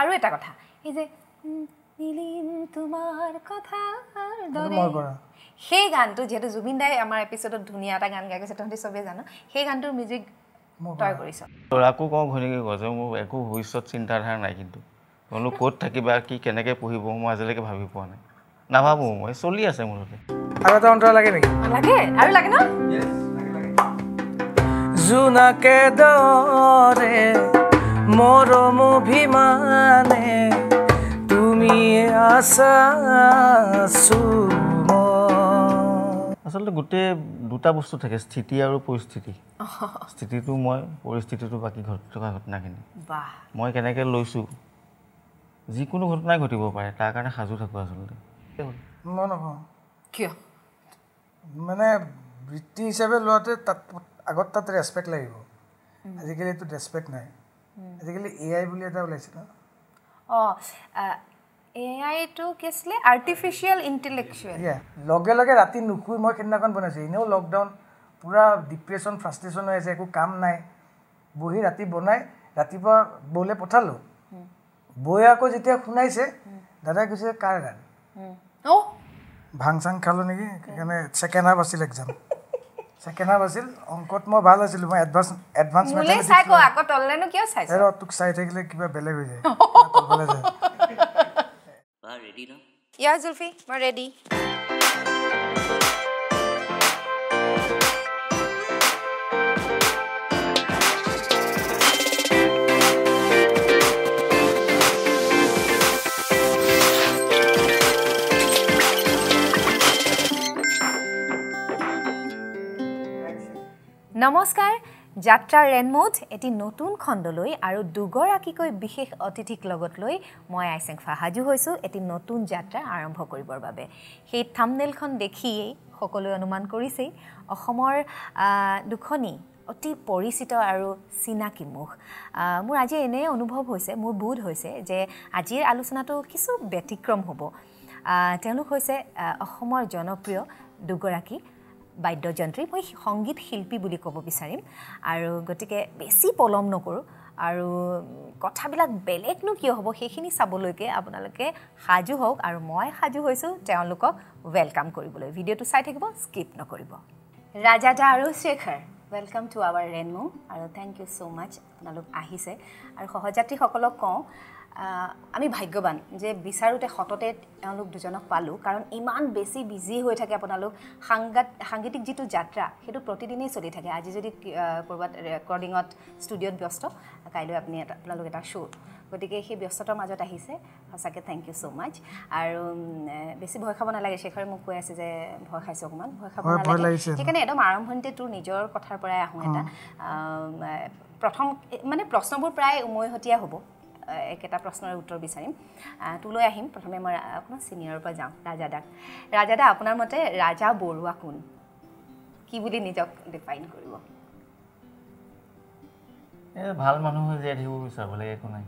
আৰু এটা কথা এই যে সেই গানটো যিহেতু জুবিন দাই আমাৰ এপিচডত ধুনীয়া এটা গান গাই গৈছে তহঁতি চবেই জানো সেই গানটোৰ মিউজিক ল'ৰাকো কওঁ ঘৈণীয়েকে কওঁ মোৰ একো ভৱিষ্যত চিন্তাধাৰা নাই কিন্তু বোলো ক'ত থাকিবা কি কেনেকৈ পঢ়িব মই আজিলৈকে ভাবি পোৱা নাই নাভাবো মই চলি আছে মোৰ অন্তৰ লাগে নেকি আৰু লাগে ন মৰম অভিমানে তুমি আচলতে গোটেই দুটা বস্তু থাকে স্থিতি আৰু পৰিস্থিতি স্থিতিটো মই পৰিস্থিতিটো বাকী ঘটি থকা ঘটনাখিনি মই কেনেকৈ লৈছোঁ যিকোনো ঘটনাই ঘটিব পাৰে তাৰ কাৰণে সাজু থাকোঁ আচলতে মই নকওঁ কিয় মানে বৃত্তি হিচাপে লোৱাটোৱে তাত আগত তাত ৰেচপেক্ট লাগিব আজিকালি এইটো ৰেচপেক্ট নাই আজিকালি এ আই বুলি এটা ওলাইছে অঁ এ আইটো কি আছিলে আৰ্টিফিচিয়েল ইণ্টেলেকচুৱেল লগে লগে ৰাতি নুশুই মই সেইদিনাখন বনাইছোঁ এনেও লকডাউন পূৰা ডিপ্ৰেশ্যন ফ্ৰাষ্ট্ৰেশ্যন হৈ আছে একো কাম নাই বহি ৰাতি বনাই ৰাতিপুৱা বৌলে পঠালোঁ বৌ আকৌ যেতিয়া শুনাইছে দাদাই কৈছে কাৰ গান ভাং চাং খালোঁ নেকি সেইকাৰণে ছেকেণ্ড হাফ আছিল এক্সাম ছেকেণ্ড হাফ আছিল অংকত মই ভাল আছিলো মই এডভান্স এডভান্স তোক চাই থাকিলে কিবা বেলেগ হৈ যায় ইয়াৰ জুলফি মই ৰেডি নমস্কাৰ যাত্ৰাৰ ৰেণমৌত এটি নতুন খণ্ডলৈ আৰু দুগৰাকীকৈ বিশেষ অতিথিক লগত লৈ মই আইচেং ফাহাজু হৈছোঁ এটি নতুন যাত্ৰা আৰম্ভ কৰিবৰ বাবে সেই থামনেলখন দেখিয়েই সকলোৱে অনুমান কৰিছেই অসমৰ দুখনি অতি পৰিচিত আৰু চিনাকি মুখ মোৰ আজি এনে অনুভৱ হৈছে মোৰ বোধ হৈছে যে আজিৰ আলোচনাটো কিছু ব্যতিক্ৰম হ'ব তেওঁলোক হৈছে অসমৰ জনপ্ৰিয় দুগৰাকী বাদ্যযন্ত্ৰী মই সংগীত শিল্পী বুলি ক'ব বিচাৰিম আৰু গতিকে বেছি পলম নকৰোঁ আৰু কথাবিলাক বেলেগনো কিয় হ'ব সেইখিনি চাবলৈকে আপোনালোকে সাজু হওক আৰু মই সাজু হৈছোঁ তেওঁলোকক ৱেলকাম কৰিবলৈ ভিডিঅ'টো চাই থাকিব স্কিপ নকৰিব ৰাজা দা আৰু Shekhar welcome to our Renu আৰু থেংক ইউ ছ' মাছ আপোনালোক আহিছে আৰু সহযাত্ৰীসকলক কওঁ আমি ভাগ্যৱান যে বিচাৰোঁতে সততে তেওঁলোক দুজনক পালোঁ কাৰণ ইমান বেছি বিজি হৈ থাকে আপোনালোক সাংগাত সাংগীতিক যিটো যাত্ৰা সেইটো প্ৰতিদিনেই চলি থাকে আজি যদি ক'ৰবাত ৰেকৰ্ডিঙত ষ্টুডিঅ'ত ব্যস্ত কাইলৈ আপুনি এটা আপোনালোক এটা শ্ব' গতিকে সেই ব্যস্ততাৰ মাজত আহিছে সঁচাকৈ থেংক ইউ ছ' মাছ আৰু বেছি ভয় খাব নালাগে শেখৰে মোক কৈ আছে যে ভয় খাইছোঁ অকণমান ভয় খাব নালাগে সেইকাৰণে একদম আৰম্ভণিতে তোৰ নিজৰ কথাৰ পৰাই আহোঁ এটা প্ৰথম মানে প্ৰশ্নবোৰ প্ৰায় উমৈহতীয়া হ'ব একেটা প্ৰশ্নৰ উত্তৰ বিচাৰিম তোলৈ আহিম প্ৰথমে মই অকণমান চিনিয়ৰৰ পৰা যাওঁ ৰাজাদাক ৰাজাদা আপোনাৰ মতে ৰাজা বৰুৱা কোন কি বুলি নিজক ডিফাইন কৰিব ভাল মানুহ জীয়াই থাকিব বিচাৰিবলৈ একো নাই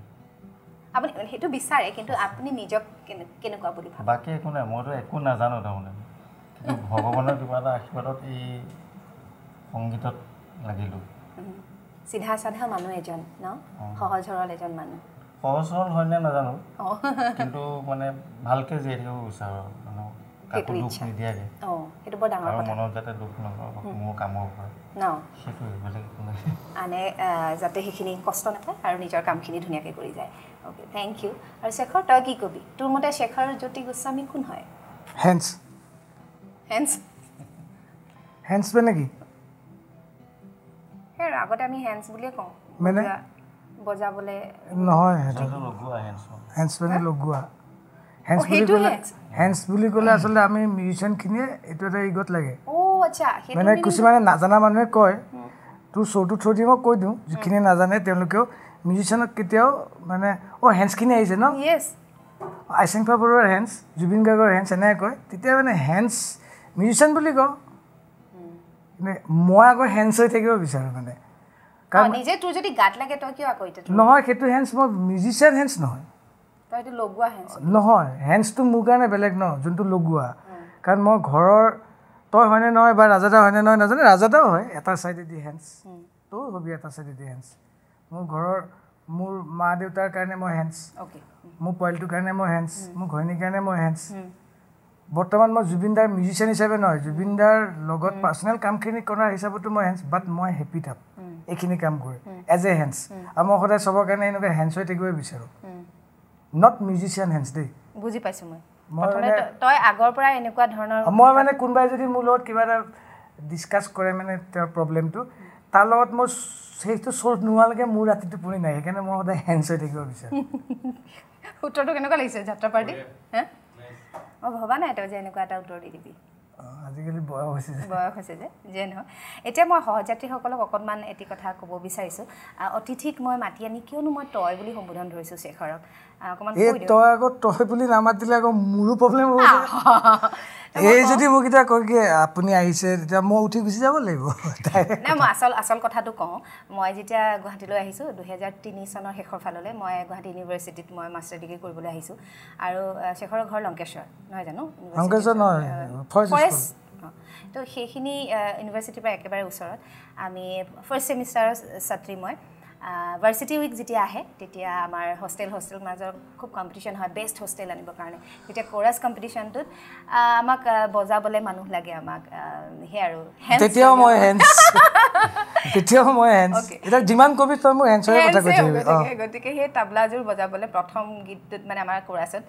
আপুনি সেইটো বিচাৰে কিন্তু আপুনি নিজক কেনেকুৱা বুলি ভাবে বাকী একো নাই মইতো একো নাজানো তাৰমানে কিন্তু ভগৱানৰ কিবা এটা আশীৰ্বাদত এই সংগীতত লাগিলোঁ চিধা চাধা মানুহ এজন ন সহজ সৰল এজন মানুহ সহজ সৰল হয়নে নাজানো কিন্তু মানে ভালকে জীয়াই থাকিব বিচাৰোঁ আনে যাতে সেইখিনি কষ্ট নাপায় আৰু নিজৰ কামখিনি ধুনীয়াকৈ কৰি যায় অ'কে থেংক ইউ আৰু শেখৰ তই কি কবি তোৰ মতে শেখৰ জ্যোতি গোস্বামী কোন হয় আগতে আমি হেন্স বুলিয়ে কওঁ বজাবলে হেন্স বুলি ক'লে আচলতে আমি মিউজিচিয়ানখিনিয়ে এইটো এটা ইগত লাগে মানে কিছুমানে নাজানা মানুহে কয় তোৰ শ্ব'টো থৈ দিওঁ মই কৈ দিওঁ যিখিনিয়ে নাজানে তেওঁলোকেও মিউজিচিয়ানক কেতিয়াও মানে অ' হেন্সখিনি আহিছে ন আইচেংফা বৰুৱাৰ হেন্স জুবিন গাৰ্গৰ হেন্স এনেকৈ কয় তেতিয়া মানে হেন্স মিউজিচিয়ান বুলি কওঁ মানে মই আকৌ হেন্স হৈ থাকিব বিচাৰোঁ মানে নহয় সেইটো হেঞ্চ মই মিউজিচিয়ান হেঞ্চ নহয় নহয় হেঞ্চটো মোৰ কাৰণে বেলেগ ন যোনটো লগোৱা কাৰণ মই ঘৰৰ তই হয়নে নহয় বা ৰাজাদা হয়নে নহয় নাজানে ৰাজাদাও হয় এটা চাইডেদি হেঞ্চ তয়ো হবি এটা চাইডেদি হেঞ্চ মোৰ ঘৰৰ মোৰ মা দেউতাৰ কাৰণে মই হেঞ্চ মোৰ পোৱালিটোৰ কাৰণে মই হেঞ্চ মোৰ ঘৈণীৰ কাৰণে মই হেঞ্চ বৰ্তমান মই জুবিনদাৰ মিউজিচিয়ান হিচাপে নহয় জুবিনদাৰ লগত পাৰ্চনেল কামখিনি কৰাৰ হিচাপতো মই হেঞ্চ বাট মই হেপী থাকোঁ এইখিনি কাম কৰে এজ এ হেণ্ডছ আৰু মই সদায় চবৰ কাৰণে এনেকুৱা হেণ্ডছ হৈ থাকিবই বিচাৰোঁ নট মিউজিচিয়ান হেণ্ডছ দেই বুজি পাইছোঁ মই মই মানে কোনোবাই যদি মোৰ লগত কিবা এটা ডিছকাছ কৰে মানে তেওঁৰ প্ৰব্লেমটো তাৰ লগত মই সেইটো চ'ল্ভ নোহোৱালৈকে মোৰ ৰাতিটো পৰি নাই সেইকাৰণে মই সদায় হেণ্ডছ হৈ থাকিব বিচাৰোঁ উত্তৰটো কেনেকুৱা লাগিছে যাত্ৰা পাৰ্টি মই ভবা নাই তই যে এনেকুৱা এটা উত্তৰ দি দিবি আজিকালি বয়স হৈছে যে বয়স হৈছে যে যিয়ে নহয় এতিয়া মই সহযাত্ৰীসকলক অকণমান এটি কথা ক'ব বিচাৰিছোঁ অতিথিক মই মাতি আনি কিয়নো মই তই বুলি সম্বোধন ধৰিছোঁ শেখৰক অকণমান তই আকৌ তই বুলি নামাতিলে আকৌ মোৰো প্ৰব্লেম হ'ব এই যদি মোক এতিয়া কয় কি আপুনি আহিছে তেতিয়া মই উঠি গুচি যাব লাগিব নাই মই আচল আচল কথাটো কওঁ মই যেতিয়া গুৱাহাটীলৈ আহিছোঁ দুহেজাৰ তিনি চনৰ শেষৰ ফাললৈ মই গুৱাহাটী ইউনিভাৰ্চিটিত মই মাষ্টাৰ ডিগ্ৰী কৰিবলৈ আহিছোঁ আৰু শেখৰৰ ঘৰ লংকেশ্বৰ নহয় জানো লংকেশ্বৰ নহয় ত' সেইখিনি ইউনিভাৰ্চিটিৰ পৰা একেবাৰে ওচৰত আমি ফাৰ্ষ্ট ছেমিষ্টাৰৰ ছাত্ৰী মই ভাৰ্চিটি উইক যেতিয়া আহে তেতিয়া আমাৰ হোষ্টেল হোষ্টেল মাজত খুব কম্পিটিশ্যন হয় বেষ্ট হোষ্টেল আনিবৰ কাৰণে তেতিয়া কোৰাছ কম্পিটিশ্যনটোত আমাক বজাবলৈ মানুহ লাগে আমাক সেয়া আৰু তেতিয়াও মই গতিকে সেই তাবলাযোৰ বজাবলৈ প্ৰথম গীতটোত মানে আমাৰ কোৰাছত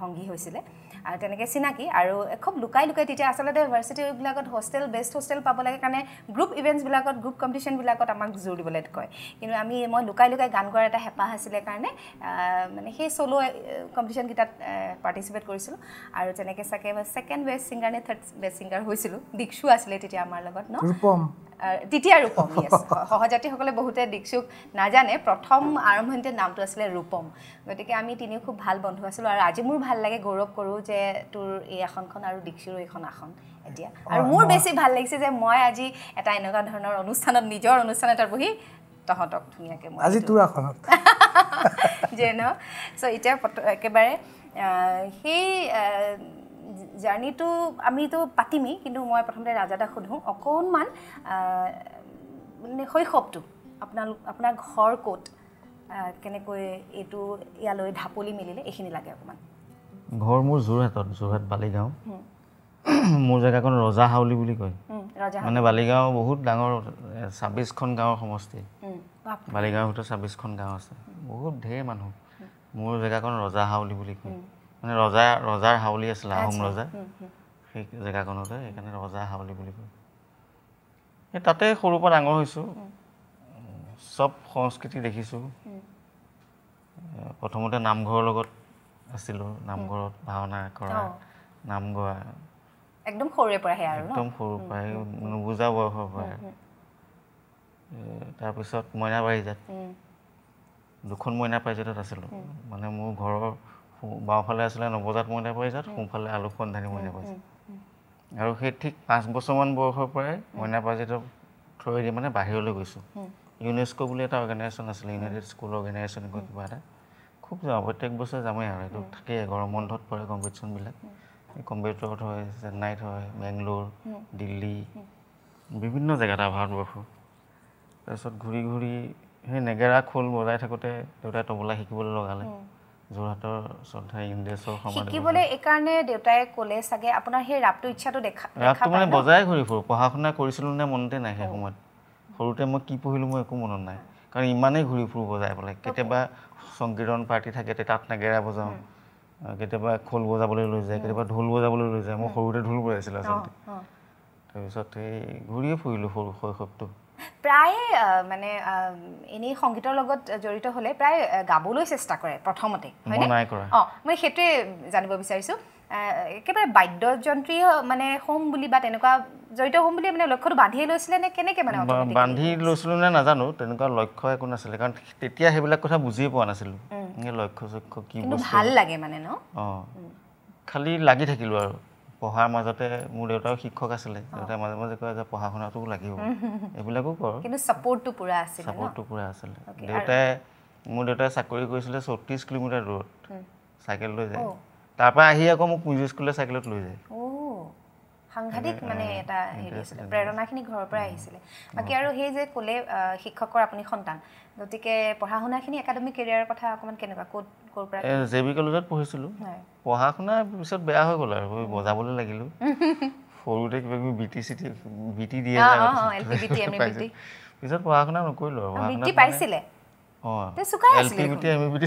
সংগী হৈছিলে আৰু তেনেকৈ চিনাকি আৰু খুব লুকাই লুকাই তেতিয়া আচলতে ইউনিভাৰ্চিটিবিলাকত হোষ্টেল বেষ্ট হোষ্টেল পাব লাগে কাৰণে গ্ৰুপ ইভেণ্টছবিলাকত গ্ৰুপ কম্পিটিশ্যনবিলাকত আমাক জোৰ দিব গাবলৈ কয় কিন্তু আমি মই লুকাই লুকাই গান গোৱাৰ এটা হেঁপাহ আছিলে কাৰণে মানে সেই চ'লো কম্পিটিশ্যনকেইটাত পাৰ্টিচিপেট কৰিছিলোঁ আৰু যেনেকৈ চাগে ছেকেণ্ড বেষ্ট ছিংগাৰ নে থাৰ্ড বেষ্ট ছিংগাৰ হৈছিলোঁ দীক্ষু আছিলে তেতিয়া আমাৰ লগত ন তেতিয়া ৰূপম সহজাতীসকলে বহুতে দীক্ষুক নাজানে প্ৰথম আৰম্ভণিতে নামটো আছিলে ৰূপম গতিকে আমি তিনিও খুব ভাল বন্ধু আছিলোঁ আৰু আজি মোৰ ভাল লাগে গৌৰৱ কৰোঁ যে তোৰ এই আসনখন আৰু দীক্ষুৰ এইখন আসন এতিয়া আৰু মোৰ বেছি ভাল লাগিছে যে মই আজি এটা এনেকুৱা ধৰণৰ অনুষ্ঠানত নিজৰ অনুষ্ঠান এটা বহি তহঁতক ধুনীয়াকৈ যে ন চ' এতিয়া একেবাৰে সেই জাৰ্ণিটো আমিতো পাতিমেই কিন্তু মই প্ৰথমতে ৰাজাদাক সোধোঁ অকণমান মানে শৈশৱটো আপোনালোক আপোনাৰ ঘৰ ক'ত কেনেকৈ এইটো ইয়ালৈ ঢাপলি মেলিলে এইখিনি লাগে অকণমান ঘৰ মোৰ যোৰহাটত যোৰহাট বালিগাঁও মোৰ জেগাখন ৰজা হাউলি বুলি কয় মানে বালিগাঁও বহুত ডাঙৰ ছাব্বিছখন গাঁৱৰ সমষ্টি বালিগাঁৱৰ ভিতৰত ছাব্বিছখন গাঁও আছে বহুত ধেৰ মানুহ মোৰ জেগাখন ৰজা হাউলি বুলি কয় মানে ৰজা ৰজাৰ হাউলি আছিলে আহোম ৰজা সেই জেগাখনতে সেইকাৰণে ৰজা হাউলি বুলি কয় সেই তাতে সৰুৰ পৰা ডাঙৰ হৈছোঁ চব সংস্কৃতি দেখিছোঁ প্ৰথমতে নামঘৰৰ লগত আছিলোঁ নামঘৰত ভাওনা কৰা নাম গোৱা একদম সৰুৰে পৰাহে আৰু একদম সৰুৰ পৰাই নুবুজা বয়সৰ পৰা তাৰপিছত মইনা পাৰিজাত দুখন মইনা পাৰিজাতত আছিলোঁ মানে মোৰ ঘৰৰ বাওঁফালে আছিলে নৱজাত মৈদা পাৰিজাত সোঁফালে আলু সন্ধানী মৈদা পৰিজাত আৰু সেই ঠিক পাঁচ বছৰমান বয়সৰ পৰাই মইনা পাৰ্জিতৰ থ্ৰুৱেদি মানে বাহিৰলৈ গৈছোঁ ইউনেস্ক' বুলি এটা অৰ্গেনাইজেশ্যন আছিলে ইউনাইটেড স্কুল অৰ্গেনাইজেশ্যন কিবা এটা খুব যাওঁ প্ৰত্যেক বছৰে যামেই আৰু এইটো থাকেই গৰম বন্ধত পৰে কম্পিটিশ্যনবিলাক কম্পিউটাৰত হয় চেন্নাইত হয় বেংগলোৰ দিল্লী বিভিন্ন জেগাত আৰু ভাৰতবৰ্ষ তাৰপিছত ঘূৰি ঘূৰি সেই নেগেৰা খোল বজাই থাকোঁতে দেউতাই তবলা শিকিবলৈ লগালে সৰুতে মই কি পঢ়িলো মই একো মনত নাই কাৰণ ইমানেই ঘূৰি ফুৰো বজাই পেলাই কেতিয়াবা সংকীৰ্তন পাৰ্টি থাকে তাত নাগেৰা বজাওঁ কেতিয়াবা খোল বজাবলৈ লৈ যায় কেতিয়াবা ঢোল বজাবলৈ লৈ যায় মই সৰুতে ঢোল বজাইছিলোঁ আচলতে তাৰপিছত সেই ঘূৰিয়ে ফুৰিলোঁ সৰু শৈশৱটো প্ৰায়ে মানে এনেই সংগীতৰ লগত জড়িত হ'লে প্ৰায় গাবলৈ চেষ্টা কৰে প্ৰথমতে অঁ মই সেইটোৱে জানিব বিচাৰিছোঁ একেবাৰে বাদ্যযন্ত্ৰী মানে হ'ম বুলি বা তেনেকুৱা জড়িত হ'ম বুলি মানে লক্ষ্যটো বান্ধিয়ে লৈছিলে নে কেনেকৈ মানে বান্ধি লৈছিলোঁ নে নাজানো তেনেকুৱা লক্ষ্য একো নাছিলে কাৰণ তেতিয়া সেইবিলাক কথা বুজিয়ে পোৱা নাছিলোঁ লক্ষ্য চক্ষ্য কি ভাল লাগে মানে ন অঁ খালি লাগি থাকিলোঁ আৰু পঢ়াৰ মাজতে মোৰ দেউতাও শিক্ষক আছিলে দেউতাই মাজে মাজে কয় যে পঢ়া শুনাটো লাগিব এইবিলাকো কৰোঁ পূৰা আছিলে দেউতাই মোৰ দেউতাই চাকৰি কৰিছিলে চৌত্ৰিছ কিলোমিটাৰ দূৰত চাইকেল লৈ যায় তাৰপৰা আহি আকৌ মোক পুঁজি স্কুললৈ চাইকেলত লৈ যায় সাংঘাতিক মানে এটা হেৰি আছিলে প্ৰেৰণাখিনি ঘৰৰ পৰাই আহিছিলে বাকী আৰু সেই যে ক'লে শিক্ষকৰ আপুনি সন্তান গতিকে পঢ়া শুনাখিনি একাডেমিক কেৰিয়াৰৰ কথা অকণমান কেনেকুৱা ক'ত জে বি কলেজত পঢ়িছিলো পঢ়া শুনাৰ পিছত বেয়া হৈ গ'ল আৰু বজাবলৈ লাগিলো সৰুতে কিবা কিবি বিটি চিটি বিটি দিয়ে পিছত পঢ়া শুনা নকৰিলো আৰু পাইছিলে আপুনি সেইখিনি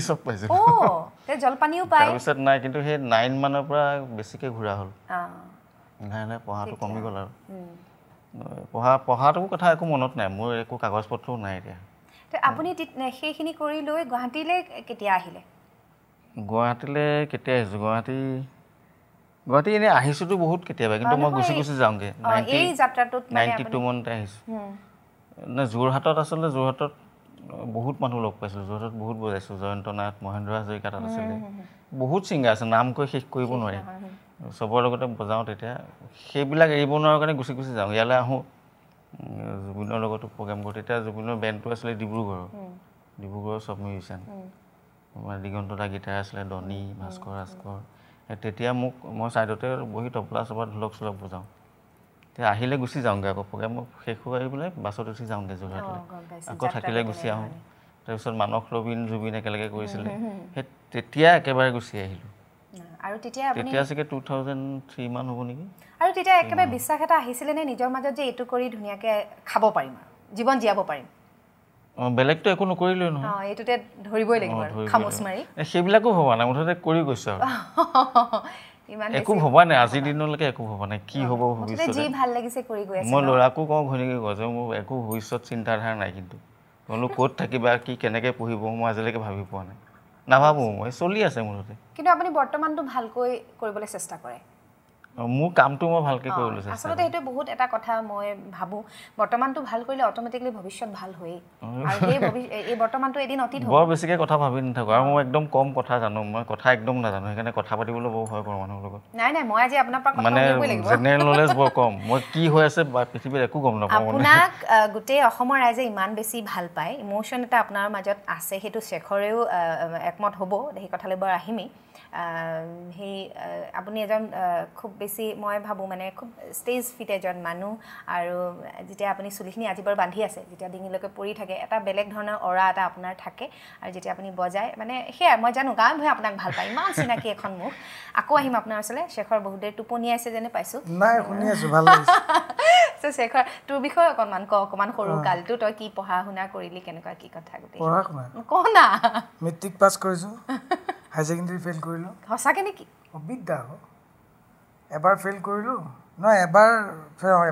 কৰি লৈ গুৱাহাটীলৈ কেতিয়া আহিলে গুৱাহাটীলৈ কেতিয়া আহিছোঁ গুৱাহাটী গুৱাহাটী এনেই আহিছোঁতো বহুত কেতিয়াবা কিন্তু মই গুচি গুচি যাওঁগৈ নাইণ্টি টু মানতে আহিছোঁ মানে যোৰহাটত আচলতে যোৰহাটত বহুত মানুহ লগ পাইছিলোঁ যোৰহাটত বহুত বজাইছোঁ জয়ন্ত নাথ মহেন্দ্ৰ হাজৰিকা তাত আছিলে বহুত ছিংগাৰ আছে নাম কৈ শেষ কৰিব নোৱাৰে চবৰ লগতে বজাওঁ তেতিয়া সেইবিলাক এৰিব নোৱাৰাৰ কাৰণে গুচি গুচি যাওঁ ইয়ালৈ আহোঁ জুবিনৰ লগতো প্ৰগ্ৰেম কৰোঁ তেতিয়া জুবিনৰ বেণ্ডটো আছিলে ডিব্ৰুগড়ৰ ডিব্ৰুগড়ৰ চব মিউজিচিয়ান মানে দিগন্তদা গীটাৰ আছিলে দনি ভাস্কৰ ভাস্কৰ তেতিয়া মোক মই চাইডতে বহি টপলা চপা ঢোলক চুলক বজাওঁ তেতিয়া আহিলে গুচি যাওঁগৈ আকৌ পকে মই শেষ হৈ আহি পেলাই বাছত উঠি যাওঁগৈ যোৰহাটলৈ আকৌ থাকিলে গুচি আহোঁ তাৰপিছত মানস ৰবিন জুবিন একেলগে কৰিছিলে সেই তেতিয়া একেবাৰে গুচি আহিলোঁ তেতিয়া আৰু একেবাৰে বিশ্বাস এটা আহিছিলে নে নিজৰ মাজত যে এইটো কৰি খাব পাৰিম জীৱন জীয়াব পাৰিম বেলেগটো একো নকৰিলোৱে নহয় এইটোতে ধৰিবই লাগিব খামোচ মাৰি সেইবিলাকো ভবা নাই মুঠতে কৰি গৈছো আৰু একো ভবা নাই আজিৰ দিনলৈকে একো ভবা নাই কি হ'ব ভৱিষ্যতে যি ভাল লাগিছে কৰি গৈ মই ল'ৰাকো কওঁ ঘৈণীকে কওঁ যে মোৰ একো ভৱিষ্যত চিন্তাধাৰা নাই কিন্তু বোলো ক'ত থাকিবা কি কেনেকৈ পঢ়িব মই আজিলৈকে ভাবি পোৱা নাই নাভাবোঁ মই চলি আছে মুঠতে কিন্তু আপুনি বৰ্তমানটো ভালকৈ কৰিবলৈ চেষ্টা কৰে মোৰ কামটো মই ভালকৈ কৰিব লৈছোঁ আচলতে সেইটো বহুত এটা কথা মই ভাবোঁ বৰ্তমানটো ভাল কৰিলে অট'মেটিকলি ভৱিষ্যত ভাল হয়েই এই বৰ্তমানটো এদিন অতি বৰ বেছিকৈ কথা ভাবি নাথাকোঁ আৰু মই একদম কম কথা জানো মই কথা একদম নাজানো সেইকাৰণে কথা পাতিবলৈ বৰ ভয় মানুহৰ লগত নাই নাই মই আজি আপোনাৰ পৰা মানে জেনেৰেল নলেজ বৰ কম মই কি হৈ আছে পৃথিৱীত একো গম নাপাওঁ আপোনাক গোটেই অসমৰ ৰাইজে ইমান বেছি ভাল পায় ইম'চন এটা আপোনাৰ মাজত আছে সেইটো শেষৰেও একমত হ'ব সেই কথালৈ বাৰু আহিমেই সেই আপুনি এজন খুব বেছি মই ভাবোঁ মানে খুব ষ্টেজ ফিট এজন মানুহ আৰু যেতিয়া আপুনি চুলিখিনি আজি বাৰু বান্ধি আছে যেতিয়া ডিঙিলৈকে পৰি থাকে এটা বেলেগ ধৰণৰ অৰা এটা আপোনাৰ থাকে আৰু যেতিয়া আপুনি বজায় মানে সেয়াই মই জানো গাঁৱে ভূঞে আপোনাক ভাল পায় ইমান চিনাকি এখন মুখ আকৌ আহিম আপোনাৰ ওচৰলৈ শেখৰ বহুত দেৰি টোপনি আছে যেনে পাইছোঁ কি পঢ়া শুনা কৰিলি কেনেকুৱা কথা মেট্ৰিক পাছ কৰিছো হাই ছেকেণ্ডেৰী ফেইল কৰিলোঁ সঁচাকৈ নেকি অবিদ্যা আকৌ এবাৰ ফেইল কৰিলোঁ নহয় এবাৰ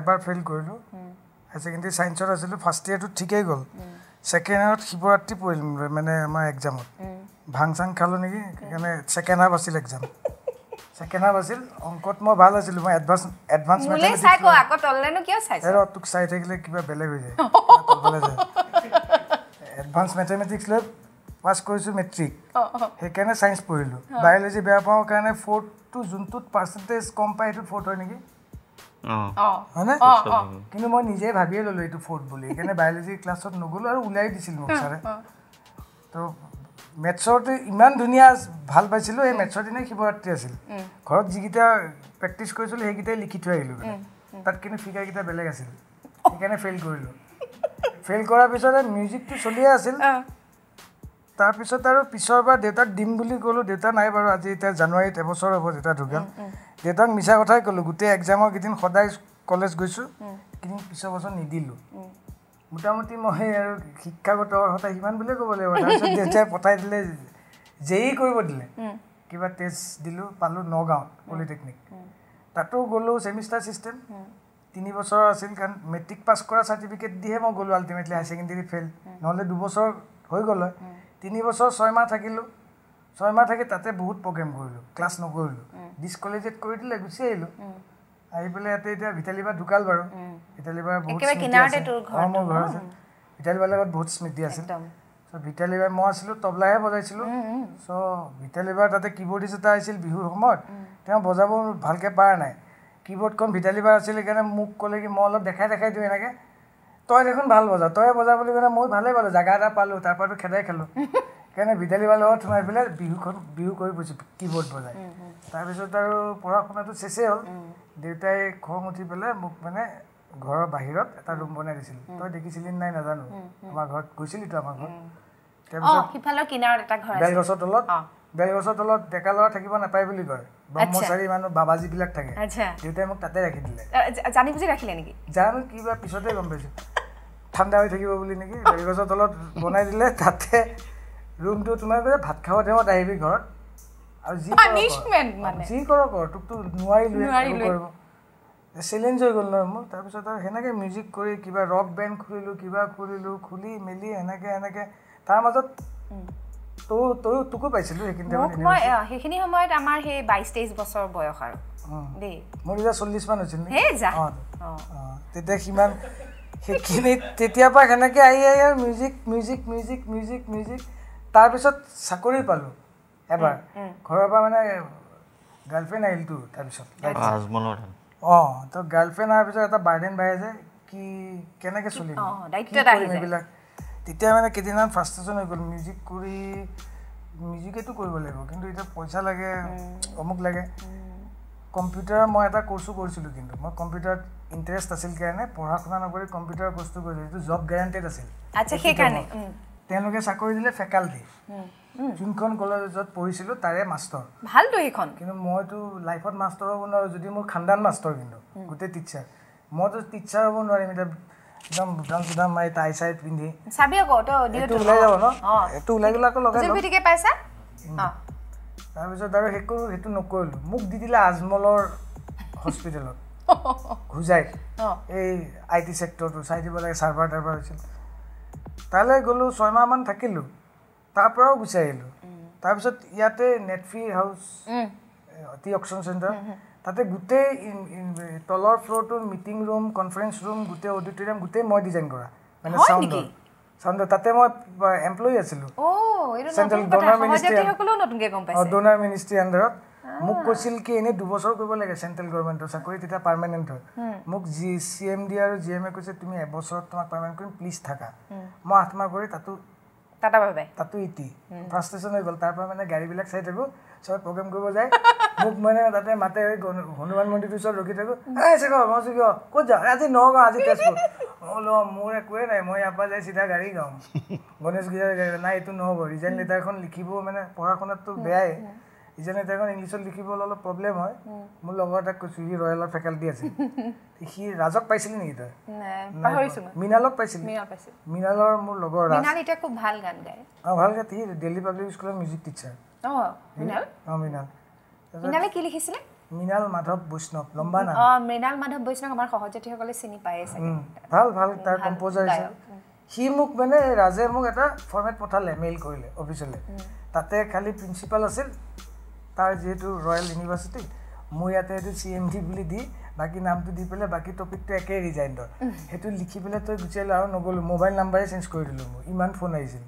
এবাৰ ফেইল কৰিলোঁ হাই ছেকেণ্ডেৰী ছায়েন্সত আছিলোঁ ফাৰ্ষ্ট ইয়াৰটো ঠিকেই গ'ল ছেকেণ্ড ইয়াৰত শিৱৰাত্ৰি পৰিল মানে আমাৰ এক্সামত ভাং চাং খালোঁ নেকি সেইকাৰণে ছেকেণ্ড হাফ আছিল এক্সাম ছেকেণ্ড হাফ আছিল অংকত মই ভাল আছিলোঁ মই এডভান্স এডভান্স তোক চাই থাকিলে কিবা বেলেগ হৈ যায় এডভান্স মেথেমেটিক্স লৈ পাছ কৰিছোঁ মেট্ৰিক সেইকাৰণে চায়েন্স পঢ়িলোঁ বায়'লজি বেয়া পাওঁ কাৰণে ফ'ৰ্থটো যোনটোত পাৰ্চেণ্টেজ কম পায় সেইটোত ফ'ৰ্থ হয় নেকি হয়নে কিন্তু মই নিজে ভাবিয়ে ল'লোঁ এইটো ফ'ৰ্থ বুলি সেইকাৰণে বায়'লজি ক্লাছত নগ'লোঁ আৰু উলিয়াই দিছিল মোক ছাৰে ত' মেথছতে ইমান ধুনীয়া ভাল পাইছিলোঁ সেই মেথছৰ দিনাই শিৱৰাত্ৰি আছিল ঘৰত যিকেইটা প্ৰেক্টিচ কৰিছিলোঁ সেইকেইটাই লিখি থৈ আহিলোঁ তাত কিন্তু ফিগাৰকেইটা বেলেগ আছিল সেইকাৰণে ফেইল কৰিলোঁ ফেইল কৰাৰ পিছতে মিউজিকটো চলিয়ে আছিল তাৰপিছত আৰু পিছৰ পৰা দেউতাক দিম বুলি ক'লোঁ দেউতা নাই বাৰু আজি এতিয়া জানুৱাৰীত এবছৰ হ'ব দেউতা ঢুকাল দেউতাক মিছা কথাই ক'লোঁ গোটেই এক্সামৰ কেইদিন সদায় কলেজ গৈছোঁ কিন্তু পিছৰ বছৰ নিদিলোঁ মোটামুটি মই আৰু শিক্ষাগত অৰ্হতা সিমান বুলিয়ে ক'ব লাগিব তাৰপিছত দেউতাই পঠাই দিলে জেই কৰিব দিলে কিবা টেষ্ট দিলোঁ পালোঁ নগাঁৱত পলিটেকনিক তাতো গ'লোঁ ছেমিষ্টাৰ ছিষ্টেম তিনি বছৰ আছিল কাৰণ মেট্ৰিক পাছ কৰা চাৰ্টিফিকেট দিহে মই গ'লোঁ আল্টিমেটলি হায়াৰ ছেকেণ্ডেৰী ফেইল নহ'লে দুবছৰ হৈ গ'ল হয় তিনি বছৰ ছয়মাহ থাকিলোঁ ছয়মাহ থাকি তাতে বহুত প্ৰগ্ৰেম কৰিলোঁ ক্লাছ নকৰিলোঁ ডিছকলেজিয়েট কৰি দিলে গুচি আহিলোঁ আহি পেলাই ইয়াতে এতিয়া ভিতালী বা ঢুকাল বাৰু ভিতালী বা বহুত মোৰ ঘৰ আছে ভিতালী বাৰ লগত বহুত স্মৃতি আছিল চ' ভিতালী বাই মই আছিলোঁ তবলাহে বজাইছিলোঁ চ' ভিতালী বাৰ তাতে কীবৰ্ড এটা আছিল বিহুৰ সময়ত তেওঁ বজাব ভালকৈ পাৰা নাই কীবৰ্ডখন ভিতালী বাৰ আছিল সেইকাৰণে মোক ক'লে কি মই অলপ দেখাই দেখাই দিওঁ এনেকৈ তই দেখোন ভাল বজাৰ তই বজাৰ বুলি ক'লে মই ভালেই পালোঁ জেগা এটা পালোঁ তাৰপৰাতো খেদাই খালোঁ কাৰণে বিদালী বাৰ লগত সোমাই পেলাই বিহুখন বিহু কৰি বুজি কীবৰ্ড বজাই তাৰপিছত আৰু পঢ়া শুনাটো শেষেই হ'ল দেউতাই খং উঠি পেলাই মোক মানে ঘৰৰ বাহিৰত এটা ৰুম বনাই দিছিল তই দেখিছিলি নাই নাজানো আমাৰ ঘৰত গৈছিলি তো আমাৰ ঘৰত বেলগছৰ তলত বেলগছৰ তলত ডেকা ল'ৰা থাকিব নাপায় বুলি কয় ব্ৰহ্মচাৰী মানুহ বাবাজীবিলাক থাকে দেউতাই মোক তাতে ৰাখি দিলে জানি বুজি ৰাখিলে নেকি জানো কি বা পিছতে গম পাইছো ঠাণ্ডা হৈ থাকিব বুলি নেকি গছৰ তলত বনাই দিলে তাতে ৰুমটো তোমাৰ বোলে ভাত খাব টাইমত আহিবি ঘৰত আৰু যি যি কৰক তোকতো নোৱাৰিলোৱে চেলেঞ্জ হৈ গ'ল নহয় মোৰ তাৰপিছত আৰু সেনেকৈ মিউজিক কৰি কিবা ৰক বেণ্ড খুলিলোঁ কিবা খুলিলোঁ খুলি মেলি এনেকৈ এনেকৈ তাৰ মাজত তয়ো সেইখিনি সময়ত বয়স আৰু চল্লিছ মান হৈছিল তেতিয়া সিমান সেইখিনি তেতিয়াৰ পৰা সেনেকৈ আহি আহি আৰু music music music music music তাৰপিছত চাকৰি পালোঁ এবাৰ ঘৰৰ পৰা মানে গাৰ্লফ্ৰেণ্ড আহিলতো তাৰপিছত অঁ তো গাৰ্লফ্ৰেণ্ড অহাৰ পিছত এটা বাৰ্ডেন বাই যে কি কেনেকৈ চলিম এইবিলাক তেতিয়া মানে কেইদিনমান ফাৰ্ষ্টেশ্যন হৈ গ'ল মিউজিক কৰি মিউজিকেতো কৰিব লাগিব কিন্তু এতিয়া পইচা লাগে অমুক লাগে কম্পিউটাৰ মই এটা কৰ্চো কৰিছিলোঁ কিন্তু মই কম্পিউটাৰত ইণ্টাৰেষ্ট আছিল কাৰণে পঢ়া শুনা নকৰি কম্পিউটাৰ বস্তু কৰিছিল যিটো জব গেৰাণ্টেড আছিল তেওঁলোকে চাকৰি দিলে ফেকাল্টি যোনখন কলেজত পঢ়িছিলোঁ তাৰে মাষ্টৰ ভালটো সেইখন কিন্তু মইতো লাইফত মাষ্টৰ হ'ব নোৱাৰোঁ যদি মোৰ খানদান মাষ্টৰ কিন্তু গোটেই টিচাৰ মইতো টিচাৰ হ'ব নোৱাৰিম এতিয়া মোক দি দিলে আজমলৰ হস্পিটেলত ঘূজাই এই আই টি চেক্টৰটো চাই দিব লাগে ছাৰ্ভাৰ টাৰ্ভাৰ হৈছিল তালৈ গ'লোঁ ছয়মাহমান থাকিলোঁ তাৰপৰাও গুচি আহিলোঁ তাৰপিছত ইয়াতে নেটফ্লি হাউচ টি অপশ্যন চেণ্টাৰ তাতে গোটেই তলৰ ফ্ল'ৰটো মিটিং ৰুম কনফাৰেঞ্চ ৰুম গোটেই অডিটৰিয়াম গোটেই মই ডিজাইন কৰা মানে চাউণ্ড চাউণ্ড তাতে মই এমপ্লয়ী আছিলোঁ ডনাৰ মিনিষ্ট্ৰীৰ আণ্ডাৰত মোক কৈছিল কি এনেই দুবছৰ কৰিব লাগে চেণ্ট্ৰেল গভৰ্ণমেণ্টৰ চাকৰি তেতিয়া পাৰ্মানেণ্ট হয় মোক জি চি এম ডি আৰু জি এমে কৈছে তুমি এবছৰত তোমাক পাৰ্মানেণ্ট কৰিম প্লিজ থাকা মই আঠমাহ কৰি তাতো তাতাভাৱে তাতো ইটি ফ্ৰাষ্ট্ৰেশ্যন হৈ গ'ল তাৰপৰা মানে গাড়ীবিলাক চাই থাকোঁ চব প্ৰগ্ৰেম কৰিব যায় মোক মানে তাতে মাতে হনুমান মন্দিৰটোৰ ওচৰত ৰখি থাকোঁ কিয় ক'ত যাওঁ আজি নগাওঁ আজি তেজপুৰ অ' মোৰ একোৱে নাই মই ইয়াৰ পৰা যাই চিধা গাড়ী গাওঁ গণেশগুৰিয়াৰ গাড়ী নাই এইটো নহ'ব ৰিজাইন লেটাৰখন লিখিব মানে পঢ়া শুনাততো বেয়াই ইজনে তেওঁ ইংলিছত লিখিবলৈ অলপ প্ৰব্লেম হয় মোৰ লগৰ এটা কৈছোঁ সি ৰয়েলৰ ফেকাল্টি আছে সি ৰাজক পাইছিল নেকি তই মৃণালক পাইছিল মৃণালৰ মোৰ লগৰ ৰাজ অঁ ভাল গাত পাব্লিক স্কুলৰ মিউজিক টিচাৰ মৃণালে কি লিখিছিলে মৃণাল মাধৱ বৈষ্ণৱ লম্বা নাম মৃণাল মাধৱ বৈষ্ণৱ আমাৰ সহযাত্ৰীসকলে চিনি পায় ভাল ভাল তাৰ কম্প'জাৰ আছিল সি মোক মানে ৰাজে মোক এটা ফৰ্মেট পঠালে মেইল কৰিলে অফিচলৈ তাতে খালী প্ৰিন্সিপাল আছিল তাৰ যিহেতু ৰয়েল ইউনিভাৰ্চিটি মোৰ ইয়াতে সেইটো চি এম ডি বুলি দি বাকী নামটো দি পেলাই বাকী টপিকটো একেই ৰিজাইনৰ সেইটো লিখি পেলাই তই গুচি আহিলোঁ আৰু নগ'লোঁ মোবাইল নাম্বাৰে চেঞ্জ কৰি দিলোঁ মোৰ ইমান ফোন আহিছিল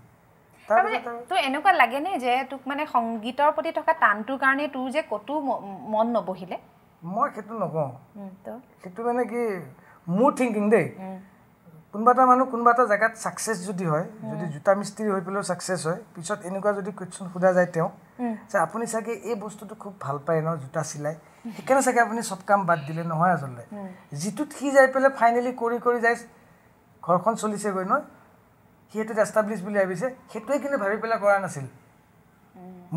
তোৰ এনেকুৱা লাগেনে যে তোক মানে সংগীতৰ প্ৰতি থকা টানটোৰ কাৰণে তোৰ যে ক'তো মন নবহিলে মই সেইটো নকওঁ সেইটো মানে কি মোৰ থিংকিং দেই কোনোবা এটা মানুহ কোনোবা এটা জেগাত ছাকচেছ যদি হয় যদি জোতা মিস্ত্ৰী হৈ পেলাইও ছাকচেছ হয় পিছত এনেকুৱা যদি কুৱেশ্যন সোধা যায় তেওঁ যে আপুনি চাগে এই বস্তুটো খুব ভাল পায় ন জোতা চিলাই সেইকাৰণে চাগে আপুনি চব কাম বাদ দিলে নহয় আচলতে যিটোত সি যাই পেলাই ফাইনেলি কৰি কৰি যায় ঘৰখন চলিছেগৈ ন সি সেইটোত এষ্টাব্লিছ বুলি ভাবিছে সেইটোৱে কিন্তু ভাবি পেলাই কৰা নাছিল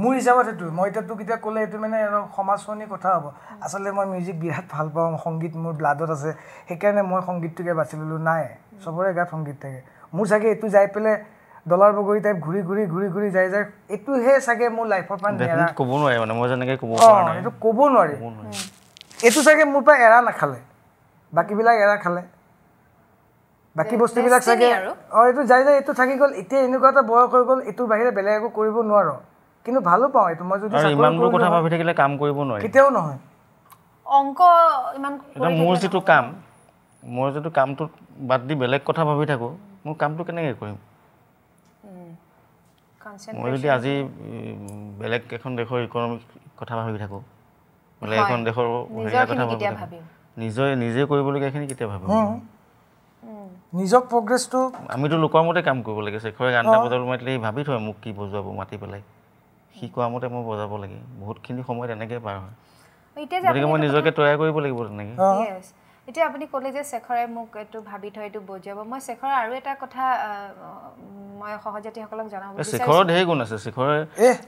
মোৰ হিচাপত সেইটো মই এতিয়া তোক এতিয়া ক'লে এইটো মানে অলপ সমাজশ্ৰণী কথা হ'ব আচলতে মই মিউজিক বিৰাট ভাল পাওঁ সংগীত মোৰ ব্লাডত আছে সেইকাৰণে মই সংগীতটোকে বাচি ল'লোঁ নাই চবৰে গাত সংগীত থাকে মোৰ চাগে এইটো যাই পেলাই দলাৰ বগৰী টাইপ ঘূৰি ঘূৰি ঘূৰি ঘূৰি যাই যায় এইটোহে চাগে মোৰ লাইফৰ পৰা ক'ব নোৱাৰে মানে মই যেনেকৈ ক'ব এইটো ক'ব নোৱাৰি এইটো চাগে মোৰ পৰা এৰা নাখালে বাকীবিলাক এৰা খালে বাকী বস্তুবিলাক চাগে অঁ এইটো যাই যায় এইটো থাকি গ'ল এতিয়া এনেকুৱা এটা বয়স হৈ গ'ল এইটোৰ বাহিৰে বেলেগ একো কৰিব নোৱাৰো কিন্তু ভালো পাওঁ এইটো মই যদি কথা ভাবি থাকিলে কাম কৰিব নোৱাৰি কেতিয়াও নহয় অংক ইমান মোৰ যিটো কাম মই যদি কামটো বাদ দি বেলেগ কথা ভাবি থাকোঁ মই কামটো কেনেকৈ কৰিম মই যদি আজি বেলেগ এখন দেশৰ ইকনমিক কথা ভাবি থাকোঁ বেলেগ এখন দেশৰ নিজে নিজে কৰিবলগীয়া এখিনি কেতিয়া ভাবিম নিজক প্ৰগ্ৰেছটো আমিতো লোকৰ মতে কাম কৰিব লাগে শেখৰে গান এটা বজাব মাতিলে সি ভাবি থয় মোক কি বজোৱাব মাতি পেলাই সি কোৱা মতে মই বজাব লাগে বহুতখিনি সময় তেনেকৈ পাৰ হয় গতিকে মই নিজকে তৈয়াৰ কৰিব লাগিব তেনেকৈ এতিয়া আপুনি ক'লে যে শেখৰে মোক এইটো ভাবি থৈ এইটো বজাব মই শেখৰ আৰু এটা কথা মই সহযাতীসকলক জনাব শেখৰৰ ধেৰ গুণ আছে শেখৰে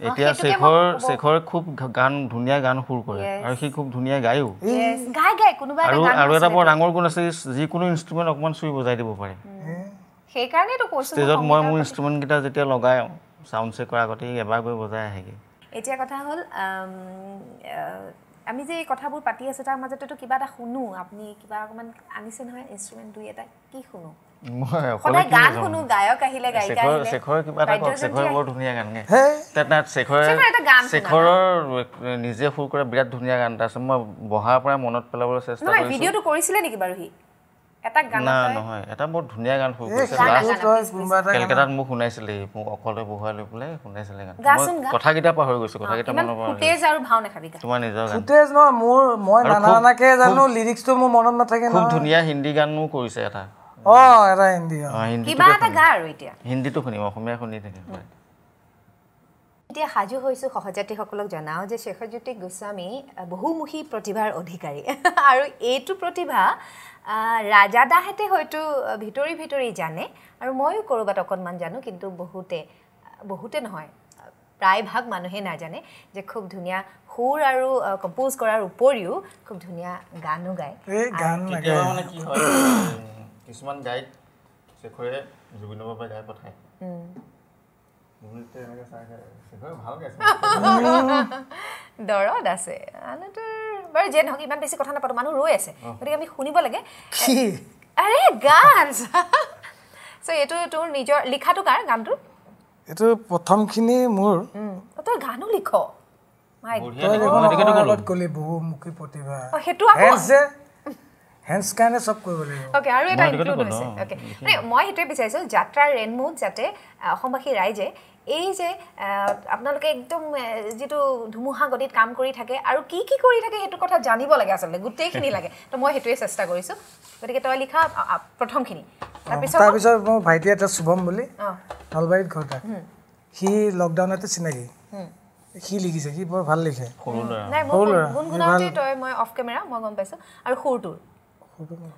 এতিয়া শেখৰ শেখৰে খুব গান ধুনীয়া গান সুৰ কৰে আৰু সি খুব ধুনীয়া গায়ো গাই গাই কোনোবা আৰু আৰু এটা বৰ ডাঙৰ গুণ আছে যিকোনো ইনষ্ট্ৰুমেণ্ট অকণমান চুই বজাই দিব পাৰে সেইকাৰণেতো কৈছোঁ ষ্টেজত মই মোৰ ইনষ্ট্ৰুমেণ্টকেইটা যেতিয়া লগাই চাউণ্ড চেক কৰাৰ আগতে এবাৰ গৈ বজাই আহেগৈ এতিয়া কথা হ'ল আমি যে এই কথাবোৰ পাতি আছোঁ তাৰ মাজতেতো কিবা এটা শুনো আপুনি কিবা অকণমান আনিছে নহয় ইনষ্ট্ৰুমেণ্ট দুই এটা কি শুনো নিজে সুৰ কৰা বিৰাট ধুনীয়া গান তাৰপিছত মই বহাৰ পৰা মনত পেলাবলৈ চেষ্টা কৰিছিলে নেকি বাৰু এটা গান না নহয় হিন্দীটো শুনিম অসমীয়া শুনি থাকিম এতিয়া সাজু হৈছোঁ সহযাত্ৰীসকলক জনাওঁ যে শেখৰজ্যোতি গোস্বামী বহুমুখী প্ৰতিভাৰ অধিকাৰী আৰু এইটো প্ৰতিভা ৰাজাদাহঁতে হয়তো ভিতৰি ভিতৰি জানে আৰু ময়ো ক'ৰবাত অকণমান জানো কিন্তু বহুতে বহুতে নহয় প্ৰায়ভাগ মানুহে নাজানে যে খুব ধুনীয়া সুৰ আৰু কম্প'জ কৰাৰ উপৰিও খুব ধুনীয়া গানো গায় কিছুমান গাইড জুবিনৰ বাবে গাই পঠায় দৰদ আছে বাৰু যিয়ে নহওক ইমান বেছি কথা নাপাতো মানুহ ৰৈ আছে গতিকে আমি শুনিব লাগে আৰে গান চ' এইটো তোৰ নিজৰ লিখাটো কাৰ গানটো এইটো প্ৰথমখিনি মোৰ তই গানো লিখ হেন্স কাৰণে চব কৰিব লাগিব অ'কে আৰু এটা ইনক্লুড হৈছে অ'কে মানে মই সেইটোৱে বিচাৰিছোঁ যাত্ৰাৰ ৰেণমুত যাতে অসমবাসী ৰাইজে এই যে আপোনালোকে একদম যিটো ধুমুহা গতিত কাম কৰি থাকে আৰু কি কি কৰি থাকে সেইটো কথা জানিব লাগে আচলতে গোটেইখিনি লাগে তো মই সেইটোৱে চেষ্টা কৰিছোঁ গতিকে তই লিখা প্ৰথমখিনি তাৰপিছত মোৰ ভাইটি এটা শুভম বুলি নলবাৰীত ঘৰত সি লকডাউনতে চিনাকি সি লিখিছে সি বৰ ভাল লিখে সৰু ল'ৰা সৰু ল'ৰা মই অফ কেমেৰা মই গম পাইছোঁ আৰু সৰুটোৰ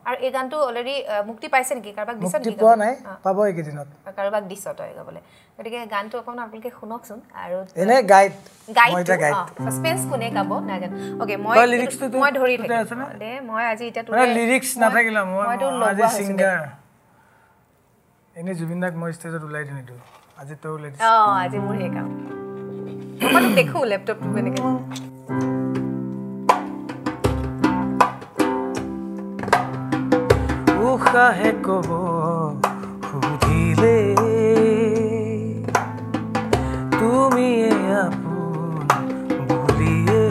আৰু এই গানটো অলৰেডি মুক্তি পাইছে নেকি কাৰোবাক দিছত মুক্তি পোৱা নাই পাব এইকেইদিনত কাৰোবাক দিছত তই গাবলৈ গতিকে গানটো অকণ আপোনালোকে শুনকচোন আৰু এনে গাইড গাইড গাইড স্পেচ কোনে গাব নাজানো অকে মই মই ধৰি থাকিম দে মই আজি এটা লিৰিক্স নাথাকিল মই আজি সিংগাৰ এনে জুবিন দাক মই ষ্টেজত ওলাই দিম এইটো আজি তই ওলাই দিছ অ আজি মোৰ হে কাম মই দেখো লেপটপটো এনেকে কাহে কব সুধিলে তুমিয়ে আপোন বুলিয়ে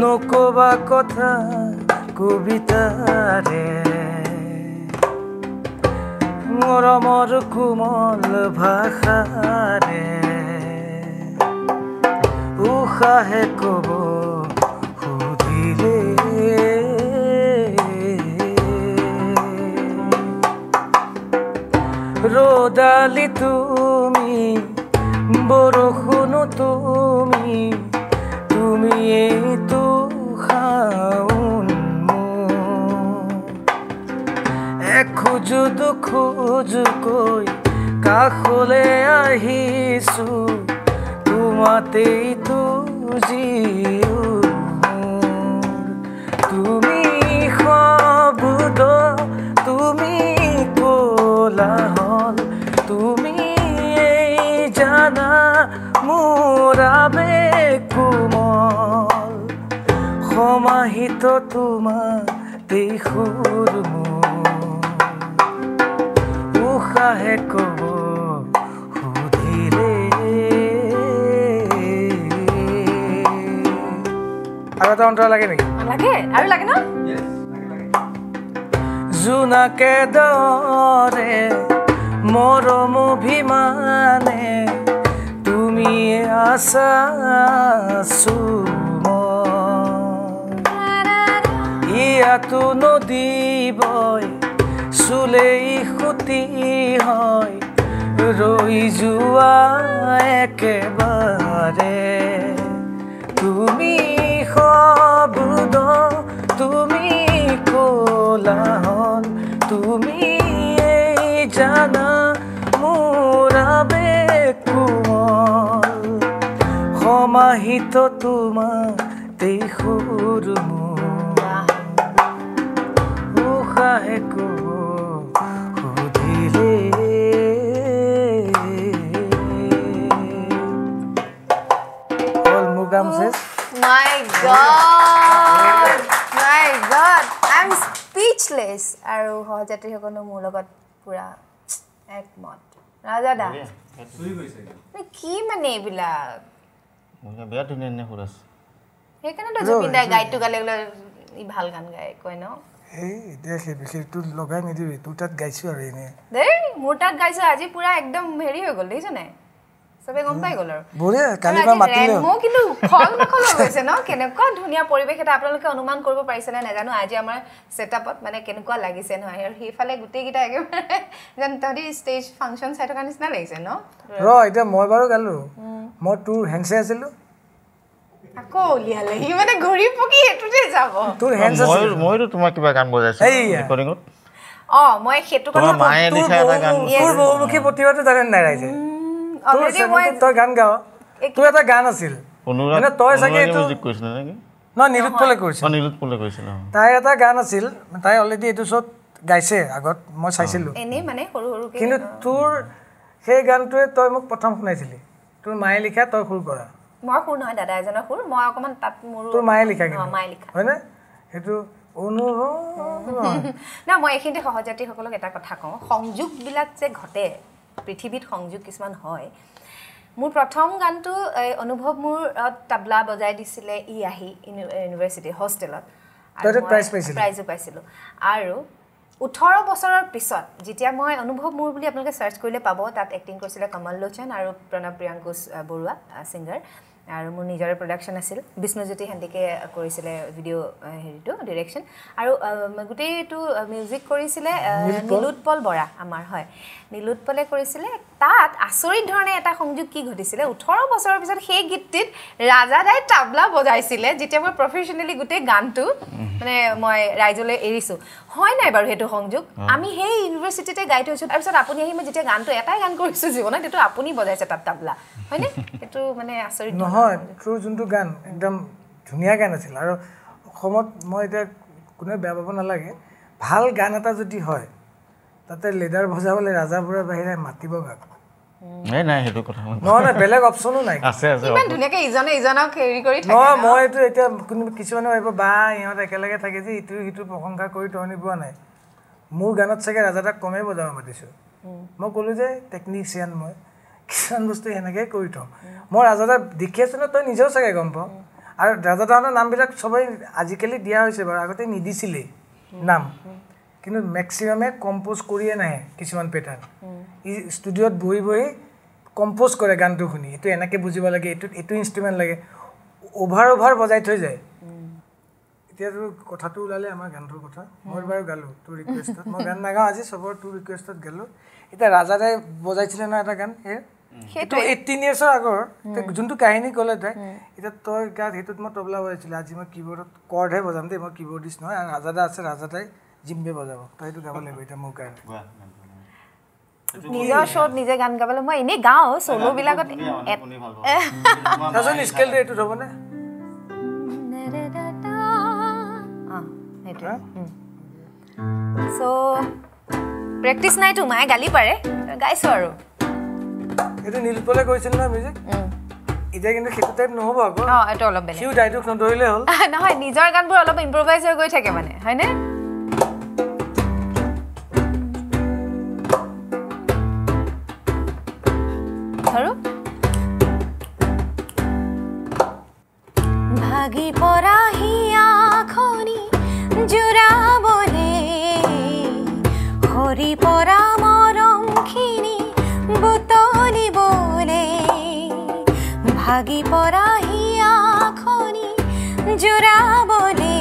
নকবা কথা কবিতাৰে মৰমৰ কোমল ভাষাৰে উষাহে ক'ব রোদালি তুমি বরখুন তুমি তুমি তো খাউন এক খুজুদ খুজ কই কাখলে আহিছো তোমাতেই তো জিয়া সমাহিত তোমার দেশৰ উশাহে ক'ব সুধিলে আৰু এটা অন্তৰ লাগে নেকি লাগে আৰু লাগে ন জোনাকে দৰে মৰম অভিমানে তুমিয়ে আছা চুৰ কাটো নদী বয় চুলেই সুতি হয় ৰৈ যোৱা একেবাৰে তুমি সবুদ তুমি কলাহন তুমি এই জানা মোৰাবে কোমল সমাহিত তোমাৰ দেশুৰ মোৰ কাহেকো সুধিলে আৰু সহযাত্ৰীসকলো মোৰ লগত পুৰা একমত ৰাজা দা কি মানে এইবিলাক সেইকাৰণেতো জুবিন দাই গাইডটো গালে ই ভাল গান গায় কয় ন অনুমান কৰিব পাৰিছেনে নাজানো আজি আমাৰ মানে কেনেকুৱা লাগিছে নহয় আৰু সেইফালে গোটেইকেইটা একেবাৰে ষ্টেজ ফাংচন চাই থকা নিচিনা লাগিছে ন ৰ এতিয়া মই বাৰু গালো মই তোৰ হেণ্ড চাই আছিলো গাইছে আগত মই চাইছিলো কিন্তু তোৰ সেই গানটোৱে তই মোক প্ৰথম শুনাইছিলি তোৰ মায়ে লিখা তই সুৰ কৰা মই এইখিনি সহযাত্ৰীসকলক এটা কথা কওঁ সংযোগবিলাক যে ঘটে পৃথিৱীত সংযোগ কিছুমান হয় মোৰ প্ৰথম গানটো অনুভৱ মোৰ তাবলা বজাই দিছিলে ই আহি ইউনিভাৰ্চিটি হোষ্টেলত প্ৰাইজো পাইছিলোঁ আৰু ওঠৰ বছৰৰ পিছত যেতিয়া মই অনুভৱ মোৰ বুলি আপোনালোকে চাৰ্চ কৰিলে পাব তাত এক্টিং কৰিছিলে কমল লোচন আৰু প্ৰণৱ প্ৰিয়াংকুশ বৰুৱা ছিংগাৰ আৰু মোৰ নিজৰে প্ৰডাকশ্যন আছিল বিষ্ণুজ্যোতি হেণ্ডিকে কৰিছিলে ভিডিঅ' হেৰিটো ডিৰেকশ্যন আৰু গোটেইটো মিউজিক কৰিছিলে নীলোৎপল বৰা আমাৰ হয় নীলোৎপলে কৰিছিলে তাত আচৰিত ধৰণে এটা সংযোগ কি ঘটিছিলে ওঠৰ বছৰৰ পিছত সেই গীতটিত দাই তাবলা বজাইছিলে যেতিয়া মই প্ৰফেচনেলি গোটেই গানটো মানে মই ৰাইজলৈ এৰিছোঁ হয় নাই বাৰু সেইটো সংযোগ আমি সেই ইউনিভাৰ্চিটিতে গাই থৈছোঁ তাৰপিছত আপুনি আহি মই যেতিয়া গানটো এটাই গান কৰিছোঁ জীৱনত সেইটো আপুনি বজাইছে তাত তাবলা হয়নে সেইটো মানে আচৰিত নহয় তোৰ যোনটো গান একদম ধুনীয়া গান আছিল আৰু অসমত মই এতিয়া কোনেও বেয়া পাব নালাগে ভাল গান এটা যদি হয় তাতে লেডাৰ বজাবলৈ ৰাজাবোৰৰ বাহিৰে মাতিব কাক মাতিছো মই কলো যে টেকনিচিয়ান মই কিছুমান বস্তু সেনেকে কৰি থওঁ মই ৰাজাদা দেখিছো ন তই নিজেও চাগে গম পাওঁ আৰু ৰাজাদাহঁতৰ নামবিলাক চবেই আজিকালি দিয়া হৈছে বাৰু আগতে নিদিছিলেই নাম কিন্তু মেক্সিমামে কম্প'জ কৰিয়ে নাহে কিছুমান পেটাৰ্ণ ই ষ্টুডিঅ'ত বহি বহি কম্প'জ কৰে গানটো শুনি এইটো এনেকৈ বুজিব লাগে এইটো এইটো ইনষ্ট্ৰুমেণ্ট লাগে অ'ভাৰ অ'ভাৰ বজাই থৈ যায় এতিয়াতো কথাটো ওলালে আমাৰ গানটোৰ কথা মই বাৰু গালোঁ তোৰ ৰিকুৱেষ্টত মই গান নাগাওঁ আজি চবৰ তোৰ ৰিকুৱেষ্টত গালোঁ এতিয়া ৰাজাৰে বজাইছিলে নহয় এটা গান সেই সেইটো এইটিন ইয়াৰ্ছৰ আগৰ যোনটো কাহিনী ক'লে তাই এতিয়া তই গাত সেইটোত মই তবলা বজাইছিলোঁ আজি মই কীবৰ্ডত কৰ্ডহে বজাম দেই মই কীবৰ্ডিষ্ট নহয় আৰু ৰাজাদা আছে ৰাজাদাই জিম্বে বজাব তাইতো গাব লাগিব এটা মোৰ কাৰণে নিজৰ শ্ব'ত নিজে গান গাবলৈ মই এনেই গাওঁ চল'বিলাকত নাজানো প্ৰেক্টিছ নাইতো মায়ে গালি পাৰে গাইছো আৰু এইটো নীলপলে কৈছিল নহয় মিউজিক এতিয়া কিন্তু সেইটো টাইপ নহ'ব আকৌ নহয় নিজৰ গানবোৰ অলপ ইম্প্ৰভাইজ হৈ গৈ থাকে মানে হয়নে সরাহিয়া খনি জুরা বলে হরি পরামরংখিনি বুতলি বলে ভাগি পরাহিয়া খনি জুরা বলে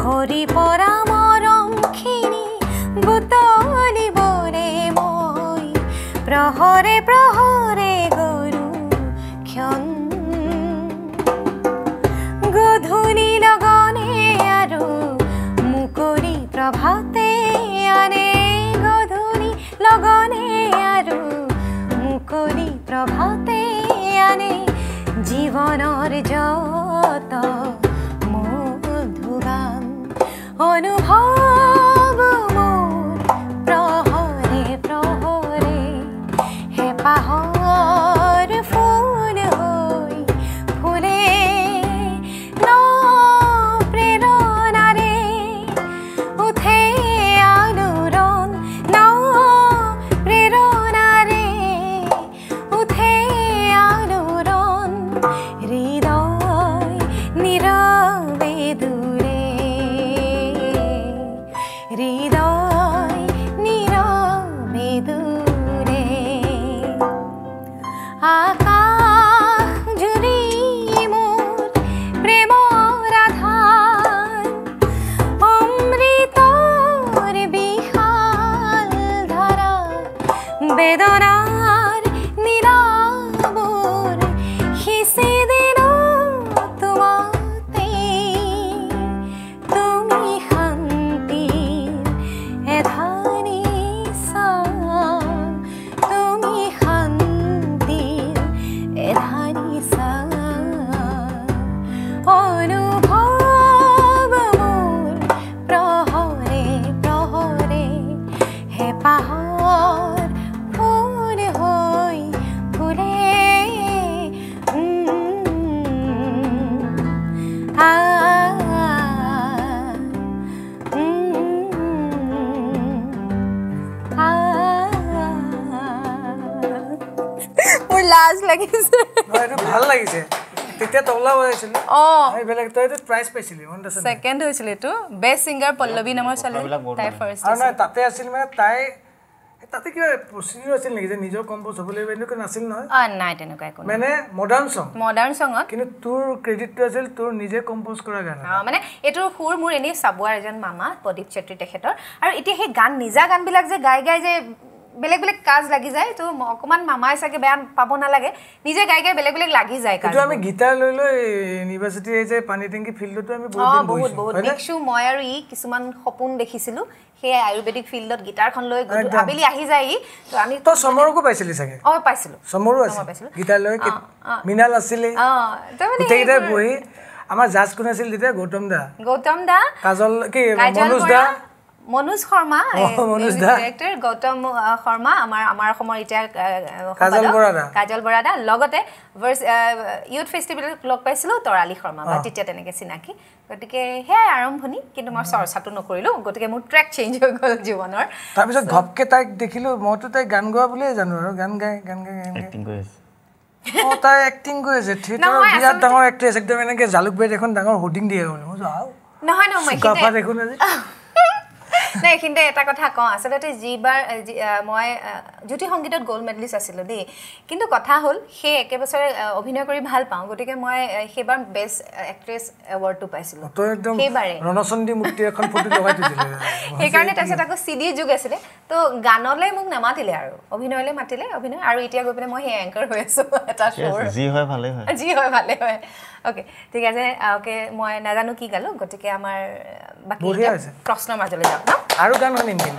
হরি পরামরংখিনি বুতলি বলে মই প্রহরে প্রহরে পৰ্যত মোধুগান অনুভৱ বেলেগ তই এইটো প্ৰাইজ পাইছিলি মন আছে ছেকেণ্ড হৈছিল এইটো বেষ্ট ছিংগাৰ পল্লৱী নামৰ ছোৱালী তাই ফাৰ্ষ্ট আৰু নাই তাতে আছিল মানে তাই তাতে কিবা প্ৰচিডিউৰ আছিল নেকি যে নিজৰ কম্প'জ হ'ব লাগিব এনেকুৱা নাছিল নহয় নাই তেনেকুৱা একো মানে মডাৰ্ণ চং মডাৰ্ণ চঙত কিন্তু তোৰ ক্ৰেডিটটো আছিল তোৰ নিজে কম্প'জ কৰা গান মানে এইটো সুৰ মোৰ এনেই চাবুৱাৰ এজন মামা প্ৰদীপ চেত্ৰী তেখেতৰ আৰু এতিয়া সেই গান নিজা গানবিলাক যে গাই গাই যে বেলেগ বেলেগ কাজ লাগি যায় তো অকণমান মামাই চাগে বেয়া পাব নালাগে নিজে গাই গাই বেলেগ বেলেগ লাগি যায় আমি গীতাৰ লৈ লৈ ইউনিভাৰ্চিটিৰ যে পানী টেংকি ফিল্ডতো আমি বহুত বহুত দেখিছোঁ মই আৰু ই কিছুমান সপোন দেখিছিলোঁ সেই আয়ুৰ্বেদিক ফিল্ডত গীতাৰখন লৈ আবেলি আহি যায় ই তো আমি তই চমৰকো পাইছিলি চাগে অঁ পাইছিলোঁ চমৰো আছিলে আমাৰ জাজ কোন আছিল তেতিয়া গৌতম দা গৌতম দা কাজল কি মনোজ দা মনোজ শৰ্মা ডিৰেক্টৰ গৌতম শৰ্মা আমাৰ আমাৰ অসমৰ এতিয়া কাজল বৰাদা কাজল লগতে ইউথ ফেষ্টিভেলত লগ পাইছিলোঁ তৰালী শৰ্মা বা তেতিয়া তেনেকৈ চিনাকি গতিকে সেয়াই আৰম্ভণি কিন্তু মই চৰ্চাটো নকৰিলোঁ গতিকে মোৰ ট্ৰেক চেঞ্জ হৈ গ'ল জীৱনৰ তাৰপিছত ঘপকে তাইক দেখিলোঁ মইতো তাইক গান গোৱা বুলিয়ে জানো আৰু গান গাই গান গাই গান গাই তাই নহয় নহয় নাই কিন্তু এটা কথা কওঁ আচলতে যিবাৰ মই জ্যোতি সংগীতত গ'ল্ড মেডেলিষ্ট আছিলোঁ দেই কিন্তু কথা হ'ল সেই একেবছৰে অভিনয় কৰি ভাল পাওঁ গতিকে মই সেইবাৰ বেষ্ট এক্ট্ৰেছ এৱাৰ্ডটো পাইছিলোঁ সেইকাৰণে তাৰপিছত আকৌ চি ডি যুগ আছিলে ত' গানলৈ মোক নামাতিলে আৰু অভিনয়লৈ মাতিলে অভিনয় আৰু এতিয়া গৈ পেলাই মই সেই এংকাৰ হৈ আছোঁ এটা যি হয় ভালেই হয় অ'কে ঠিক আছে অ'কে মই নাজানো কি গালোঁ গতিকে আমাৰ বাকী প্ৰশ্নৰ মাজলৈ যাওঁ আৰু গান শুনিম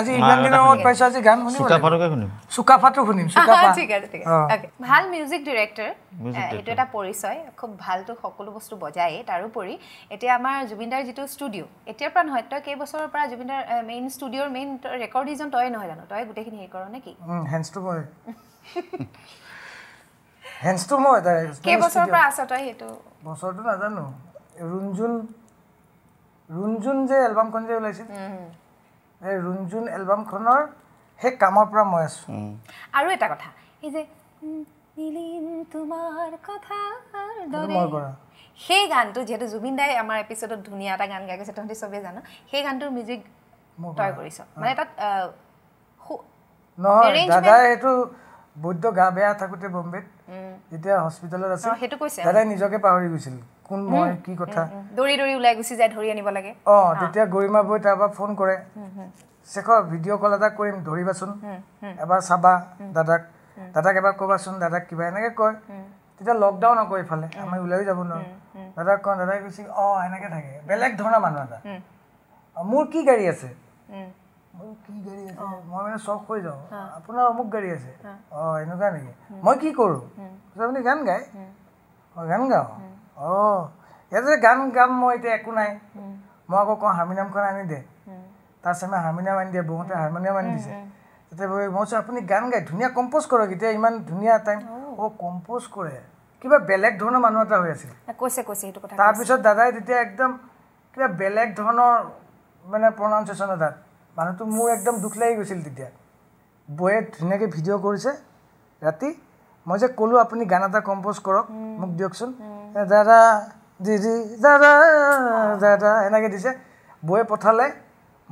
আজি ইমান দিনৰ মূৰত পাইছোঁ আজি গান শুনিম চুকাফাটো শুনিম ভাল মিউজিক ডিৰেক্টৰ এইটো এটা পৰিচয় খুব ভালটো সকলো বস্তু বজায়ে তাৰোপৰি এতিয়া আমাৰ জুবিনদাৰ যিটো ষ্টুডিঅ' এতিয়াৰ পৰা নহয় তই কেইবছৰৰ পৰা জুবিনদাৰ মেইন ষ্টুডিঅ'ৰ মেইন ৰেকৰ্ডিজন তই নহয় জানো তই গোটেইখিনি হেৰি কৰ নে কি হেন্সটো মই বছৰটো নাজানো ৰুণজুন ৰুণজুন যে এলবামখন যে ওলাইছিল সেই ৰুণজুন এলবামখনৰ সেই কামৰ পৰা মই আছো আৰু এটা কথা এই যে সেই গানটো যিহেতু জুবিন দাই আমাৰ এপিচডত ধুনীয়া এটা গান গাই গৈছে তহঁতি চবেই জানো সেই গানটোৰ মিউজিক তৈয়াৰ কৰিছ মানে তাত নহয় দাদাই সেইটো বৈদ্য গা বেয়া থাকোঁতে বম্বেত যেতিয়া হস্পিটেলত আছে সেইটো কৈছে দাদাই নিজকে পাহৰি গৈছিল কোন মই কি কথা দৌৰি দৌৰি ওলাই গুচি যায় ধৰি আনিব লাগে অ তেতিয়া গৰিমা বৈ তাৰ পৰা ফোন কৰে শেষৰ ভিডিঅ' কল এটা কৰিম ধৰিবাচোন এবাৰ চাবা দাদাক দাদাক এবাৰ ক'বাচোন দাদাক কিবা এনেকে কয় তেতিয়া লকডাউন আকৌ এইফালে আমি ওলাইও যাব নোৱাৰো দাদাক কওঁ দাদাই কৈছে অ এনেকে থাকে বেলেগ ধৰণৰ মানুহ এটা মোৰ কি গাড়ী আছে মই কি গাড়ী আছে মই মানে চখ হৈ যাওঁ আপোনাৰ অমুক গাড়ী আছে অঁ এনেকুৱা নেকি মই কি কৰোঁ আপুনি গান গায় অঁ গান গাওঁ অঁ ইয়াতে গান গাম মই এতিয়া একো নাই মই আকৌ কওঁ হাৰমনিয়ামখন আনি দে তাৰপিছত হাৰমনিয়াম আনি দিয়ে বহুতে হাৰমনিয়াম আনি দিছে তেতিয়া মই চাওঁ আপুনি গান গায় ধুনীয়া কম্প'জ কৰক এতিয়া ইমান ধুনীয়া টাইম অ' কম্প'জ কৰে কিবা বেলেগ ধৰণৰ মানুহ এটা হৈ আছিল কৈছে কৈছে সেইটো কথা তাৰপিছত দাদাই তেতিয়া একদম কিবা বেলেগ ধৰণৰ মানে প্ৰনাউঞ্চিয়েশ্যন এটা মানুহটো মোৰ একদম দুখ লাগি গৈছিল তেতিয়া বয়ে ধুনীয়াকৈ ভিডিঅ' কৰিছে ৰাতি মই যে ক'লোঁ আপুনি গান এটা কম্প'জ কৰক মোক দিয়কচোন দাদা দিদি দাদা দাদা এনেকৈ দিছে বয়ে পঠালে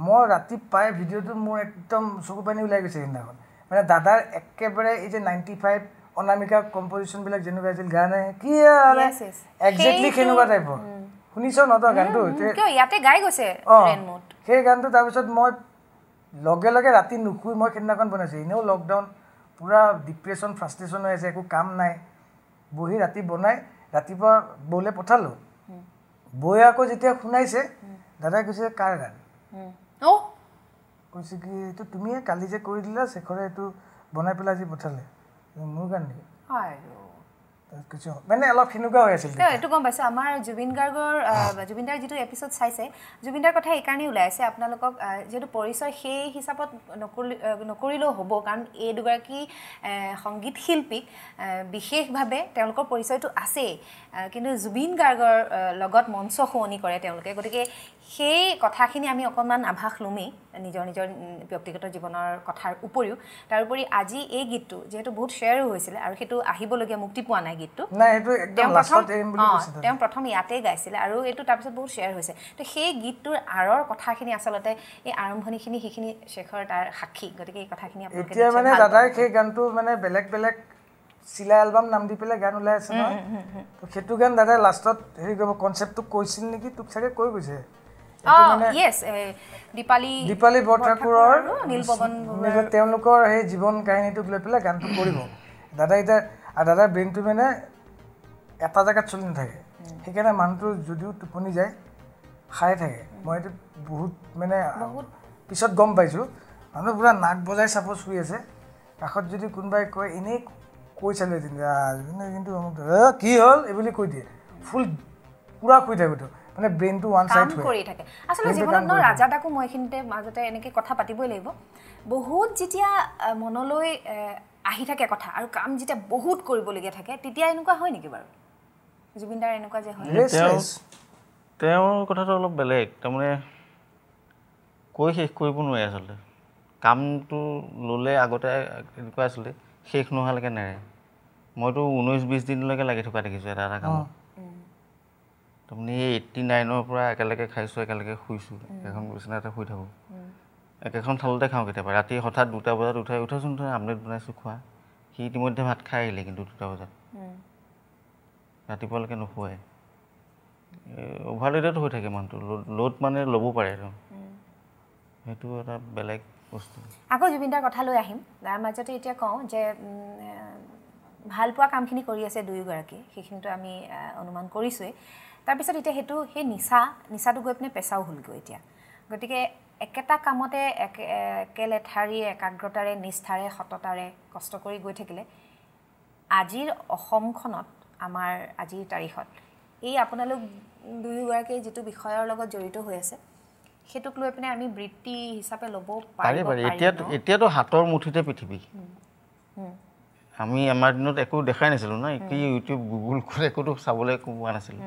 মই ৰাতি পাই ভিডিঅ'টো মোৰ একদম চকু পানী ওলাই গৈছে সেইদিনাখন মানে দাদাৰ একেবাৰে এই যে নাইণ্টি ফাইভ অনামিকা কম্প'জিশ্যনবিলাক যেনেকুৱা আছিল গানে কি একজেক্টলি সেনেকুৱা টাইপৰ শুনিছ ন তই গানটো সেই গানটো তাৰপিছত মই লগে লগে ৰাতি নুশুই মই সেইদিনাখন বনাইছোঁ এনেও লকডাউন পূৰা ডিপ্ৰেশ্যন ফ্ৰাষ্ট্ৰেশ্যন হৈ আছে একো কাম নাই বহি ৰাতি বনাই ৰাতিপুৱা বৌলে পঠালোঁ বৈ আকৌ যেতিয়া শুনাইছে দাদাই কৈছে কাৰ গান কৈছে কি এইটো তুমিয়ে কালি যে কৰি দিলা শেষৰে এইটো বনাই পেলাই আজি পঠালে মোৰ গান নেকি মানে অলপ সেনেকুৱা হৈ আছিল এইটো গম পাইছোঁ আমাৰ জুবিন গাৰ্গৰ জুবিন দাৰ যিটো এপিচড চাইছে জুবিন দাৰ কথা এইকাৰণেই ওলাই আছে আপোনালোকক যিহেতু পৰিচয় সেই হিচাপত নকৰি নকৰিলেও হ'ব কাৰণ এই দুগৰাকী সংগীত শিল্পীক বিশেষভাৱে তেওঁলোকৰ পৰিচয়টো আছেই কিন্তু জুবিন গাৰ্গৰ লগত মঞ্চ শুৱনি কৰে তেওঁলোকে গতিকে সেই কথাখিনি আমি অকণমান আভাস ল'মেই নিজৰ নিজৰ ব্যক্তিগত জীৱনৰ কথাৰ উপৰিও তাৰোপৰি আজি এই গীতটো যিহেতু বহুত শ্বেয়াৰো হৈছিলে আৰু সেইটো আহিবলগীয়া মুক্তি পোৱা নাই গীতটো তেওঁ প্ৰথম ইয়াতে গাইছিলে আৰু এইটো তাৰপিছত বহুত শ্বেয়াৰ হৈছে তো সেই গীতটোৰ আঁৰৰ কথাখিনি আচলতে এই আৰম্ভণিখিনি সেইখিনি শেখৰ তাৰ সাক্ষী গতিকে এই কথাখিনি আপোনালোকে দাদাই সেই গানটো মানে বেলেগ বেলেগ চিলাই এলবাম নাম দি পেলাই গান ওলাই আছে নহয় সেইটো গান দাদাই লাষ্টত হেৰি কৰিব কনচেপ্টটো কৈছিল নেকি তোক চাগে কৈ গৈছে ইয়েছ দীপালী দীপালী বৰঠাকুৰৰ তেওঁলোকৰ সেই জীৱন কাহিনীটোক লৈ পেলাই গানটো কৰিব দাদা দাদাৰ ব্ৰেইনটো মানে এটা জেগাত চলি নাথাকে সেইকাৰণে মানুহটো যদিও টোপনি যায় খাই থাকে মই এইটো বহুত মানে পিছত গম পাইছোঁ মানুহ পূৰা নাক বজাই চাব চুই আছে কাষত যদি কোনোবাই কয় এনেই কৈ চালে কিন্তু কি হ'ল এইবুলি কৈ দিয়ে ফুল পূৰা কৈ থাকোঁ মানে ব্ৰেইনটো ওৱান চাইড কৰি থাকে আচলতে জীৱনত ন ৰাজা মই এইখিনিতে মাজতে এনেকৈ কথা পাতিবই লাগিব বহুত যেতিয়া মনলৈ আহি থাকে কথা আৰু কাম যেতিয়া বহুত কৰিবলগীয়া থাকে তেতিয়া এনেকুৱা হয় নেকি বাৰু জুবিন এনেকুৱা যে হয় তেওঁৰ কথাটো অলপ বেলেগ তাৰমানে কৈ শেষ কৰিব নোৱাৰি আচলতে কামটো ল'লে আগতে এনেকুৱা আছিলে শেষ নোহোৱালৈকে নেৰে মইতো ঊনৈছ বিছ দিনলৈকে লাগি থকা দেখিছোঁ এটা এটা কামত তুমি এই এইটটি নাইনৰ পৰা একেলগে খাইছোঁ একেলগে শুইছোঁ একেখন বিচনাতে শুই থাকোঁ একেখন থালতে খাওঁ কেতিয়াবা ৰাতি হঠাৎ দুটা বজাত উঠাই উঠাচোন ধৰ আমলেট বনাইছোঁ খোৱা সি ইতিমধ্যে ভাত খাই আহিলে কিন্তু দুটা বজাত ৰাতিপুৱালৈকে নোখোৱাই অভাৰলোডেড হৈ থাকে মানুহটো ল'ড মানে ল'ব পাৰে ধৰ সেইটো এটা বেলেগ বস্তু আকৌ জুবিন জুবিনদাৰ কথালৈ আহিম তাৰ মাজতে এতিয়া কওঁ যে ভাল পোৱা কামখিনি কৰি আছে দুয়োগৰাকী সেইখিনিতো আমি অনুমান কৰিছোঁৱেই তাৰপিছত এতিয়া সেইটো সেই নিচা নিচাটো গৈ পিনে পেচাও হ'লগৈ এতিয়া গতিকে একেটা কামতে একে একেলেঠাৰীয়ে একাগ্ৰতাৰে নিষ্ঠাৰে সততাৰে কষ্ট কৰি গৈ থাকিলে আজিৰ অসমখনত আমাৰ আজিৰ তাৰিখত এই আপোনালোক দুয়োগৰাকী যিটো বিষয়ৰ লগত জড়িত হৈ আছে সেইটোক লৈ পিনে আমি বৃত্তি হিচাপে ল'ব পাৰিম এতিয়াতো এতিয়াতো হাতৰ মুঠিতে পৃথিৱী আমি আমাৰ দিনত একো দেখাই নাছিলোঁ ন কি ইউটিউব গুগুল কৰে একোতো চাবলৈ একো পোৱা নাছিলোঁ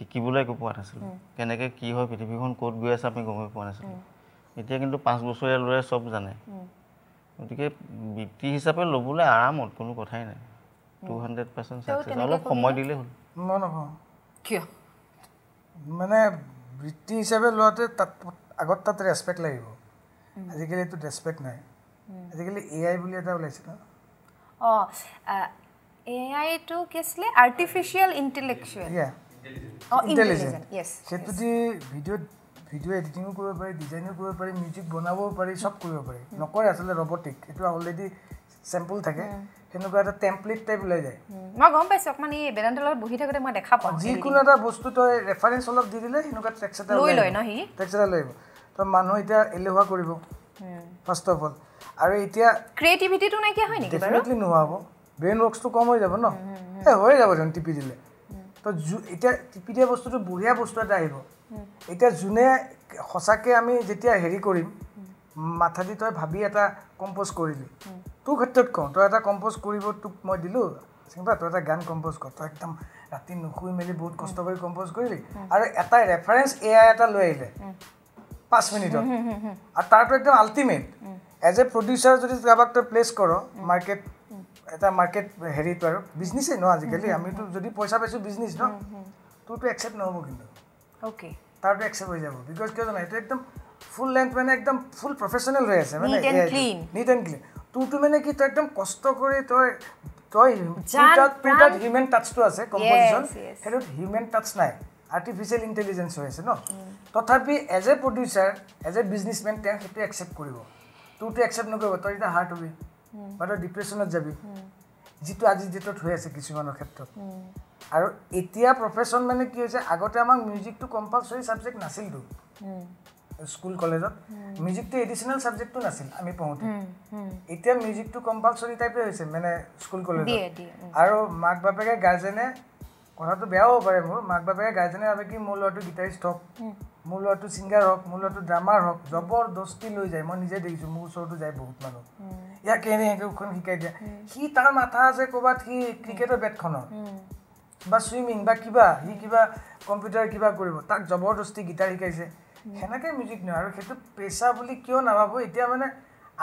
শিকিবলৈ একো পোৱা নাছিলোঁ কেনেকৈ কি হয় পৃথিৱীখন ক'ত গৈ আছে আমি গমেই পোৱা নাছিলোঁ এতিয়া কিন্তু পাঁচ বছৰীয়া ল'ৰাই চব জানে গতিকে বৃত্তি হিচাপে ল'বলৈ আৰামত কোনো কথাই নাই টু হাণ্ড্ৰেড পাৰ্চেণ্ট অলপ সময় দিলেই হ'ল মানে বৃত্তি হিচাপে লোৱাটোৱে তাত আগত তাত ৰেচপেক্ট লাগিব আজিকালি এইটো ৰেচপেক্ট নাই আজিকালি এ আই বুলি এটা ওলাইছে ন অঁ এ আইটো কি আছিলে আৰ্টিফিচিয়েল ইণ্টেলেকচুৱেল ভিডিঅ' oh, এডিটিঙো কৰিব পাৰি ডিজাইনো কৰিব পাৰি মিউজিক বনাবও পাৰি চব কৰিব পাৰি নকৰে আচলতে ৰবটিক সেইটো অলৰেডি চেম্পল থাকে সেনেকুৱা এটা টেম্পলেট টাইপ ওলাই যায় মই গম পাইছোঁ অকণমান এই বেদান্তৰ লগত বহি থাকোঁতে মই দেখা পাওঁ যিকোনো এটা বস্তু তই ৰেফাৰেঞ্চ অলপ দি দিলে সেনেকুৱা টেক্স এটা লৈ লয় ন টেক্স এটা লৈ আহিব মানুহ এতিয়া এলেহুৱা কৰিব ফাৰ্ষ্ট অফ অল আৰু এতিয়া ক্ৰিয়েটিভিটিটো নাইকিয়া হয় নেকি ডেফিনেটলি নোহোৱা হ'ব ব্ৰেইন ৱৰ্কছটো কম হৈ যাব ন এই হৈ যাব যেন টিপি দিলে তো এতিয়া পিটিয়া বস্তুটো বঢ়িয়া বস্তু এটা আহিব এতিয়া যোনে সঁচাকৈ আমি যেতিয়া হেৰি কৰিম মাথা দি তই ভাবি এটা কম্প'জ কৰিলি তোৰ ক্ষেত্ৰত কওঁ তই এটা কম্প'জ কৰিব তোক মই দিলোঁ চিন্তা তই এটা গান কম্প'জ কৰ তই একদম ৰাতি নুশুই মেলি বহুত কষ্ট কৰি কম্প'জ কৰিলি আৰু এটা ৰেফাৰেঞ্চ এ আই এটা লৈ আহিলে পাঁচ মিনিটত আৰু তাৰতো একদম আল্টিমেট এজ এ প্ৰডিউচাৰ যদি কাৰোবাক তই প্লেচ কৰ মাৰ্কেট এটা মাৰ্কেট হেৰিটো আৰু বিজনেচেই ন আজিকালি আমিতো যদি পইচা পাইছোঁ বিজনেছ ন তোৰটো একচেপ্ট নহ'ব কিন্তু অ'কে তাৰতো একচেপ্ট হৈ যাব বিকজ কিয় জানা এইটো একদম ফুল লেন্থ মানে একদম ফুল প্ৰফেচনেল হৈ আছে মানে নিট এণ্ড ক্লিন তোৰটো মানে কি তই একদম কষ্ট কৰি তই তই তোৰ হিউমেন টাচটো আছে কম্পজিশ্যন সেইটোত হিউমেন টাচ নাই আৰ্টিফিচিয়েল ইণ্টেলিজেঞ্চ হৈ আছে ন তথাপি as a producer as a businessman তেওঁ সেইটো একচেপ্ট কৰিব তোৰতো একচেপ্ট নকৰিব তই এতিয়া হাৰ্ট হবি বা ডিপ্ৰেশ্যনত যাবি যিটো আজিৰ ডেটত হৈ আছে কিছুমানৰ ক্ষেত্ৰত আৰু এতিয়া প্ৰফেশ্যন মানে কি হৈছে আগতে আমাক মিউজিকটো কম্পালচৰি ছাবজেক্ট নাছিলতো স্কুল কলেজত মিউজিকটো এডিশ্যনেল ছাবজেক্টটো নাছিল আমি পঢ়োঁতে এতিয়া মিউজিকটো কম্পালচৰি টাইপে হৈছে মানে স্কুল কলেজত আৰু মাক বাপেকে গাৰ্জেনে কথাটো বেয়াও হ'ব পাৰে মোৰ মাক বাপেকে গাৰ্জেনে ভাবে কি মোৰ ল'ৰাটো গীটাৰিষ্ট হওক মোৰ ল'ৰাটো ছিংগাৰ হওক মোৰ ল'ৰাটো ড্ৰামাৰ হওক জবৰদস্তি লৈ যায় মই নিজে দেখিছোঁ মোৰ ওচৰতো যায় বহুত মানুহ ইয়াক এনেকে উখন শিকাই দিয়া সি তাৰ মাথা আছে ক'ৰবাত সি ক্ৰিকেটৰ বেটখনৰ বা চুইমিং বা কিবা সি কিবা কম্পিউটাৰ কিবা কৰিব তাক জবৰদস্তি গীটাৰ শিকাইছে সেনেকে মিউজিক নহয় আৰু সেইটো পেচা বুলি কিয় নাভাবোঁ এতিয়া মানে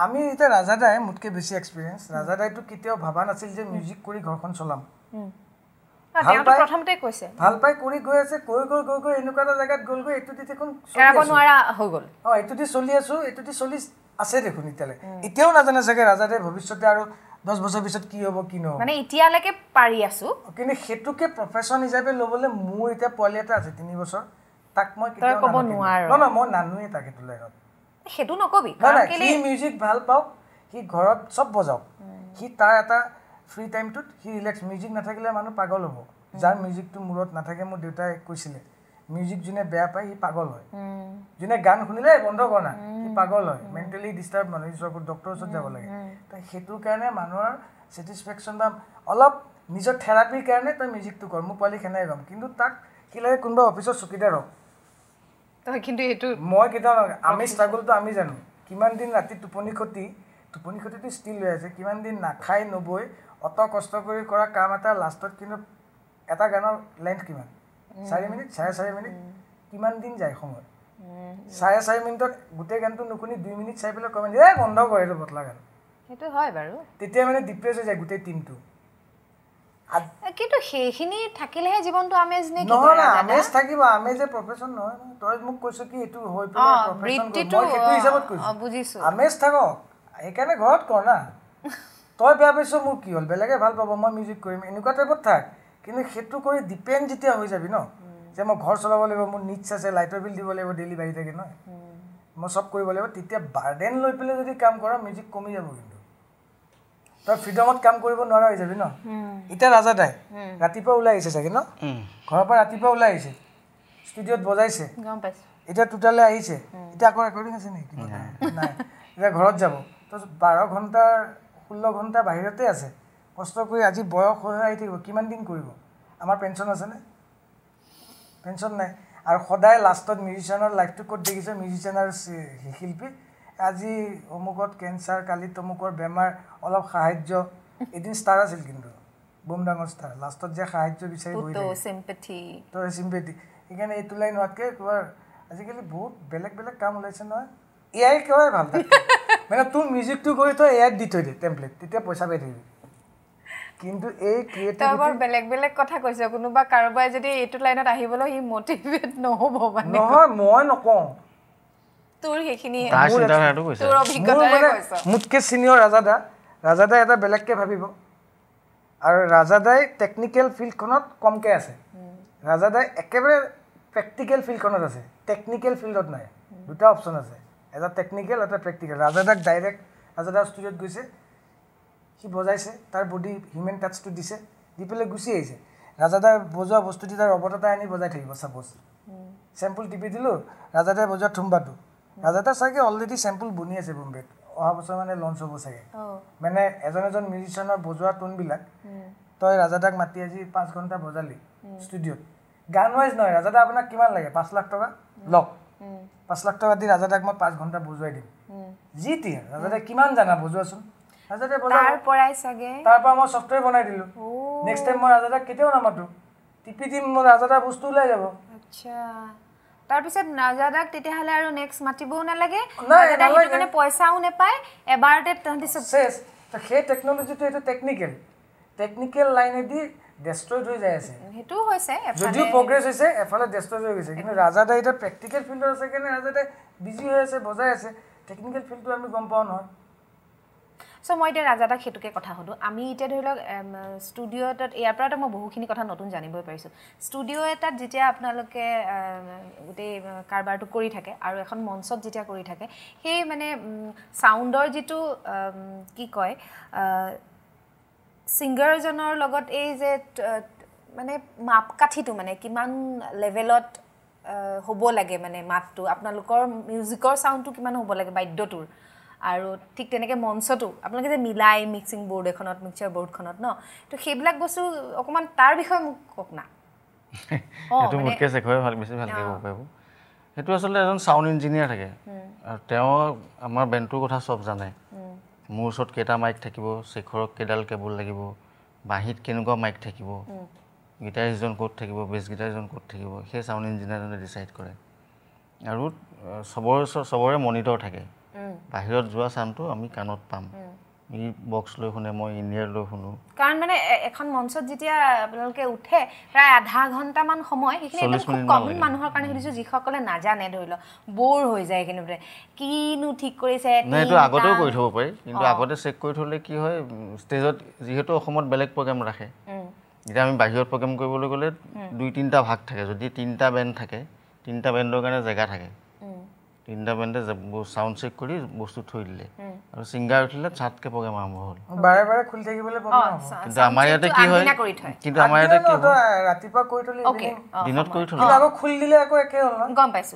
আমি এতিয়া ৰাজাদাই মোতকৈ বেছি এক্সপিৰিয়েঞ্চ ৰাজাদাইটো কেতিয়াও ভবা নাছিল যে মিউজিক কৰি ঘৰখন চলাম ভাল পাই কৰি গৈ আছে কৈ গৈ গৈ গৈ এনেকুৱা এটা জেগাত গ'লগৈ এইটো দি দেখোন অঁ এইটো দি চলি আছো এইটো দি চলি আছে দেখোন এতিয়ালৈকে এতিয়াও নাজানে চাগে ৰাজাদে ভৱিষ্যতে আৰু দহ বছৰ পিছত কি হ'ব কি নহ'ব মানে এতিয়ালৈকে পাৰি আছো কিন্তু সেইটোকে প্ৰফেশ্যন হিচাপে ল'বলৈ মোৰ এতিয়া পোৱালি আছে তিনি বছৰ তাক মই ক'ব নোৱাৰোঁ নহয় মই নানোৱে তাক সেইটো লাইনত সেইটো নকবি সি মিউজিক ভাল পাওক সি ঘৰত চব বজাওক সি তাৰ এটা ফ্ৰী টাইমটোত সি ৰিলেক্স মিউজিক নাথাকিলে মানুহ পাগল হ'ব যাৰ মিউজিকটো মূৰত নাথাকে মোৰ দেউতাই কৈছিলে মিউজিক যোনে বেয়া পায় সি পাগল হয় যোনে গান শুনিলে বন্ধ কৰ না সি পাগল হয় মেণ্টেলি ডিষ্টাৰ্ব মানুহ ওচৰত ডক্তৰৰ ওচৰত যাব লাগে তো সেইটো কাৰণে মানুহৰ ছেটিছফেকশ্যন বা অলপ নিজৰ থেৰাপীৰ কাৰণে তই মিউজিকটো কৰ মোৰ পোৱালি সেনেকৈ গম কিন্তু তাক কি লাগে কোনোবা অফিচৰ চকীতে হওক কিন্তু সেইটো মই কেতিয়াও আমি ষ্ট্ৰাগলটো আমি জানো কিমান দিন ৰাতি টোপনি খতি টোপনি খতিটো ষ্টিল হৈ আছে কিমান দিন নাখাই নবৈ অত কষ্ট কৰি কৰা কাম এটা লাষ্টত কিন্তু এটা গানৰ লেংথ কিমান চাৰি মিনিট চাৰে চাৰি মিনিট কিমান দিন যায় সময় চাৰে চাৰি মিনিটত গোটেই গানটো নুশুনি দুই মিনিট চাই পেলাই কমেণ্ট দিয়ে বন্ধ কৰিলো বটলা গান সেইটো হয় বাৰু তেতিয়া মানে ডিপ্ৰেছ হৈ যায় গোটেই টীমটো কিন্তু সেইখিনি থাকিলেহে জীৱনটো আমেজ নে আমেজ থাকিব আমেজে প্ৰফেশ্যন নহয় তই মোক কৈছো কি এইটো হৈ পেলাই আমেজ থাকক সেইকাৰণে ঘৰত কৰ না তই বেয়া পাইছ মোৰ কি হ'ল বেলেগে ভাল পাব মই মিউজিক কৰিম এনেকুৱা টাইপত থাক কিন্তু সেইটো কৰি ডিপেণ্ড যেতিয়া হৈ যাবি ন যে মই ঘৰ চলাব লাগিব মোৰ নিডছ আছে লাইটৰ বিল দিব লাগিব ডেলিভাৰী থাকে নহয় মই চব কৰিব লাগিব তেতিয়া বাৰ্ডেন লৈ পেলাই যদি কাম কৰ মিউজিক কমি যাব কিন্তু তই ফ্ৰীডমত কাম কৰিব নোৱাৰা হৈ যাবি ন এতিয়া ৰাজা তাই ৰাতিপুৱা ওলাই আহিছে চাগে ন ঘৰৰ পৰা ৰাতিপুৱা ওলাই আহিছে ষ্টুডিঅ'ত বজাইছে এতিয়া টোটেলি আহিছে এতিয়া আকৌ ৰেকৰ্ডিং আছে নেকি নাই এতিয়া ঘৰত যাব তাৰপিছত বাৰ ঘণ্টাৰ ষোল্ল ঘণ্টা বাহিৰতে আছে কষ্ট কৰি আজি বয়স হৈ আহি থাকিব কিমান দিন কৰিব আমাৰ পেঞ্চন আছেনে পেঞ্চন নাই আৰু সদায় লাষ্টত মিউজিচিয়ানৰ লাইফটো ক'ত দেখিছে মিউজিচিয়ান আৰু শিল্পী আজি অমুকত কেঞ্চাৰ কালি তমুকৰ বেমাৰ অলপ সাহাৰ্য এদিন ষ্টাৰ আছিল কিন্তু বুম ডাঙৰ ষ্টাৰ লাষ্টত যে সাহাৰ্য বিচাৰি চিম্পেথি সেইকাৰণে এইটো লাইন নোহোৱাতকৈ কোৱাৰ আজিকালি বহুত বেলেগ বেলেগ কাম ওলাইছে নহয় এ আই কিবাই ভাল মানে তোৰ মিউজিকটো কৰি থৈ এ আইত দি থৈ দিয়ে টেম্পলেট তেতিয়া পইচা পাই থাকিবি কিন্তু এই ক্ৰিয়েটিভিটি বেলেগ বেলেগ কথা কৈছে কোনোবা কাৰোবাৰ যদি এইটো লাইনত আহিবলৈ সি মটিভেট নহ'ব মানে নহয় মই নকওঁ মোতকে চিনিয়ৰ ৰাজাদা ৰাজাদাই এটা বেলেগকে ভাবিব আৰু ৰাজাদাই টেকনিকেল ফিল্ডখনত কমকে আছে ৰাজাদাই একেবাৰে প্ৰেক্টিকেল ফিল্ডখনত আছে টেকনিকেল ফিল্ডত নাই দুটা অপচন আছে এটা টেকনিকেল এটা প্ৰেক্টিকেল ৰাজাদাক ডাইৰেক্ট ৰাজাদা ষ্টুডিঅ'ত গৈছে সি বজাইছে তাৰ বডি হিউমেন টাচটো দিছে দি পেলাই গুচি আহিছে ৰাজাদাই বজোৱা বস্তুটো তাৰ ৰবট এটা আনি বজাই থাকিব চাপ'জ চেম্পুল টিপি দিলোঁ ৰাজাদাই বজোৱা থুম্বাটো ৰাজাদাই চাগে অলৰেডি চেম্পুল বনি আছে বম্বেত অহা বছৰ মানে লঞ্চ হ'ব চাগে মানে এজন এজন মিউজিচিয়ানৰ বজোৱা টোনবিলাক তই ৰাজাদাক মাতি আজি পাঁচ ঘণ্টা বজালি ষ্টুডিঅ'ত গান ৱাইজ নহয় ৰাজাদা আপোনাক কিমান লাগে পাঁচ লাখ টকা লওক পাঁচ লাখ টকা দি ৰাজাদাক মই পাঁচ ঘণ্টা বজোৱাই দিম যি টি ৰাজাদাই কিমান জানা বজোৱাচোন ৰাজাদাই বজাই তাৰ পৰাই চাগে তাৰ পৰা মই ছফ্টৱেৰ বনাই দিলো নেক্সট টাইম মই ৰাজাদাক কেতিয়াও নামাতো টিপি দিম মই ৰাজাদাৰ বস্তু ওলাই যাব আচ্ছা তাৰপিছত ৰাজাদাক তেতিয়াহ'লে আৰু নেক্সট মাতিবও নালাগে মানে পইচাও নাপায় এবাৰতে তহঁতি চব সেই টেকন'লজিটো এইটো টেকনিকেল টেকনিকেল লাইনেদি ডেষ্ট্ৰইড হৈ যায় আছে সেইটো হৈছে যদিও প্ৰগ্ৰেছ হৈছে এফালে ডেষ্ট্ৰইড হৈ গৈছে কিন্তু ৰাজাদাই এতিয়া প্ৰেক্টিকেল ফিল্ডত আছে কাৰণে ৰাজাদাই বিজি হৈ আছে বজাই আছে টেকনিকেল ফিল্ডটো আমি গম পাওঁ নহয় চ' মই এতিয়া ৰাজা সেইটোকে কথা সোধোঁ আমি এতিয়া ধৰি লওক ষ্টুডিঅ' এটাত ইয়াৰ পৰাতো মই বহুখিনি কথা নতুন জানিবই পাৰিছোঁ ষ্টুডিঅ' এটাত যেতিয়া আপোনালোকে গোটেই কাৰবাৰটো কৰি থাকে আৰু এখন মঞ্চত যেতিয়া কৰি থাকে সেই মানে চাউণ্ডৰ যিটো কি কয় ছিংগাৰজনৰ লগত এই যে মানে মাপকাঠিটো মানে কিমান লেভেলত হ'ব লাগে মানে মাতটো আপোনালোকৰ মিউজিকৰ চাউণ্ডটো কিমান হ'ব লাগে বাদ্যটোৰ আৰু ঠিক তেনেকৈ মঞ্চটো আপোনালোকে যে মিলাই মিক্সিং বৰ্ড এখনত মিক্সাৰ বৰ্ডখনত ন তো সেইবিলাক বস্তু অকণমান তাৰ বিষয়ে মোক কওক না সেইটো মোতকৈ চেকৰে ভাল বেছি পাৰিব সেইটো আচলতে এজন চাউণ্ড ইঞ্জিনিয়াৰ থাকে আৰু তেওঁ আমাৰ বেণ্ডটোৰ কথা চব জানে মোৰ ওচৰত কেইটা মাইক থাকিব চেখৰক কেইডাল কেবুল লাগিব বাঁহীত কেনেকুৱা মাইক থাকিব গীটাৰিষ্টজন ক'ত থাকিব বেচ গীটাৰিষ্টজন ক'ত থাকিব সেই চাউণ্ড ইঞ্জিনিয়াৰজনে ডিচাইড কৰে আৰু চবৰে চবৰে মনিটৰ থাকে বাহিৰত যোৱা চাউণ্ডটো আমি কাণত পাম বক্স লৈ শুনে মই ইণ্ডিয়াৰ লৈ শুনো কাৰণ মানে এখন মঞ্চত যেতিয়া আপোনালোকে উঠে প্ৰায় আধা ঘণ্টামান সময় সেইখিনি কম মানুহৰ কাৰণে সুধিছোঁ যিসকলে নাজানে ধৰি লওক ব'ৰ হৈ যায় সেইখিনি কিনো ঠিক কৰিছে নাই আগতেও কৰি থ'ব পাৰি কিন্তু আগতে চেক কৰি থ'লে কি হয় ষ্টেজত যিহেতু অসমত বেলেগ প্ৰগ্ৰেম ৰাখে এতিয়া আমি বাহিৰত প্ৰগ্ৰেম কৰিবলৈ গ'লে দুই তিনিটা ভাগ থাকে যদি তিনিটা বেণ্ড থাকে তিনিটা বেণ্ডৰ কাৰণে জেগা থাকে তিনিটা বেণ্ডে চাউণ্ড চেক কৰি বস্তু থৈ দিলে আৰু ছিংগাৰ উঠিলে চাটকে প্ৰগ্ৰেম আৰম্ভ হ'ল বাৰে বাৰে খুলি থাকিবলৈ কিন্তু আমাৰ ইয়াতে কি হয় কিন্তু আমাৰ ইয়াতে ৰাতিপুৱা কৰি থ'লে দিনত কৰি থ'লে আকৌ খুলি দিলে আকৌ একে হ'ল গম পাইছো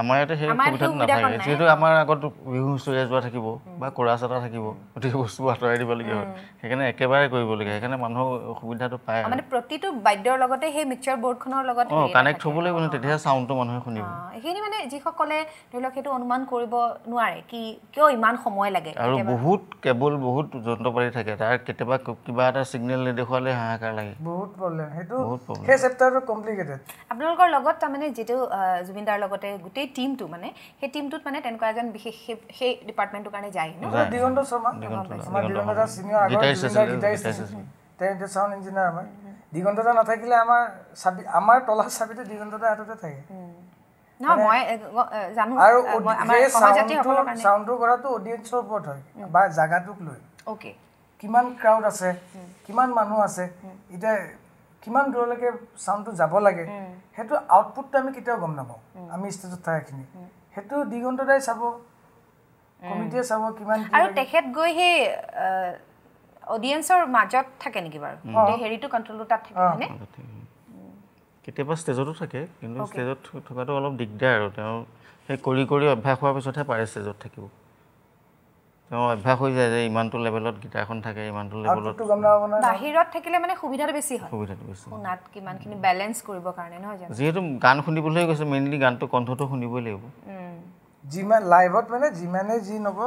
আমাৰ ইয়াতে সেই সুবিধাটো নাথাকে যিহেতু আমাৰ আগত বিহু হুঁচৰি এযোৰা থাকিব বা কৰা চাতা থাকিব গোটেই বস্তু আঁতৰাই দিবলগীয়া হয় সেইকাৰণে একেবাৰে কৰিবলগীয়া সেইকাৰণে মানুহৰ সুবিধাটো পায় মানে প্ৰতিটো বাদ্যৰ লগতে সেই মিক্সাৰ বৰ্ডখনৰ লগত কানেক্ট হ'ব লাগিব তেতিয়াহে চাউণ্ডটো মানুহে শুনিব সেইখিনি মানে যিসকলে ধৰি লওক সেইটো অনুমান কৰিব নোৱাৰে কি কিয় ইমান সময় লাগে আৰু বহুত কেৱল বহুত যন্ত্ৰ পাতি থাকে তাৰ কেতিয়াবা কিবা এটা ছিগনেল নেদেখুৱালে হাহাকাৰ লাগে বহুত প্ৰব্লেম সেইটো সেই চেপ্টাৰটো কমপ্লিকেটেড আপোনালোকৰ লগত তাৰমানে যিটো জুবিনদাৰ লগতে গোটেই টীমটো মানে সেই টীমটোত মানে তেনেকুৱা এজন বিশেষ সেই ডিপাৰ্টমেণ্টটোৰ কাৰণে যায় ন দিগন্ত শৰ্মা নাথাকিলে আমাৰ চাবি আমাৰ তলাৰ চাবিটো দিগন্তদা হাততে থাকে কিমান ক্ৰাউড আছে কিমান মানুহ আছে এতিয়া কিমান দূৰলৈকে চাউণ্ডটো যাব লাগে সেইটো আউটপুটটো আমি কেতিয়াও গম নাপাওঁ আমি ষ্টেজত থকাখিনি সেইটো দ্বিগুণটাই চাব কমিটিয়ে চাব কিমান আৰু তেখেত গৈ সেই অডিয়েঞ্চৰ মাজত থাকে নেকি বাৰু হেৰিটো কণ্ট্ৰলো তাত থাকে কেতিয়াবা ষ্টেজতো থাকে কিন্তু ষ্টেজত থকাটো অলপ দিগদাৰ আৰু তেওঁ সেই কৰি কৰি অভ্যাস হোৱাৰ পিছতহে পাৰে ষ্টেজত থাকিব তেওঁ অভ্যাস হৈ যায় যে ইমানটো লেভেলত গীটাৰখন থাকে ইমানটো লেভেলত বাহিৰত থাকিলে মানে সুবিধাটো বেছি হয় সুবিধাটো বেছি শুনাত কিমানখিনি বেলেঞ্চ কৰিব কাৰণে নহয় জানো যিহেতু গান শুনিবলৈ গৈছে মেইনলি গানটো কণ্ঠটো শুনিবই লাগিব যিমান লাইভত মানে যিমানে যি নহ'ব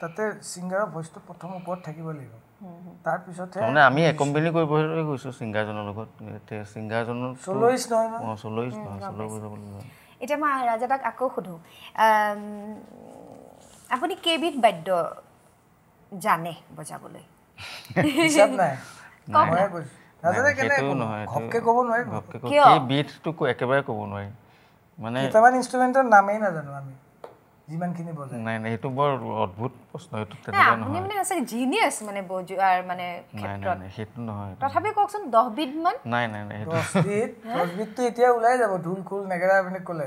তাতে ছিংগাৰৰ ভইচটো প্ৰথম ওপৰত থাকিব লাগিব তাৰপিছতহে মানে আমি একম্পেনি কৰিবলৈ গৈছোঁ ছিংগাৰজনৰ লগত ছিংগাৰজনৰ চল্লৈছ নহয় অঁ চল্লৈছ নহয় চল্লৈছ যাব লাগিব এতিয়া মই ৰাজাদাক আকৌ সোধোঁ আপুনি কেইবিধ বাদ্য জানে বজাবলৈ ঢোল খোল নেগেৰা বুলি ক'লে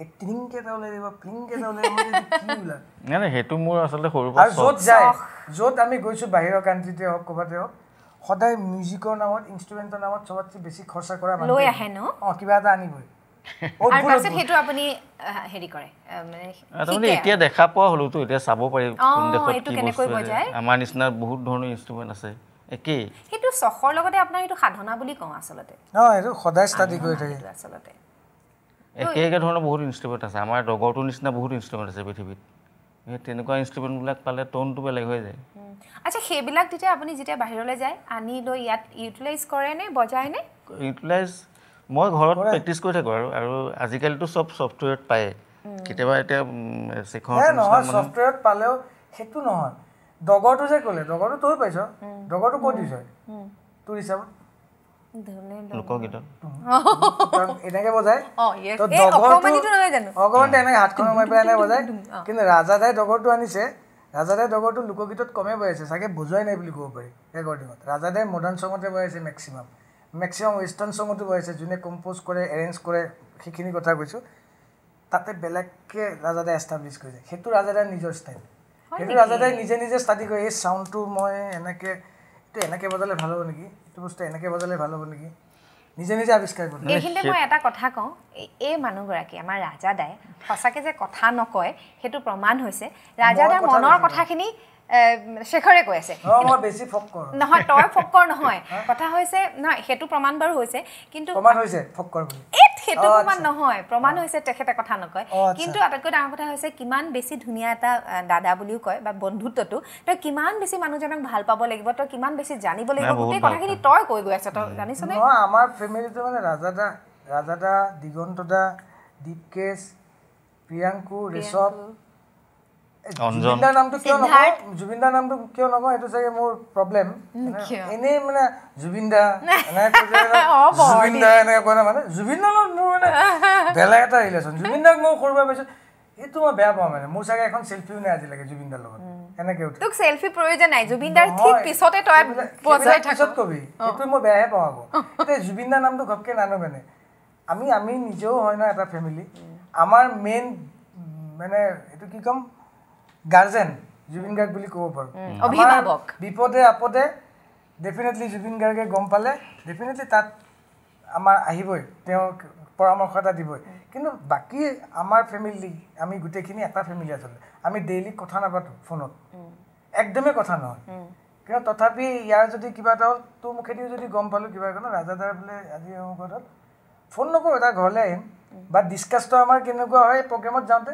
য'ত আমি গৈছো বাহিৰৰ কাণ্ট্ৰিতে হওক ক'ৰবাতে হওক সদায় মিউজিকৰ নামত ইনষ্ট্ৰুমেণ্টৰ নামত চবতকৈ বেছি খৰচা কৰা লৈ আহে ন অঁ কিবা এটা আনিবই সদায় ষ্টাডি কৰি থাকে আচলতে একে একে ধৰণৰ বহুত ইনষ্ট্ৰুমেণ্ট আছে আমাৰ ডগৰটোৰ নিচিনা বহুত ইনষ্ট্ৰুমেণ্ট আছে পৃথিৱীত সেই তেনেকুৱা ইনষ্ট্ৰুমেণ্টবিলাক পালে টোনটো বেলেগ হৈ যায় আচ্ছা সেইবিলাক তেতিয়া আপুনি যেতিয়া বাহিৰলৈ যায় আনি লৈ ইয়াত ইউটিলাইজ কৰেনে বজায় নে ইউটিলাইজ মই ঘৰত প্ৰেক্টিছ কৰি থাকোঁ আৰু আৰু আজিকালিতো চব ছফ্টৱেৰত পায়ে কেতিয়াবা এতিয়া ছফ্টৱেৰত পালেও সেইটো নহয় ডগৰটো যে ক'লে ডগৰটো তয়ো পাইছ ডগৰটো ক'ত দিছ তোৰ হিচাপত কিন্তু ৰাজাদাই ডগৰটো আনিছে ৰাজাদাই ডগৰটো লোকগীতত কমে বজাইছে চাগে বজোৱাই নাই বুলি ক'ব পাৰি ৰেকৰ্ডিঙত ৰাজাদাই মডাৰ্ণ চঙতে বজাইছে মেক্সিমাম মেক্সিমাম ৱেষ্টাৰ্ণ চঙতো বজাইছে যোনে কম্প'জ কৰে এৰেঞ্জ কৰে সেইখিনি কথা কৈছোঁ তাতে বেলেগকৈ ৰাজাদাই এষ্টাব্লিছ কৰিছে সেইটো ৰাজাদাই নিজৰ ষ্টাইল সেইটো ৰাজাদাই নিজে নিজে ষ্টাডি কৰে এই চাউণ্ডটো মই এনেকৈ এইটো এনেকৈ বজালে ভাল হ'ব নেকি এইটো বস্তু এনেকৈ বজালে ভাল হ'ব নেকি নিজে নিজে আৱিষ্কাৰ কৰিব এইখিনিতে মই এটা কথা কওঁ এই মানুহগৰাকী আমাৰ ৰাজাদাই সঁচাকৈ যে কথা নকয় সেইটো প্ৰমাণ হৈছে ৰাজাদাই মনৰ কথাখিনি শেখৰে কৈ আছে নহয় তই ফকৰ নহয় কথা হৈছে নহয় সেইটো প্ৰমাণ বাৰু হৈছে কিন্তু হৈছে ফকৰ বুলি সেইটো প্ৰমাণ নহয় প্ৰমাণ হৈছে তেখেতে কথা নকয় কিন্তু আটাইতকৈ ডাঙৰ কথা হৈছে কিমান বেছি ধুনীয়া এটা দাদা বুলিও কয় বা বন্ধুত্বটো তই কিমান বেছি মানুহজনক ভাল পাব লাগিব তই কিমান বেছি জানিব লাগিব গোটেই কথাখিনি তই কৈ গৈ আছে তই জানিছনে আমাৰ ফেমিলিটো মানে ৰাজাদা ৰাজাদা দিগন্তদা দীপকেশ প্ৰিয়াংকু ৰিষভ জুবিনদাৰ নামটো কিয় নকওঁ জুবিনদাৰ নামটো কিয় নকওঁ এইটো চাগে মোৰ প্ৰব্লেম এনেই মানে জুবিনদা জুবিনদা এনেকৈ কয় মানে জুবিনদাৰ লগত মোৰ মানে বেলেগ এটা ৰিলেশ্যন জুবিনদাক মই সৰু পৰা পাইছোঁ এইটো মই বেয়া পাওঁ মানে মোৰ চাগে এখন চেল্ফিও নাই আজিলৈকে জুবিনদাৰ লগত আমি আমি নিজেও হয় ন এটা ফেমিলি আমাৰ মেইন মানে এইটো কি ক'ম গাৰ্জেন জুবিন গাৰ্গ বুলি ক'ব পাৰোঁ অভিভাৱক বিপদে আপদে ডেফিনেটলি জুবিন গাৰ্গে গম পালে ডেফিনেটলি তাত আমাৰ আহিবই তেওঁক পৰামৰ্শ এটা দিবই কিন্তু বাকী আমাৰ ফেমিলি আমি গোটেইখিনি এটা ফেমিলি আছিলে আমি ডেইলি কথা নাপাতোঁ ফোনত একদমেই কথা নহয় কিন্তু তথাপি ইয়াৰ যদি কিবা এটা হ'ল তোৰ মুখেদিও যদি গম পালোঁ কিবা কাৰণে ৰাজাদাৰ বোলে আজি অমুকত ফোন নকৰোঁ এটা ঘৰলৈ আহিম বা ডিছকাছটো আমাৰ কেনেকুৱা হয় প্ৰগ্ৰেমত যাওঁতে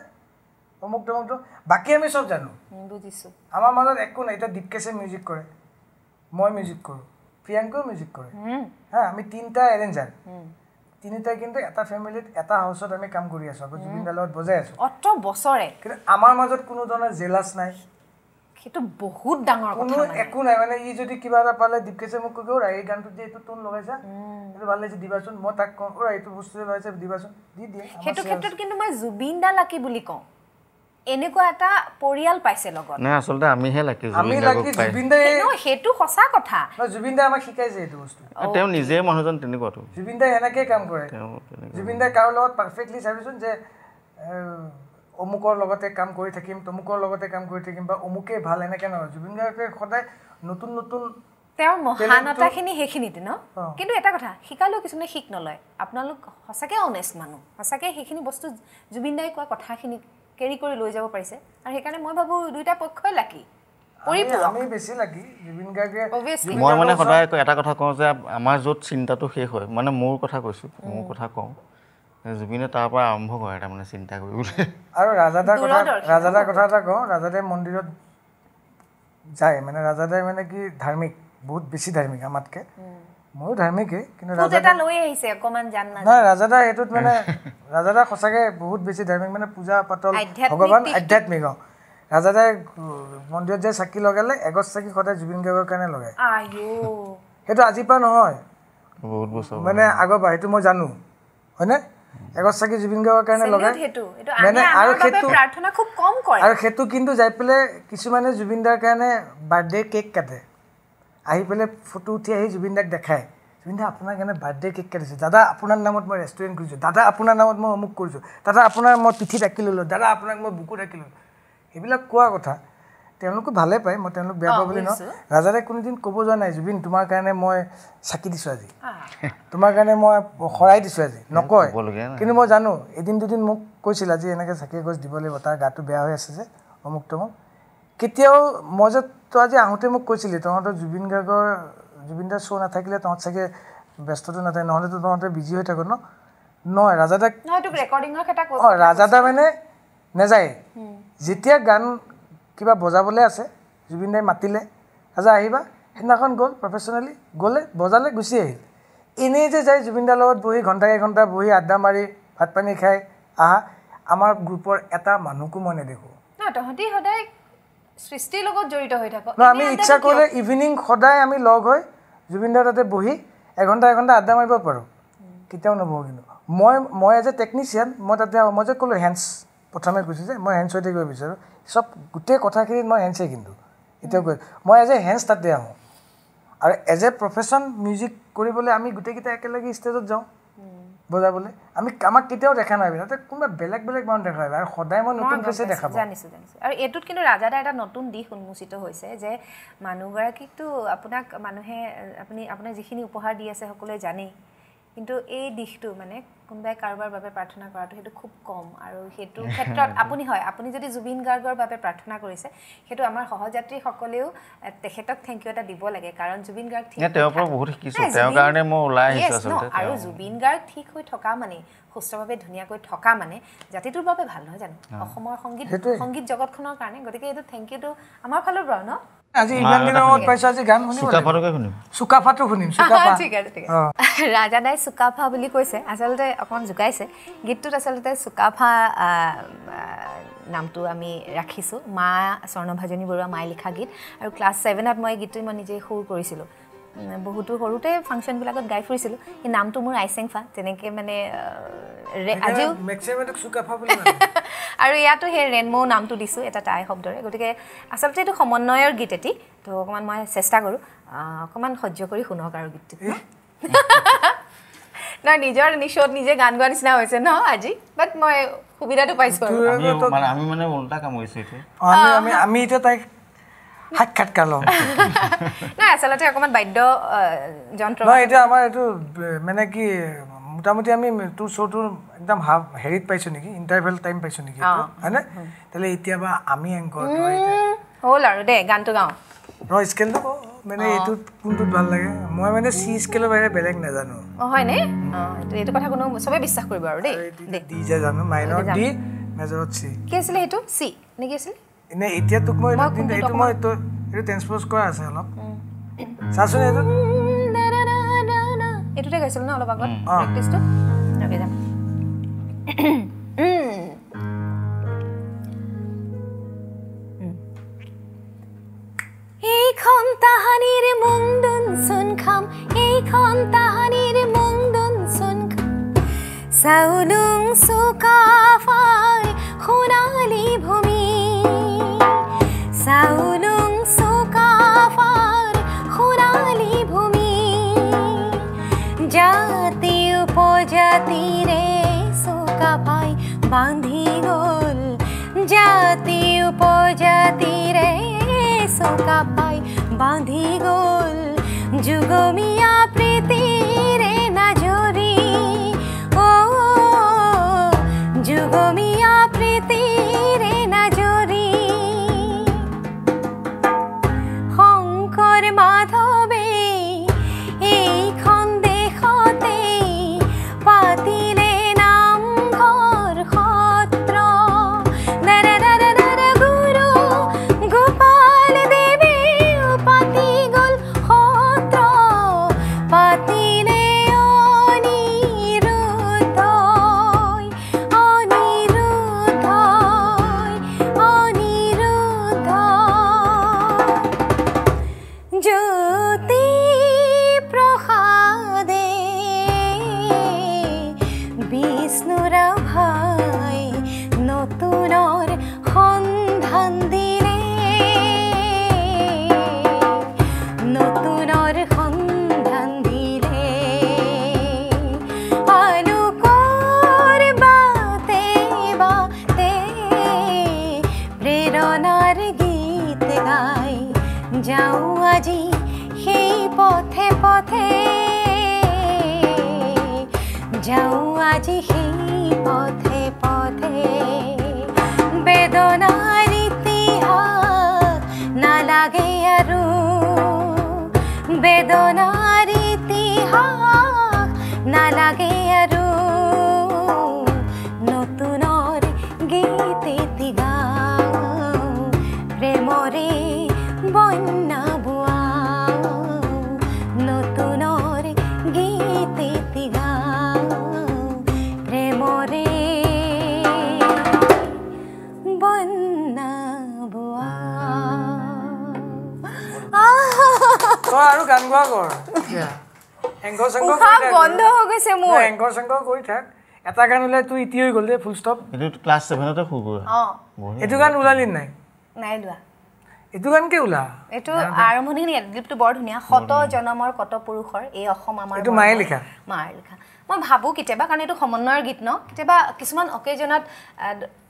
অমুক তমুকটো বাকী আমি চব জানো বুজিছোঁ আমাৰ মাজত একো নাই এতিয়া দীপকেশে মিউজিক কৰে মই মিউজিক কৰোঁ প্ৰিয়াংকাও মিউজিক কৰে হা আমি তিনিটা এৰেঞ্জাৰ তিনিটাই কিন্তু এটা ফেমিলিত এটা হাউচত আমি কাম কৰি আছোঁ আকৌ জুবিনদাৰ লগত বজাই আছোঁ অত্ৰ বছৰে কিন্তু আমাৰ মাজত কোনো ধৰণৰ জেলাছ নাই সেইটো বহুত ডাঙৰ কোনো একো নাই মানে ই যদি কিবা এটা পালে দীপকেশে মোক কৈ ৰাই গানটো দি এইটো টোন লগাইছা এইটো ভাল লাগিছে দিবাচোন মই তাক কওঁ ৰাই এইটো বস্তু লগাইছে দিবাচোন দি দিয়ে সেইটো ক্ষেত্ৰত কিন্তু মই জুবিনদা লাকি বুলি কওঁ এনেকুৱা এটা পৰিয়াল পাইছে লগত নাই আচলতে আমিহে লাগি জুবিন দাই সেইটো সঁচা কথা জুবিন দাই আমাক শিকাই যে এইটো বস্তু তেওঁ নিজে মানুহজন তেনেকুৱাটো জুবিন দাই এনেকে কাম কৰে জুবিন দাই কাৰো লগত পাৰফেক্টলি চাবিচোন যে অমুকৰ লগতে কাম কৰি থাকিম তমুকৰ লগতে কাম কৰি থাকিম বা অমুকে ভাল এনেকে নহয় জুবিন দাকে সদায় নতুন নতুন তেওঁৰ মহানতাখিনি সেইখিনিতে ন কিন্তু এটা কথা শিকালেও কিছুমানে শিক নলয় আপোনালোক সঁচাকৈ অনেষ্ট মানুহ সঁচাকৈ সেইখিনি বস্তু জুবিন দাই কোৱা কথাখিনি কেৰি কৰি লৈ যাব পাৰিছে আৰু সেইকাৰণে মই ভাবোঁ দুয়োটা পক্ষই লাগি মই মানে সদায় এটা কথা কওঁ যে আমাৰ য'ত চিন্তাটো শেষ হয় মানে মোৰ কথা কৈছোঁ মোৰ কথা কওঁ জুবিনে তাৰ পৰা আৰম্ভ কৰে তাৰমানে চিন্তা কৰিবলৈ আৰু ৰাজাদাৰ কথা ৰাজাদাৰ কথা এটা কওঁ ৰাজাদাই মন্দিৰত যায় মানে ৰাজাদাই মানে কি ধাৰ্মিক বহুত বেছি ধাৰ্মিক আমাতকৈ ময়ো ধাৰ্মিকেই কিন্তু নাই ৰাজাদা সেইটোত মানে ৰাজাদা সঁচাকে বহুত বেছি ধাৰ্মিক মানে পূজা পাতল ভগৱান আধ্যাত্মিক অঁ ৰাজাদাই মন্দিৰত যাই চাকি লগালে এগছ চাকি সদায় জুবিন গাৰ্গৰ কাৰণে লগায় সেইটো আজিৰ পৰা নহয় বহুত বছৰ মানে আগৰ পৰা সেইটো মই জানো হয়নে এগছ চাকি জুবিন গাৰ্গৰ কাৰণে লগায় মানে আৰু সেইটো আৰু সেইটো কিন্তু যাই পেলাই কিছুমানে জুবিন দাৰ কাৰণে বাৰ্থডে কেক কাটে আহি পেলাই ফটো উঠি আহি জুবিন দাক দেখাই জুবিন দা আপোনাৰ কাৰণে বাৰ্থডে কেক কাটিছোঁ দাদা আপোনাৰ নামত মই ৰেষ্টুৰেণ্ট খুলিছোঁ দাদা আপোনাৰ নামত মই অমুক কৰিছোঁ দাদা আপোনাৰ মই পিঠিত আঁকি ল'লোঁ দাদা আপোনাক মই বুকু আঁকি ল'লোঁ সেইবিলাক কোৱা কথা তেওঁলোকো ভালে পায় মই তেওঁলোক বেয়া পাওঁ বুলি নহয় ৰাজাদাই কোনোদিন ক'ব যোৱা নাই জুবিন তোমাৰ কাৰণে মই চাকি দিছোঁ আজি তোমাৰ কাৰণে মই শৰাই দিছোঁ আজি নকয় কিন্তু মই জানো এদিন দুদিন মোক কৈছিল আজি এনেকৈ চাকি এগছ দিব লাগিব তাৰ গাটো বেয়া হৈ আছে যে অমুক তমুক কেতিয়াও মই যে তই আজি আহোঁতে মোক কৈছিলি তহঁতৰ জুবিন গাৰ্গৰ জুবিন দাৰ শ্ব' নাথাকিলে তহঁত চাগে ব্যস্ততো নাথাকে নহ'লেতো তহঁতে বিজি হৈ থাকোঁ ন নহয় ৰাজাদাক অঁ ৰাজাদা মানে নাযায় যেতিয়া গান কিবা বজাবলৈ আছে জুবিন দাই মাতিলে ৰাজা আহিবা সেইদিনাখন গ'ল প্ৰফেচনেলি গ'লে বজালে গুচি আহিল এনেই যে যায় দাৰ লগত বহি ঘণ্টা কেইঘণ্টা বহি আড্ডা মাৰি ভাত পানী খাই আহা আমাৰ গ্ৰুপৰ এটা মানুহকো মই নেদেখোঁ তহঁতি সদায় সৃষ্টিৰ লগত জড়িত হৈ থাকোঁ আমি ইচ্ছা কৰিলে ইভিনিং সদায় আমি লগ হৈ জুবিন দাৰ তাতে বহি এঘণ্টা এঘণ্টা আড্ডা মাৰিব পাৰোঁ কেতিয়াও নবহোঁ কিন্তু মই মই এজ এ টেকনিচিয়ান মই তাতে মই যে ক'লোঁ হেন্স প্ৰথমে গৈছোঁ যে মই হেন্স হৈ থাকিব বিচাৰোঁ চব গোটেই কথাখিনিত মই হেন্সেই কিন্তু এতিয়াও গৈ মই এজ এ হেন্স তাতে আহোঁ আৰু এজ এ প্ৰফেশ্যন মিউজিক কৰিবলৈ আমি গোটেইকেইটা একেলগে ষ্টেজত যাওঁ বজাবলৈ আমি আমাক কেতিয়াও দেখা নাই তাতে কোনোবা বেলেগ বেলেগ মানুহ দেখা নাই আৰু সদায় মই নতুন ফেচে দেখা পাওঁ জানিছোঁ জানিছোঁ আৰু এইটোত কিন্তু ৰাজাদাৰ এটা নতুন দিশ উন্মোচিত হৈছে যে মানুহগৰাকীকতো আপোনাক মানুহে আপুনি আপোনাক যিখিনি উপহাৰ দি আছে সকলোৱে জানেই কিন্তু এই দিশটো মানে কোনোবাই কাৰোবাৰ বাবে প্ৰাৰ্থনা কৰাটো সেইটো খুব কম আৰু সেইটো ক্ষেত্ৰত আপুনি হয় আপুনি যদি জুবিন গাৰ্গৰ বাবে প্ৰাৰ্থনা কৰিছে সেইটো আমাৰ সহযাত্ৰীসকলেও তেখেতক থেংক ইউ এটা দিব লাগে কাৰণ জুবিন গাৰ্গ ঠিক তেওঁৰ পৰা বহুত শিকিছোঁ কাৰণে মই ওলাই আহিছোঁ আৰু জুবিন গাৰ্গ ঠিক হৈ থকা মানে সুস্থভাৱে ধুনীয়াকৈ থকা মানে জাতিটোৰ বাবে ভাল নহয় জানো অসমৰ সংগীত সংগীত জগতখনৰ কাৰণে গতিকে এইটো থেংক ইউটো আমাৰ ফালৰ পৰাও ন ৰাজাদাই চুকাফা বুলি কৈছে আচলতে অকণ নামটো আমি ৰাখিছোঁ মা স্বৰ্ণভাজনী বৰুৱা মায়ে লিখা গীত আৰু ক্লাছ ছেভেনত মই গীতটো মই নিজে সুৰ কৰিছিলোঁ বহুতো সৰুতে ফাংচনবিলাকত গাই ফুৰিছিলোঁ সেই নামটো মোৰ আইচেংফা তেনেকৈ মানে আজিও আৰু ইয়াতো সেই ৰেনম' নামটো দিছোঁ এটা টাই শব্দৰে গতিকে আচলতে এইটো সমন্বয়ৰ গীত এটি ত' অকণমান মই চেষ্টা কৰোঁ অকণমান সহ্য কৰি শুনক আৰু গীতটো নহয় নিজৰ নিচত নিজে গান গোৱাৰ নিচিনা হৈছে ন আজি বাট মই সুবিধাটো পাইছোঁ সাক্ষাৎকাৰ লওঁ নাই আচলতে অকণমান বাদ্য যন্ত্ৰ এইটো মানে কি মোটামুটি আমি তোৰ শ্ব'টো একদম হাফ হেৰিত পাইছোঁ নেকি ইণ্টাৰভেল টাইম পাইছোঁ নেকি হয়নে তাহলে এতিয়া বা আমি এংকৰ হ'ল আৰু দে গানটো গাওঁ ৰ স্কেল মানে এইটোত কোনটোত ভাল লাগে মই মানে চি স্কেলৰ বাহিৰে বেলেগ নাজানো হয়নে এইটো কথা কোনো চবেই বিশ্বাস কৰিব আৰু দেই ডি যে জানো মাইনৰ ডি মেজৰত চি কি আছিলে সেইটো চি নেকি আছিলে এনে এতিয়া তোক মই এইটো মই এইটো ট্ৰেন্সপ'জ কৰা আছে অলপ চাচোন এইটো এইটোতে গাইছিলোঁ ন অলপ আগত প্ৰেক্টিচটো তাকে যাম এইখন তাহানিৰ মুংদুন চোন খাম এইখন তাহানিৰ মুংদুন চোন খাম চাউলুং চুকাফাৰ সোণালী ভূমি চাউলুং চুকাফাৰ উপজাতিরে সুকা ভাই বাঁধি গোল জাতি উপজাতিরে সুকা ভাই বাঁধি গোল যুগমিয়া প্রীতিরে না জরি ও যুগমিয়া প্রীতিরে সংঘৰ সংঘ কৰি থাক এটা গান ওলাই তোৰ ইতি হৈ গ'ল যে ফুল ষ্টপ ক্লাছ ছেভেনতে এইটো গান ওলালি নাই নাই লোৱা এইটো গান কে ওলা এইটো আৰম্ভণি দিলীপটো বৰ ধুনীয়া শত জনমৰ কত পুৰুষৰ এই অসম আমাৰ এইটো মায়ে লিখা মায়ে লিখা মই ভাবোঁ কেতিয়াবা কাৰণ এইটো সমন্বয়ৰ গীত ন কেতিয়াবা কিছুমান অকেজনত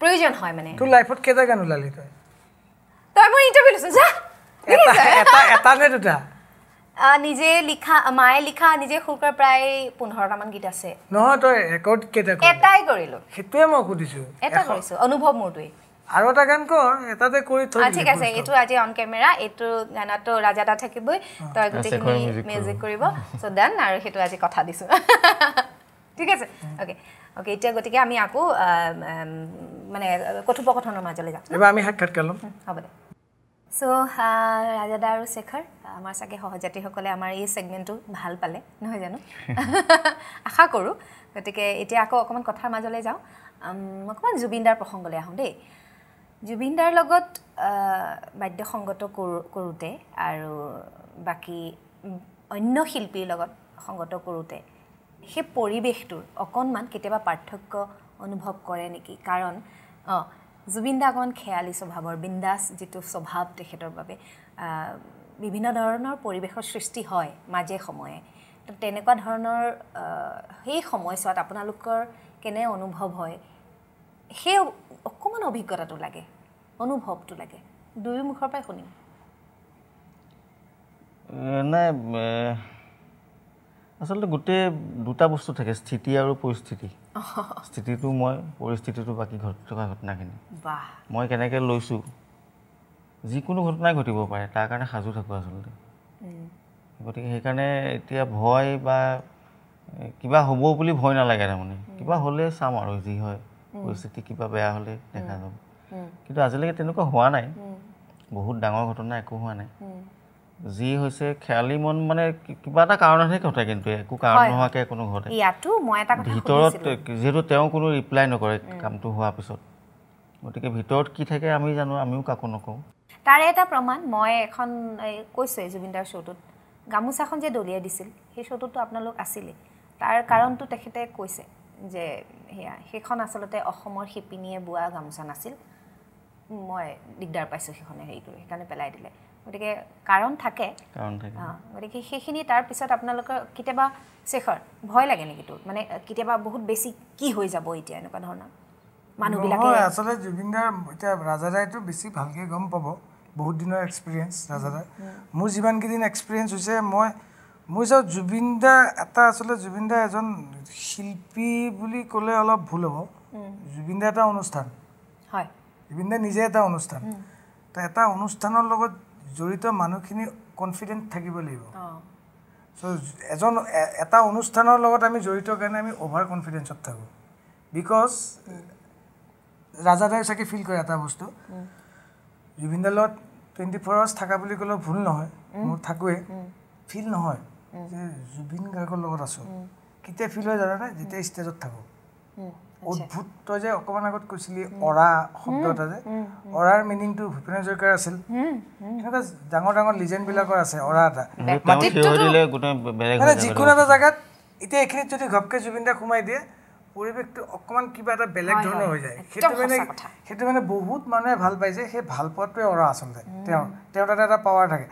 প্ৰয়োজন হয় মানে তোৰ লাইফত কেইটা গান ওলালি তই তই মই ইণ্টাৰভিউ লৈছোঁ যা এটা এটা নে দুটা নিজে লিখা মায়ে লিখা নিজে সুৰকৰ প্ৰায় পোন্ধৰটামান গীত আছে নহয় তই ৰেকৰ্ড কেইটা এটাই কৰিলো সেইটোৱে মই সুধিছো এটা কৰিছো অনুভৱ মোৰটোৱে আৰু এটা গান কৰ এটাতে কৰি থৈ ঠিক আছে এইটো আজি অন কেমেৰা এইটো গানতো ৰাজাদা থাকিবই তই গোটেইখিনি মিউজিক কৰিব চ' ডান আৰু সেইটো আজি কথা দিছোঁ ঠিক আছে অ'কে অ'কে এতিয়া গতিকে আমি আকৌ মানে কথোপকথনৰ মাজলৈ যাওঁ এবাৰ আমি সাক্ষাৎকাৰ ল'ম হ'ব দে চ' ৰাজাদা uh, আৰু শেখৰ uh, আমাৰ চাগে সহযাত্ৰীসকলে আমাৰ এই চেগমেণ্টটো ভাল পালে নহয় জানো আশা কৰোঁ গতিকে এতিয়া আকৌ অকণমান কথাৰ মাজলৈ যাওঁ অকণমান জুবিন দাৰ প্ৰসংগলৈ আহোঁ দেই জুবিন দাৰ লগত বাদ্যসংগত কৰোঁ কৰোঁতে আৰু বাকী অন্য শিল্পীৰ লগত সংগত কৰোঁতে সেই পৰিৱেশটোৰ অকণমান কেতিয়াবা পাৰ্থক্য অনুভৱ কৰে নেকি কাৰণ অঁ জুবিন জুবিনদাকণ খেয়ালি স্বভাৱৰ বিন্দাচ যিটো স্বভাৱ তেখেতৰ বাবে বিভিন্ন ধৰণৰ পৰিৱেশৰ সৃষ্টি হয় মাজে সময়ে তো তেনেকুৱা ধৰণৰ সেই সময়ছোৱাত আপোনালোকৰ কেনে অনুভৱ হয় সেই অকণমান অভিজ্ঞতাটো লাগে অনুভৱটো লাগে দুয়ো মুখৰ পৰাই শুনিম নাই আচলতে গোটেই দুটা বস্তু থাকে স্থিতি আৰু পৰিস্থিতি স্থিতিটো মই পৰিস্থিতিটো বাকী ঘটি থকা ঘটনাখিনি মই কেনেকৈ লৈছোঁ যিকোনো ঘটনাই ঘটিব পাৰে তাৰ কাৰণে সাজু থাকোঁ আচলতে গতিকে সেইকাৰণে এতিয়া ভয় বা কিবা হ'ব বুলি ভয় নালাগে তাৰমানে কিবা হ'লে চাম আৰু যি হয় পৰিস্থিতি কিবা বেয়া হ'লে দেখা যাব কিন্তু আজিলৈকে তেনেকুৱা হোৱা নাই বহুত ডাঙৰ ঘটনা একো হোৱা নাই যি হৈছে খেয়ালি মন মানে কিবা এটা কাৰণতহে ঘটে কিন্তু একো কাৰণ নোহোৱাকে কোনো ঘটে ভিতৰত যিহেতু তেওঁ কোনো ৰিপ্লাই নকৰে কামটো হোৱাৰ পিছত গতিকে ভিতৰত কি থাকে আমি জানো আমিও কাকো নকওঁ তাৰে এটা প্ৰমাণ মই এখন কৈছোঁ জুবিনদাৰ শ্ব'টোত গামোচাখন যে দলিয়াই দিছিল সেই শ্ব'টোতো আপোনালোক আছিলেই তাৰ কাৰণটো তেখেতে কৈছে যে সেয়া সেইখন আচলতে অসমৰ শিপিনীয়ে বোৱা গামোচা নাছিল মই দিগদাৰ পাইছোঁ সেইখনে হেৰি কৰি সেইকাৰণে পেলাই দিলে গতিকে কাৰণ থাকে গতিকে সেইখিনি তাৰপিছত আপোনালোকৰ কেতিয়াবা শেখৰ ভয় লাগে নেকি তোৰ মানে কেতিয়াবা বহুত বেছি কি হৈ যাব এতিয়া এনেকুৱা ধৰণৰ মানুহবিলাকে আচলতে জুবিন দাৰ এতিয়া ৰাজাদাইটো বেছি ভালকৈ গম পাব বহুত দিনৰ এক্সপিৰিয়েঞ্চ ৰাজাদাই মোৰ যিমানকেইদিন এক্সপিৰিয়েঞ্চ হৈছে মই মই চাওঁ জুবিন দা এটা আচলতে জুবিন দা এজন শিল্পী বুলি ক'লে অলপ ভুল হ'ব জুবিন দা এটা অনুষ্ঠান হয় জুবিন দা নিজে এটা অনুষ্ঠান এটা অনুষ্ঠানৰ লগত জড়িত মানুহখিনি কনফিডেণ্ট থাকিব লাগিব চ' এজন এটা অনুষ্ঠানৰ লগত আমি জড়িত কাৰণে আমি অভাৰ কনফিডেঞ্চত থাকোঁ বিকজ ৰাজাদাই চাগে ফিল কৰে এটা বস্তু জুবিন দাৰ লগত টুৱেণ্টি ফ'ৰ আৱাৰ্ছ থকা বুলি ক'লেও ভুল নহয় মোৰ থাকোৱেই ফিল নহয় যে জুবিন গাৰ্গৰ লগত আছোঁ কেতিয়া ফিল হয় জানানে যেতিয়া ষ্টেজত থাকোঁ অদ্ভুত তই যে অকণমান আগত কৈছিলি অৰা শব্দ এটা যে অৰাৰ মিনিংটো ভূপেন হাজৰিকাৰ আছিল ডাঙৰ ডাঙৰ লিজেণ্ড বিলাকৰ আছে অৰা এটা যিকোনো এটা জেগাত এতিয়া এইখিনিত যদি ঘপকে জুবিন দা সোমাই দিয়ে পৰিৱেশটো অকণমান কিবা এটা বেলেগ ধৰণৰ হৈ যায় সেইটো মানে সেইটো মানে বহুত মানুহে ভাল পাইছে সেই ভাল পোৱাটোৱে অৰা আচলতে তেওঁ তেওঁৰ তাতে এটা পাৱাৰ থাকে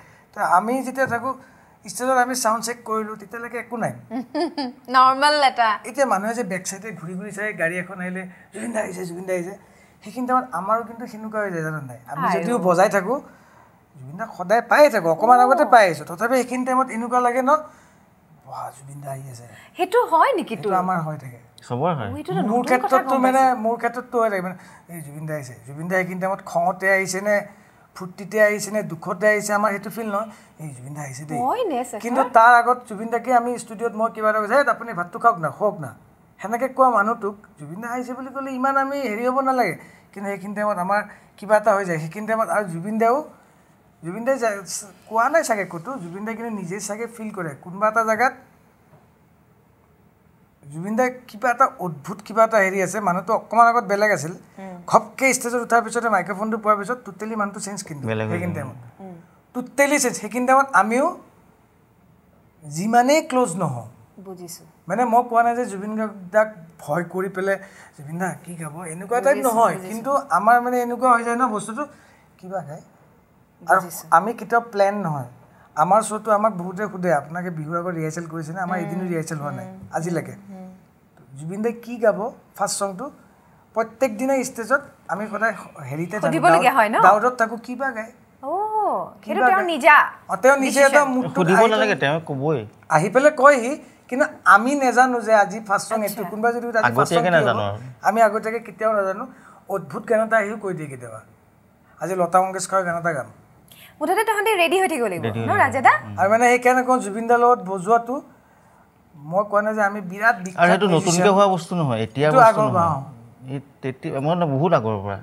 আমি যেতিয়া থাকোঁ ষ্টেজত আমি চাউণ্ড চেক কৰিলোঁ তেতিয়ালৈকে একো নাই নৰ্মেল এটা এতিয়া মানুহে যে বেক চাইডে ঘূৰি ঘূৰি চাই গাড়ী এখন আহিলে জুবিনদা আহিছে জুবিনদা আহিছে সেইখিনি টাইমত আমাৰো কিন্তু সেনেকুৱা হৈ যায় জানো নাই আমি যদিও বজাই থাকোঁ জুবিনদা সদায় পায়ে থাকোঁ অকণমান আগতে পাই আহিছোঁ তথাপি সেইখিনি টাইমত এনেকুৱা লাগে ন বহা জুবিনদা আহি আছে মোৰ ক্ষেত্ৰততো মানে মোৰ ক্ষেত্ৰততো হয় থাকে মানে এই জুবিনদা আহিছে জুবিনদা সেইখিনি টাইমত খঙতে আহিছেনে ফূৰ্তিতে আহিছে নে দুখতে আহিছে আমাৰ সেইটো ফিল নহয় এই জুবিন দা আহিছে দেই কিন্তু তাৰ আগত জুবিন দাকে আমি ষ্টুডিঅ'ত মই কিবা এটা কৈছোঁ আপুনি ভাতটো খাওক না খুৱাওক না সেনেকৈ কোৱা মানুহটোক জুবিন দা আহিছে বুলি ক'লে ইমান আমি হেৰি হ'ব নালাগে কিন্তু সেইখিনি টাইমত আমাৰ কিবা এটা হৈ যায় সেইখিনি টাইমত আৰু জুবিন দাও জুবিন দাই কোৱা নাই চাগে ক'তো জুবিন দাই কিন্তু নিজেই চাগে ফিল কৰে কোনোবা এটা জেগাত জুবিন দাই কিবা এটা অদ্ভুত কিবা এটা হেৰি আছে মানুহটো অকণমান আগত বেলেগ আছিল ঘপকৈ ষ্টেজত উঠাৰ পিছতে মাইক্ৰফোনটো পোৱাৰ পিছত টোটেলি মানুহটো চেঞ্জ কিন্তু সেইখিনি টাইমত টোটেলি চেঞ্জ সেইখিনি টাইমত আমিও যিমানেই ক্ল'জ নহওঁ বুজিছোঁ মানে মই কোৱা নাই যে জুবিন দাক ভয় কৰি পেলাই জুবিন দা কি গাব এনেকুৱা টাইপ নহয় কিন্তু আমাৰ মানে এনেকুৱা হৈ যায় ন বস্তুটো কিবা খায় আৰু আমি কেতিয়াও প্লেন নহয় আমাৰ শ্ব'টো আমাক বহুতে সোধে আপোনাকে বিহুৰ আগত ৰিহাৰ্চেল কৰিছেনে আমাৰ এদিনো ৰিহাৰ্চেল হোৱা নাই আজিলৈকে জুবিনদাই কি গাব ফাৰ্ষ্ট চংটো প্ৰত্যেক দিনাই ষ্টেজত আমি সদায় হেৰিতে ডাউদত তাকো কিবা গায় আহি পেলাই কয় সি কিন্তু আমি নেজানো যে আজি ফাৰ্ষ্ট চং এইটো কোনোবা যদি আমি আগতীয়াকে কেতিয়াও নাজানো অদ্ভুত গান এটা আহিও কৈ দিয়ে কেতিয়াবা আজি লতা মংগেশকাৰৰ গান গাম মুঠতে তহঁতি ৰেডি হৈ থাকিব লাগিব আৰু মানে সেইকাৰণে কওঁ জুবিনদাৰ লগত বজোৱাটো মই কোৱা নাই যে আমি বিৰাট বিখ্যাত সেইটো নতুনকে হোৱা বস্তু নহয় এতিয়া তেতিয়া মই বহুত আগৰ পৰা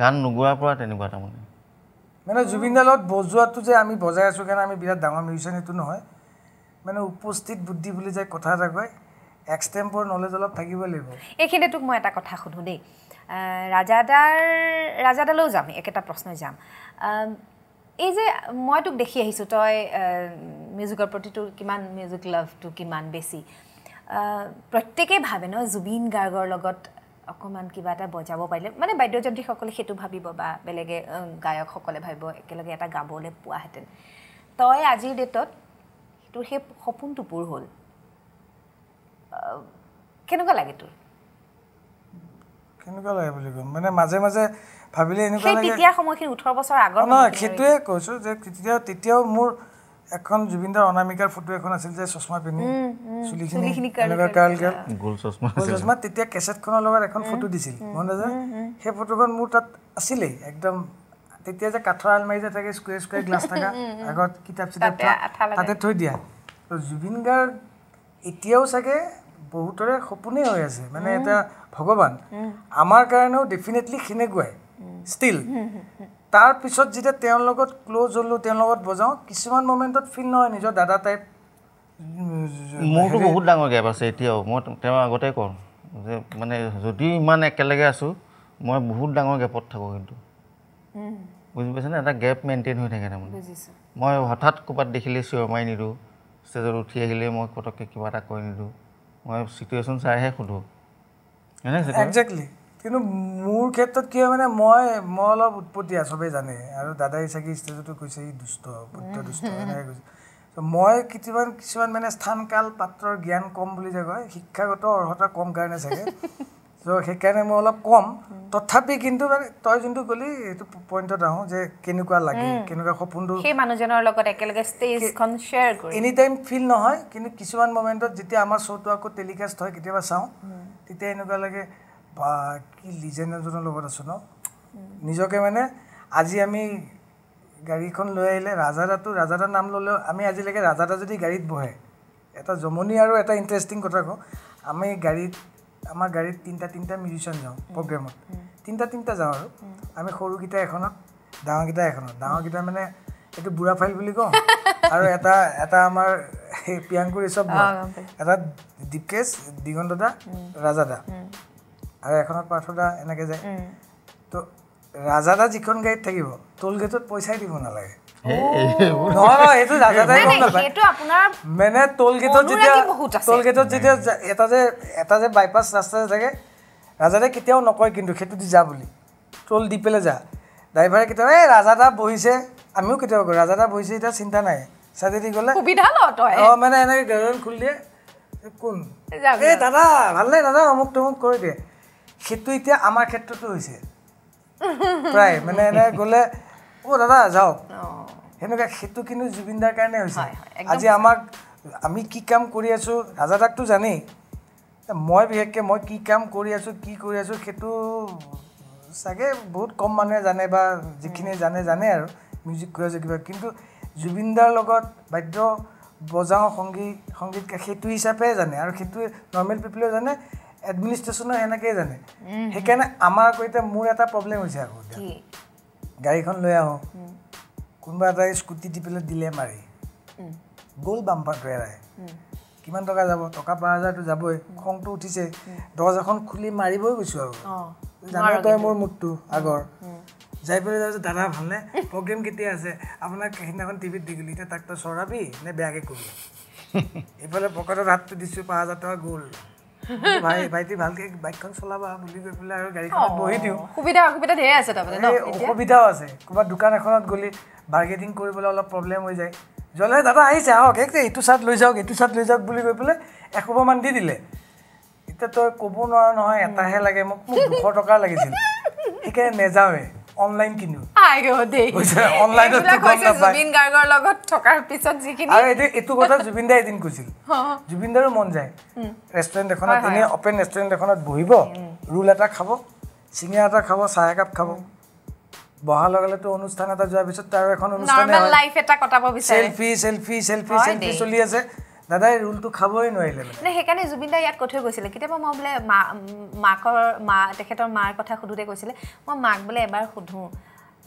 গান নোগোৱাৰ পৰা তেনেকুৱা তাৰমানে মানে জুবিনদাৰ লগত বজোৱাটো যে আমি বজাই আছো কাৰণে আমি বিৰাট ডাঙৰ মিউজিয়ান সেইটো নহয় মানে উপস্থিত বুদ্ধি বুলি যে কথা এটা কয় এক্সটেম্পৰ নলেজ অলপ থাকিব লাগিব এইখিনি তোক মই এটা কথা সোধোঁ দেই ৰাজাদাৰ ৰাজাদালৈও যাম একেটা প্ৰশ্নই যাম এই যে মই তোক দেখি আহিছোঁ তই মিউজিকৰ প্ৰতি তোৰ কিমান মিউজিক লাভটো কিমান বেছি প্ৰত্যেকেই ভাবে ন জুবিন গাৰ্গৰ লগত অকণমান কিবা এটা বজাব পাৰিলে মানে বাদ্যযন্ত্ৰীসকলে সেইটো ভাবিব বা বেলেগে গায়কসকলে ভাবিব একেলগে এটা গাবলৈ পোৱাহেঁতেন তই আজিৰ ডেটত তোৰ সেই সপোনটো পূৰ হ'ল কেনেকুৱা লাগে তোৰ কেনেকুৱা লাগে বুলি ক'ম মানে মাজে মাজে ভাবিলে এনেকুৱা লাগে সেইটোৱে কৈছো যে তেতিয়া তেতিয়াও মোৰ এখন জুবিন দাৰ অনামিকাৰ ফটো এখন আছিল যে চশমা পিন্ধি চুলিখিনি চশমা তেতিয়া কেছেটখনৰ লগত এখন ফটো দিছিল মন আছে সেই ফটোখন মোৰ তাত আছিলেই একদম তেতিয়া যে কাঠৰ আলমাৰি যে থাকে স্কুৱে স্কুৱে গ্লাছ থকা আগত কিতাপ চিতাপ তাতে থৈ দিয়া তো জুবিন গাৰ্গ এতিয়াও চাগে বহুতৰে সপোনেই হৈ আছে মানে এটা ভগৱান আমাৰ কাৰণেও ডেফিনেটলি সেনেকুৱাই ষ্টিল তাৰপিছত যেতিয়া তেওঁৰ লগত ক্ল'জ হ'লোঁ তেওঁৰ লগত বজাওঁ কিছুমান মমেণ্টত ফিল নহয় নিজৰ দাদা টাইপ মোৰতো বহুত ডাঙৰ গেপ আছে এতিয়াও মই তেওঁ আগতে কওঁ যে মানে যদি ইমান একেলগে আছোঁ মই বহুত ডাঙৰ গেপত থাকোঁ কিন্তু বুজি পাইছেনে এটা গেপ মেইনটেইন হৈ থাকে তাৰমানে মই হঠাৎ ক'ৰবাত দেখিলে চিঞৰ মাৰি নিদিওঁ ষ্টেজত উঠি আহিলে মই পটককৈ কিবা এটা কৰি নিদিওঁ মই চিটুৱেশ্যন চাইহে সোধোঁ কিন্তু মোৰ ক্ষেত্ৰত কি হয় মানে মই মই অলপ উৎপত্তি চবেই জানে আৰু দাদাই চাগে ষ্টেজতো কৈছে ই দুষ্ট পুত্ৰ দুষ্ট এনেকৈ কৈছে মই কেতিয়াবা কিছুমান মানে স্থান কাল পাত্ৰৰ জ্ঞান কম বুলি যে কয় শিক্ষাগত অৰ্হতা কম কাৰণে চাগে ত' সেইকাৰণে মই অলপ কম তথাপি কিন্তু মানে তই যোনটো গ'লি এইটো পইণ্টত আহোঁ যে কেনেকুৱা লাগে কেনেকুৱা সপোনটো সেই মানুহজনৰ লগত একেলগে ষ্টেজখন শ্বেয়াৰ কৰি এনি টাইম ফিল নহয় কিন্তু কিছুমান মমেণ্টত যেতিয়া আমাৰ শ্ব'টো আকৌ টেলিকাষ্ট হয় কেতিয়াবা চাওঁ তেতিয়া এনেকুৱা লাগে বা কি লিজেণ্ড এজনৰ লগত আছোঁ ন নিজকে মানে আজি আমি গাড়ীখন লৈ আহিলে ৰাজাদাটো ৰাজাদাৰ নাম ল'লেও আমি আজিলৈকে ৰাজাদা যদি গাড়ীত বহে এটা জমনি আৰু এটা ইণ্টাৰেষ্টিং কথা কওঁ আমি গাড়ীত আমাৰ গাড়ীত তিনিটা তিনিটা মিউজিচিয়ান যাওঁ প্ৰগ্ৰেমত তিনিটা তিনিটা যাওঁ আৰু আমি সৰুকেইটা এখনত ডাঙৰকেইটা এখনত ডাঙৰকেইটা মানে এইটো বুঢ়া ফাইল বুলি কওঁ আৰু এটা এটা আমাৰ সেই পিয়াংকুৰি এটা দীপকেশ দিগন্ত দা ৰাজাদা আৰু এখনত পাৰ্থদা এনেকৈ যায় তো ৰাজাদা যিখন গাড়ীত থাকিব টোল গেটত পইচাই দিব নালাগে যেতিয়া টোল যেতিয়া যে এটা যে বাইপাছ ৰাস্তাতে থাকে ৰাজাদাই কেতিয়াও নকয় কিন্তু সেইটোদি যা বুলি টোল দি পেলাই যা ড্ৰাইভাৰে কেতিয়াবা এই ৰাজাদা বহিছে আমিও কেতিয়াবা কৰোঁ ৰাজাদা বহিছে এতিয়া চিন্তা নাই চাই দি গ'লে অঁ মানে এনেকৈ গাড়ীখন খুলি দিয়ে কোন এই দাদা ভালনে দাদা অমুক তমুক কৰি দিয়ে সেইটো এতিয়া আমাৰ ক্ষেত্ৰতো হৈছে প্ৰায় মানে এনে গ'লে অ' দাদা যাওক সেনেকুৱা সেইটো কিন্তু জুবিন দাৰ কাৰণে হৈছে আজি আমাক আমি কি কাম কৰি আছোঁ ৰাজা দাকটো জানেই মই বিশেষকৈ মই কি কাম কৰি আছোঁ কি কৰি আছোঁ সেইটো চাগে বহুত কম মানুহে জানে বা যিখিনি জানে জানে আৰু মিউজিক কৰি আছোঁ কিবা কিন্তু জুবিন দাৰ লগত বাদ্য বজাওঁ সংগীত সংগীতকাৰ সেইটো হিচাপে জানে আৰু সেইটো নৰ্মেল পিপলেও জানে এডমিনিষ্ট্ৰেশ্যনৰ সেনেকেই জানে সেইকাৰণে আমাৰ আকৌ এতিয়া মোৰ এটা প্ৰব্লেম হৈছে আকৌ গাড়ীখন লৈ আহোঁ কোনোবা এটাই স্কুটি দি পেলাই দিলে মাৰি গ'ল বাম্পাৰটো এৰাই কিমান টকা যাব টকা পাঁচ হাজাৰটো যাবই খংটো উঠিছে দৰ্জাখন খুলি মাৰিবই গৈছোঁ আৰু জানো তই মোৰ মুখটো আগৰ যাই পেলাই দাদা ভালনে প্ৰগ্ৰেম কেতিয়া আছে আপোনাক সেইদিনাখন টিভিত দি গ'লি এতিয়া তাক তই চৰাবি নে বেয়াকৈ কৰিবি এইফালে পকেটত হাতটো দিছোঁ পাঁচ হাজাৰ টকা গ'ল ভাই ভাইটি ভালকে বাইকখন চলাবা বুলি কৈ পেলাই আৰু গাড়ীখনত বহি দিওঁ সুবিধা অসুবিধা ধেৰ আছে তাৰমানে অসুবিধাও আছে ক'ৰবাত দোকান এখনত গ'লে বাৰ্গেটিং কৰিবলৈ অলপ প্ৰব্লেম হৈ যায় জ্বলাই দাদা আহিছে আহক এক এইটো চাৰ্ট লৈ যাওক এইটো চাৰ্ট লৈ যাওক বুলি কৈ পেলাই এশবাৰমান দি দিলে এতিয়া তই ক'ব নোৱাৰ নহয় এটাহে লাগে মোক দুশ টকা লাগিছিল সেইকাৰণে নেযাওঁৱেই অনলাইন কিনো এইটো কথা জুবিন দাই এদিন কৈছিল জুবিন দাৰো মন যায় ৰেষ্টুৰেণ্ট এখনত এনেই অপেন ৰেষ্টুৰেণ্ট এখনত বহিব ৰোল এটা খাব চিঙৰা এটা খাব চাহ একাপ খাব বহাৰ লগে লগেতো অনুষ্ঠান এটা যোৱাৰ পিছত তাৰ এখন অনুষ্ঠান চেলফি চেলফি চেলফি চেলফি চলি আছে দাদাই ৰোলটো খাবই নোৱাৰিলে মানে সেইকাৰণে জুবিন দাই ইয়াত কৈ থৈ গৈছিলে কেতিয়াবা মই বোলে মা মাকৰ মা তেখেতৰ মাৰ কথা সোধোতে কৈছিলে মই মাক বোলে এবাৰ সোধোঁ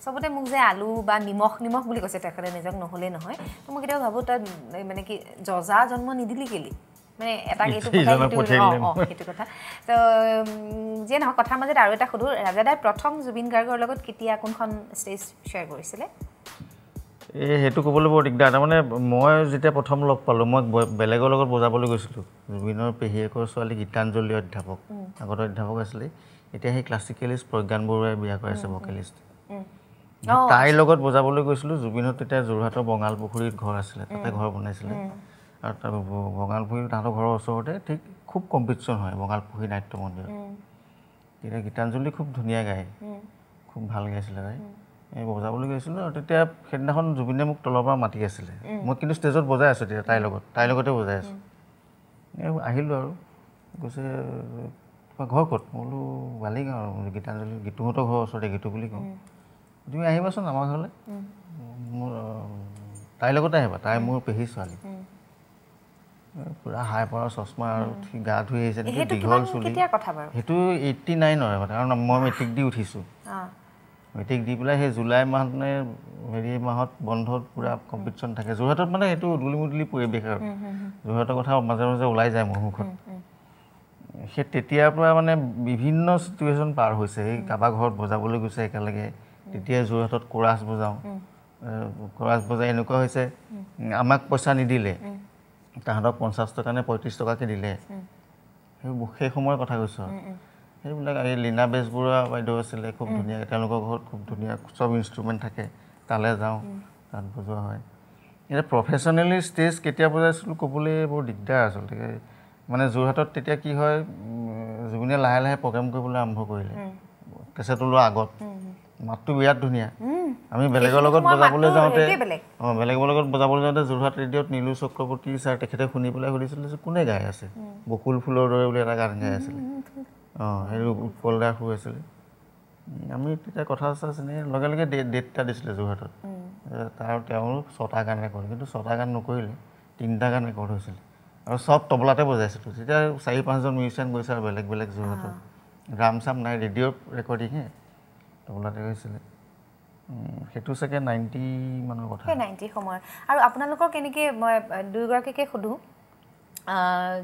চবতে মোক যে আলু বা নিমখ নিমখ বুলি কৈছে তেখেতে নিজক নহ'লেই নহয় তো মই কেতিয়াবা ভাবোঁ তই মানে কি যজা জন্ম নিদিলি কেলি মানে এটা এইটো সেইটো কথা তো যিয়ে নহওক কথাৰ মাজত আৰু এটা সোধোঁ ৰাজাদাই প্ৰথম জুবিন গাৰ্গৰ লগত কেতিয়া কোনখন ষ্টেজ শ্বেয়াৰ কৰিছিলে এই সেইটো ক'বলৈ বৰ দিগদাৰ তাৰমানে মই যেতিয়া প্ৰথম লগ পালোঁ মই বেলেগৰ লগত বজাবলৈ গৈছিলোঁ জুবিনৰ পেহীয়েকৰ ছোৱালী গীতাঞ্জলি অধ্যাপক আগতে অধ্যাপক আছিলে এতিয়া সেই ক্লাছিকেলিষ্ট প্ৰজ্ঞান বৰুৱাই বিয়া কৰাইছে ভকেলিষ্ট তাইৰ লগত বজাবলৈ গৈছিলোঁ জুবিনত তেতিয়া যোৰহাটৰ বঙাল পুখুৰীত ঘৰ আছিলে তাতে ঘৰ বনাইছিলে আৰু তাৰ বঙালপুখুৰী তাহাঁতৰ ঘৰৰ ওচৰতে ঠিক খুব কম্পিটিশ্যন হয় বঙালপুখুৰী নাট্য মন্দিৰত তেতিয়া গীতাঞ্জলি খুব ধুনীয়া গায় খুব ভাল গাইছিলে তাই এই বজাবলৈ গৈছিলোঁ আৰু তেতিয়া সেইদিনাখন জুবিনে মোক তলৰ পৰা মাতি আছিলে মই কিন্তু ষ্টেজত বজাই আছোঁ এতিয়া তাইৰ লগত তাইৰ লগতে বজাই আছোঁ এই আহিলোঁ আৰু গৈছে তোমাৰ ঘৰ ক'ত মই বোলো ভালেই কওঁ আৰু গীতাঞ্জলি গীতুহঁতৰ ঘৰৰ ওচৰতে গীতু বুলি কওঁ তুমি আহিবাচোন আমাৰ ঘৰলৈ মোৰ তাইৰ লগতে আহিবা তাই মোৰ পেহী ছোৱালী পুৰা হাই পৰা চশমা আৰু গা ধুই আহিছে দীঘল চুলি সেইটো এইটটি নাইনৰ কাৰণ মই মেট্ৰিক দি উঠিছোঁ মেট্ৰিক দি পেলাই সেই জুলাই মাহত মানে হেৰি মাহত বন্ধত পূৰা কম্পিটিশ্যন থাকে যোৰহাটত মানে সেইটো উদুলি মুদুলি পৰিৱেশ আৰু যোৰহাটৰ কথা মাজে মাজে ওলাই যায় মোৰ মুখত সেই তেতিয়াৰ পৰা মানে বিভিন্ন চিটুৱেশ্যন পাৰ হৈছে সেই কাৰোবাৰ ঘৰত বজাবলৈ গৈছে একেলগে তেতিয়াই যোৰহাটত কৰাচ বজাওঁ কৰাচ বজাই এনেকুৱা হৈছে আমাক পইচা নিদিলে তাহাঁতক পঞ্চাছ টকা নে পঁয়ত্ৰিছ টকাকৈ দিলে সেই সেই সময়ৰ কথা কৈছোঁ আৰু সেইবিলাক এই লীনা বেজবৰুৱা বাইদেউ আছিলে খুব ধুনীয়াকৈ তেওঁলোকৰ ঘৰত খুব ধুনীয়া চব ইনষ্ট্ৰুমেণ্ট থাকে তালে যাওঁ তাত বজোৱা হয় এতিয়া প্ৰফেচনেলি ষ্টেজ কেতিয়া বজাইছিলোঁ ক'বলৈ বৰ দিগদাৰ আচলতে মানে যোৰহাটত তেতিয়া কি হয় জুবিনে লাহে লাহে প্ৰগ্ৰেম কৰিবলৈ আৰম্ভ কৰিলে কেছেট তোলোৱা আগত মাতটো বিৰাট ধুনীয়া আমি বেলেগৰ লগত বজাবলৈ যাওঁতে অঁ বেলেগৰ লগত বজাবলৈ যাওঁতে যোৰহাট ৰেডিঅ'ত নীলু চক্ৰৱৰ্তী ছাৰ তেখেতে শুনি পেলাই সুধিছিলে যে কোনে গাই আছে বকুল ফুলৰ দৰে বুলি এটা গান গাই আছিলে অঁ সেই উৎপল দাস হৈ আছিলে আমি তেতিয়া কথা চাইছিলে লগে লগে ডেট ডেট এটা দিছিলে যোৰহাটত তাৰ তেওঁৰ ছটা গান ৰেকৰ্ড কিন্তু ছটা গান নকৰিলে তিনিটা গান ৰেকৰ্ড হৈছিলে আৰু চব তবলাতে বজাইছিলোঁ যেতিয়া চাৰি পাঁচজন মিউজিচিয়ান গৈছে আৰু বেলেগ বেলেগ যোৰহাটত ড্ৰাম চাম নাই ৰেডিঅ' ৰেকৰ্ডিঙহে তবলাতে হৈছিলে সেইটো চাগে নাইণ্টি মানৰ কথা নাইণ্টি সময় আৰু আপোনালোকৰ কেনেকৈ মই দুয়োগৰাকীকে সোধোঁ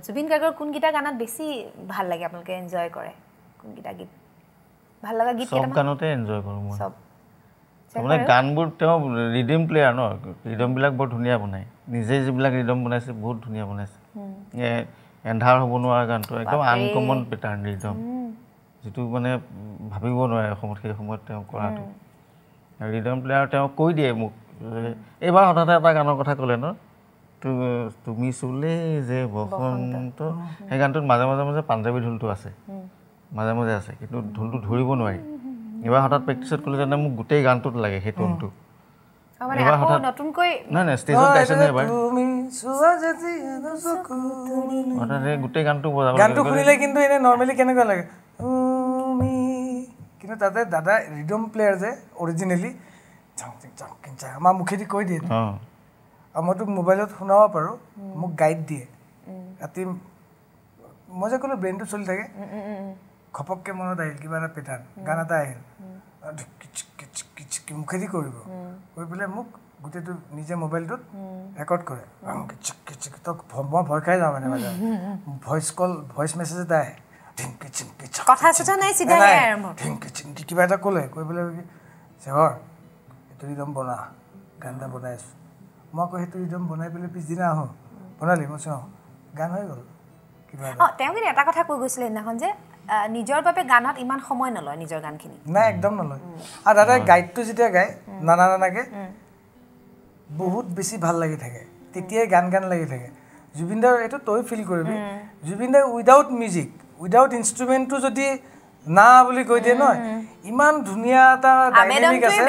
জুবিন গাৰ্গৰ কোনকেইটা গানত বেছি ভাল লাগে আপোনালোকে এনজয় কৰে কোনকেইটা গীত ভাল লগা গীত চব গানতে এনজয় কৰোঁ মই তাৰমানে গানবোৰ তেওঁ ৰিডিম প্লেয়াৰ ন ৰিডমবিলাক বৰ ধুনীয়া বনায় নিজে যিবিলাক ৰিডম বনাইছে বহুত ধুনীয়া বনাইছে এন্ধাৰ হ'ব নোৱাৰা গানটো একদম আনকমন পেটাৰ্ণ ৰিডম যিটো মানে ভাবিব নোৱাৰে অসমত সেই সময়ত তেওঁ কৰাটো ৰিডম প্লেয়াৰ তেওঁ কৈ দিয়ে মোক এইবাৰ হঠাতে এটা গানৰ কথা ক'লে ন তুমি চুলে যে বসন্ত সেই গানটোত মাজে মাজে মাজে পাঞ্জাৱী ঢোলটো আছে মাজে মাজে আছে কিন্তু ঢোলটো ধৰিব নোৱাৰি এবাৰ হঠাৎ প্ৰেক্টিচত ক'লো যেনে মোক গোটেই গানটোত লাগে সেই টোলটো কিন্তু তাতে দাদা যে অৰিজিনেলি আমাৰ মুখেদি কৈ দিয়ে আৰু মই তোক মোবাইলত শুনাব পাৰোঁ মোক গাইড দিয়ে ৰাতি মই যে ক'লো ব্ৰেইনটো চলি থাকে ঘপককৈ মনত আহিল কিবা এটা পেটাৰ্ণ গান এটা আহিল মুখেদি কৰিব কৰি পেলাই মোক গোটেইটো নিজে মোবাইলটোত ৰেকৰ্ড কৰে মই ভয় খাই যাওঁ মানে মানে ভইচ কল ভইচ মেছেজ এটা আহে কিবা এটা ক'লে কৈ পেলাই জেহৰ এইটো একদম বনা গান এটা বনাই আছো মই কৈ সেইটো ৰিদম বনাই পেলাই পিছদিনা আহোঁ বনালি মই চাওঁ গান হৈ গ'ল তেওঁ কিন্তু এটা কথা কৈ গৈছিলে সেইদিনাখন যে নিজৰ বাবে গানত ইমান সময় নলয় নিজৰ গানখিনি নাই একদম নলয় আৰু দাদাই গাইডটো যেতিয়া গায় নানা নানাকে বহুত বেছি ভাল লাগি থাকে তেতিয়াই গান গান লাগি থাকে জুবিন দাৰ এইটো তই ফিল কৰিবি জুবিন দাই উইদাউট মিউজিক উইডাউট ইনষ্ট্ৰুমেণ্টটো যদি না বুলি কৈ দিয়ে নহয় ইমান ধুনীয়া এটা ডাইনামিক আছে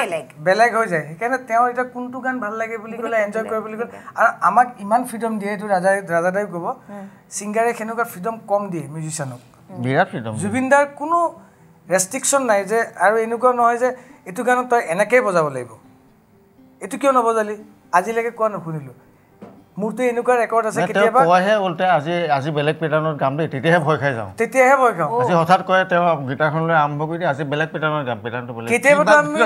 বেলেগ হৈ যায় সেইকাৰণে তেওঁ এতিয়া কোনটো গান ভাল লাগে বুলি ক'লে এনজয় কৰে বুলি ক'লে আৰু আমাক ইমান ফ্ৰীডম দিয়ে এইটো ৰাজা ৰাজাদাই ক'ব ছিংগাৰে সেনেকুৱা ফ্ৰীডম কম দিয়ে মিউজিচিয়ানক বিৰাট ফ্ৰীডম জুবিন দাৰ কোনো ৰেষ্ট্ৰিকশ্যন নাই যে আৰু এনেকুৱা নহয় যে এইটো গানত তই এনেকেই বজাব লাগিব এইটো কিয় নবজালি আজিলৈকে কোৱা নুশুনিলোঁ মোৰতো এনেকুৱা ৰেকৰ্ড আছে কেতিয়াবা কয়হে উল্টা আজি আজি বেলেগ পেটাৰ্ণত গাম দেই তেতিয়াহে ভয় খাই যাওঁ তেতিয়াহে ভয় খাওঁ আজি হঠাৎ কয় তেওঁ গীতাখন লৈ আৰম্ভ কৰি আজি বেলেগ পেটাৰ্ণত গাম পেটাৰ্ণটো বেলেগ কেতিয়াবাতো আমি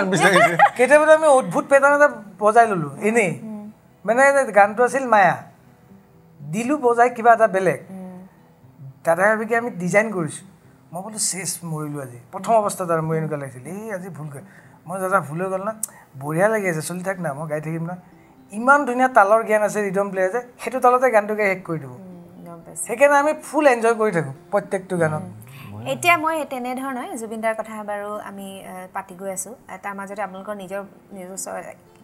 কেতিয়াবাতো আমি অদ্ভুত পেটাৰ্ণ বজাই ল'লোঁ এনেই মানে গানটো আছিল মায়া দিলোঁ বজাই কিবা এটা বেলেগ দাদা ভাবিকে আমি ডিজাইন কৰিছো মই বোলো চেচ মৰিলোঁ আজি প্ৰথম অৱস্থাত আৰু মোৰ এনেকুৱা লাগিছিল এই আজি ভুল ভুলকৈ মই দাদা ভুল হৈ গ'ল না বঢ়িয়া লাগি আছে চলি থাক না মই গাই থাকিম না ইমান ধুনীয়া তালৰ জ্ঞান আছে ৰিডম প্লেয়াৰ যে সেইটো তালতে গানটোকে শেষ কৰি দিব সেইকাৰণে আমি ফুল এনজয় কৰি থাকোঁ প্ৰত্যেকটো গানত এতিয়া মই তেনেধৰণৰ জুবিন দাৰ কথা বাৰু আমি পাতি গৈ আছোঁ তাৰ মাজতে আপোনালোকৰ নিজৰ নিজস্ব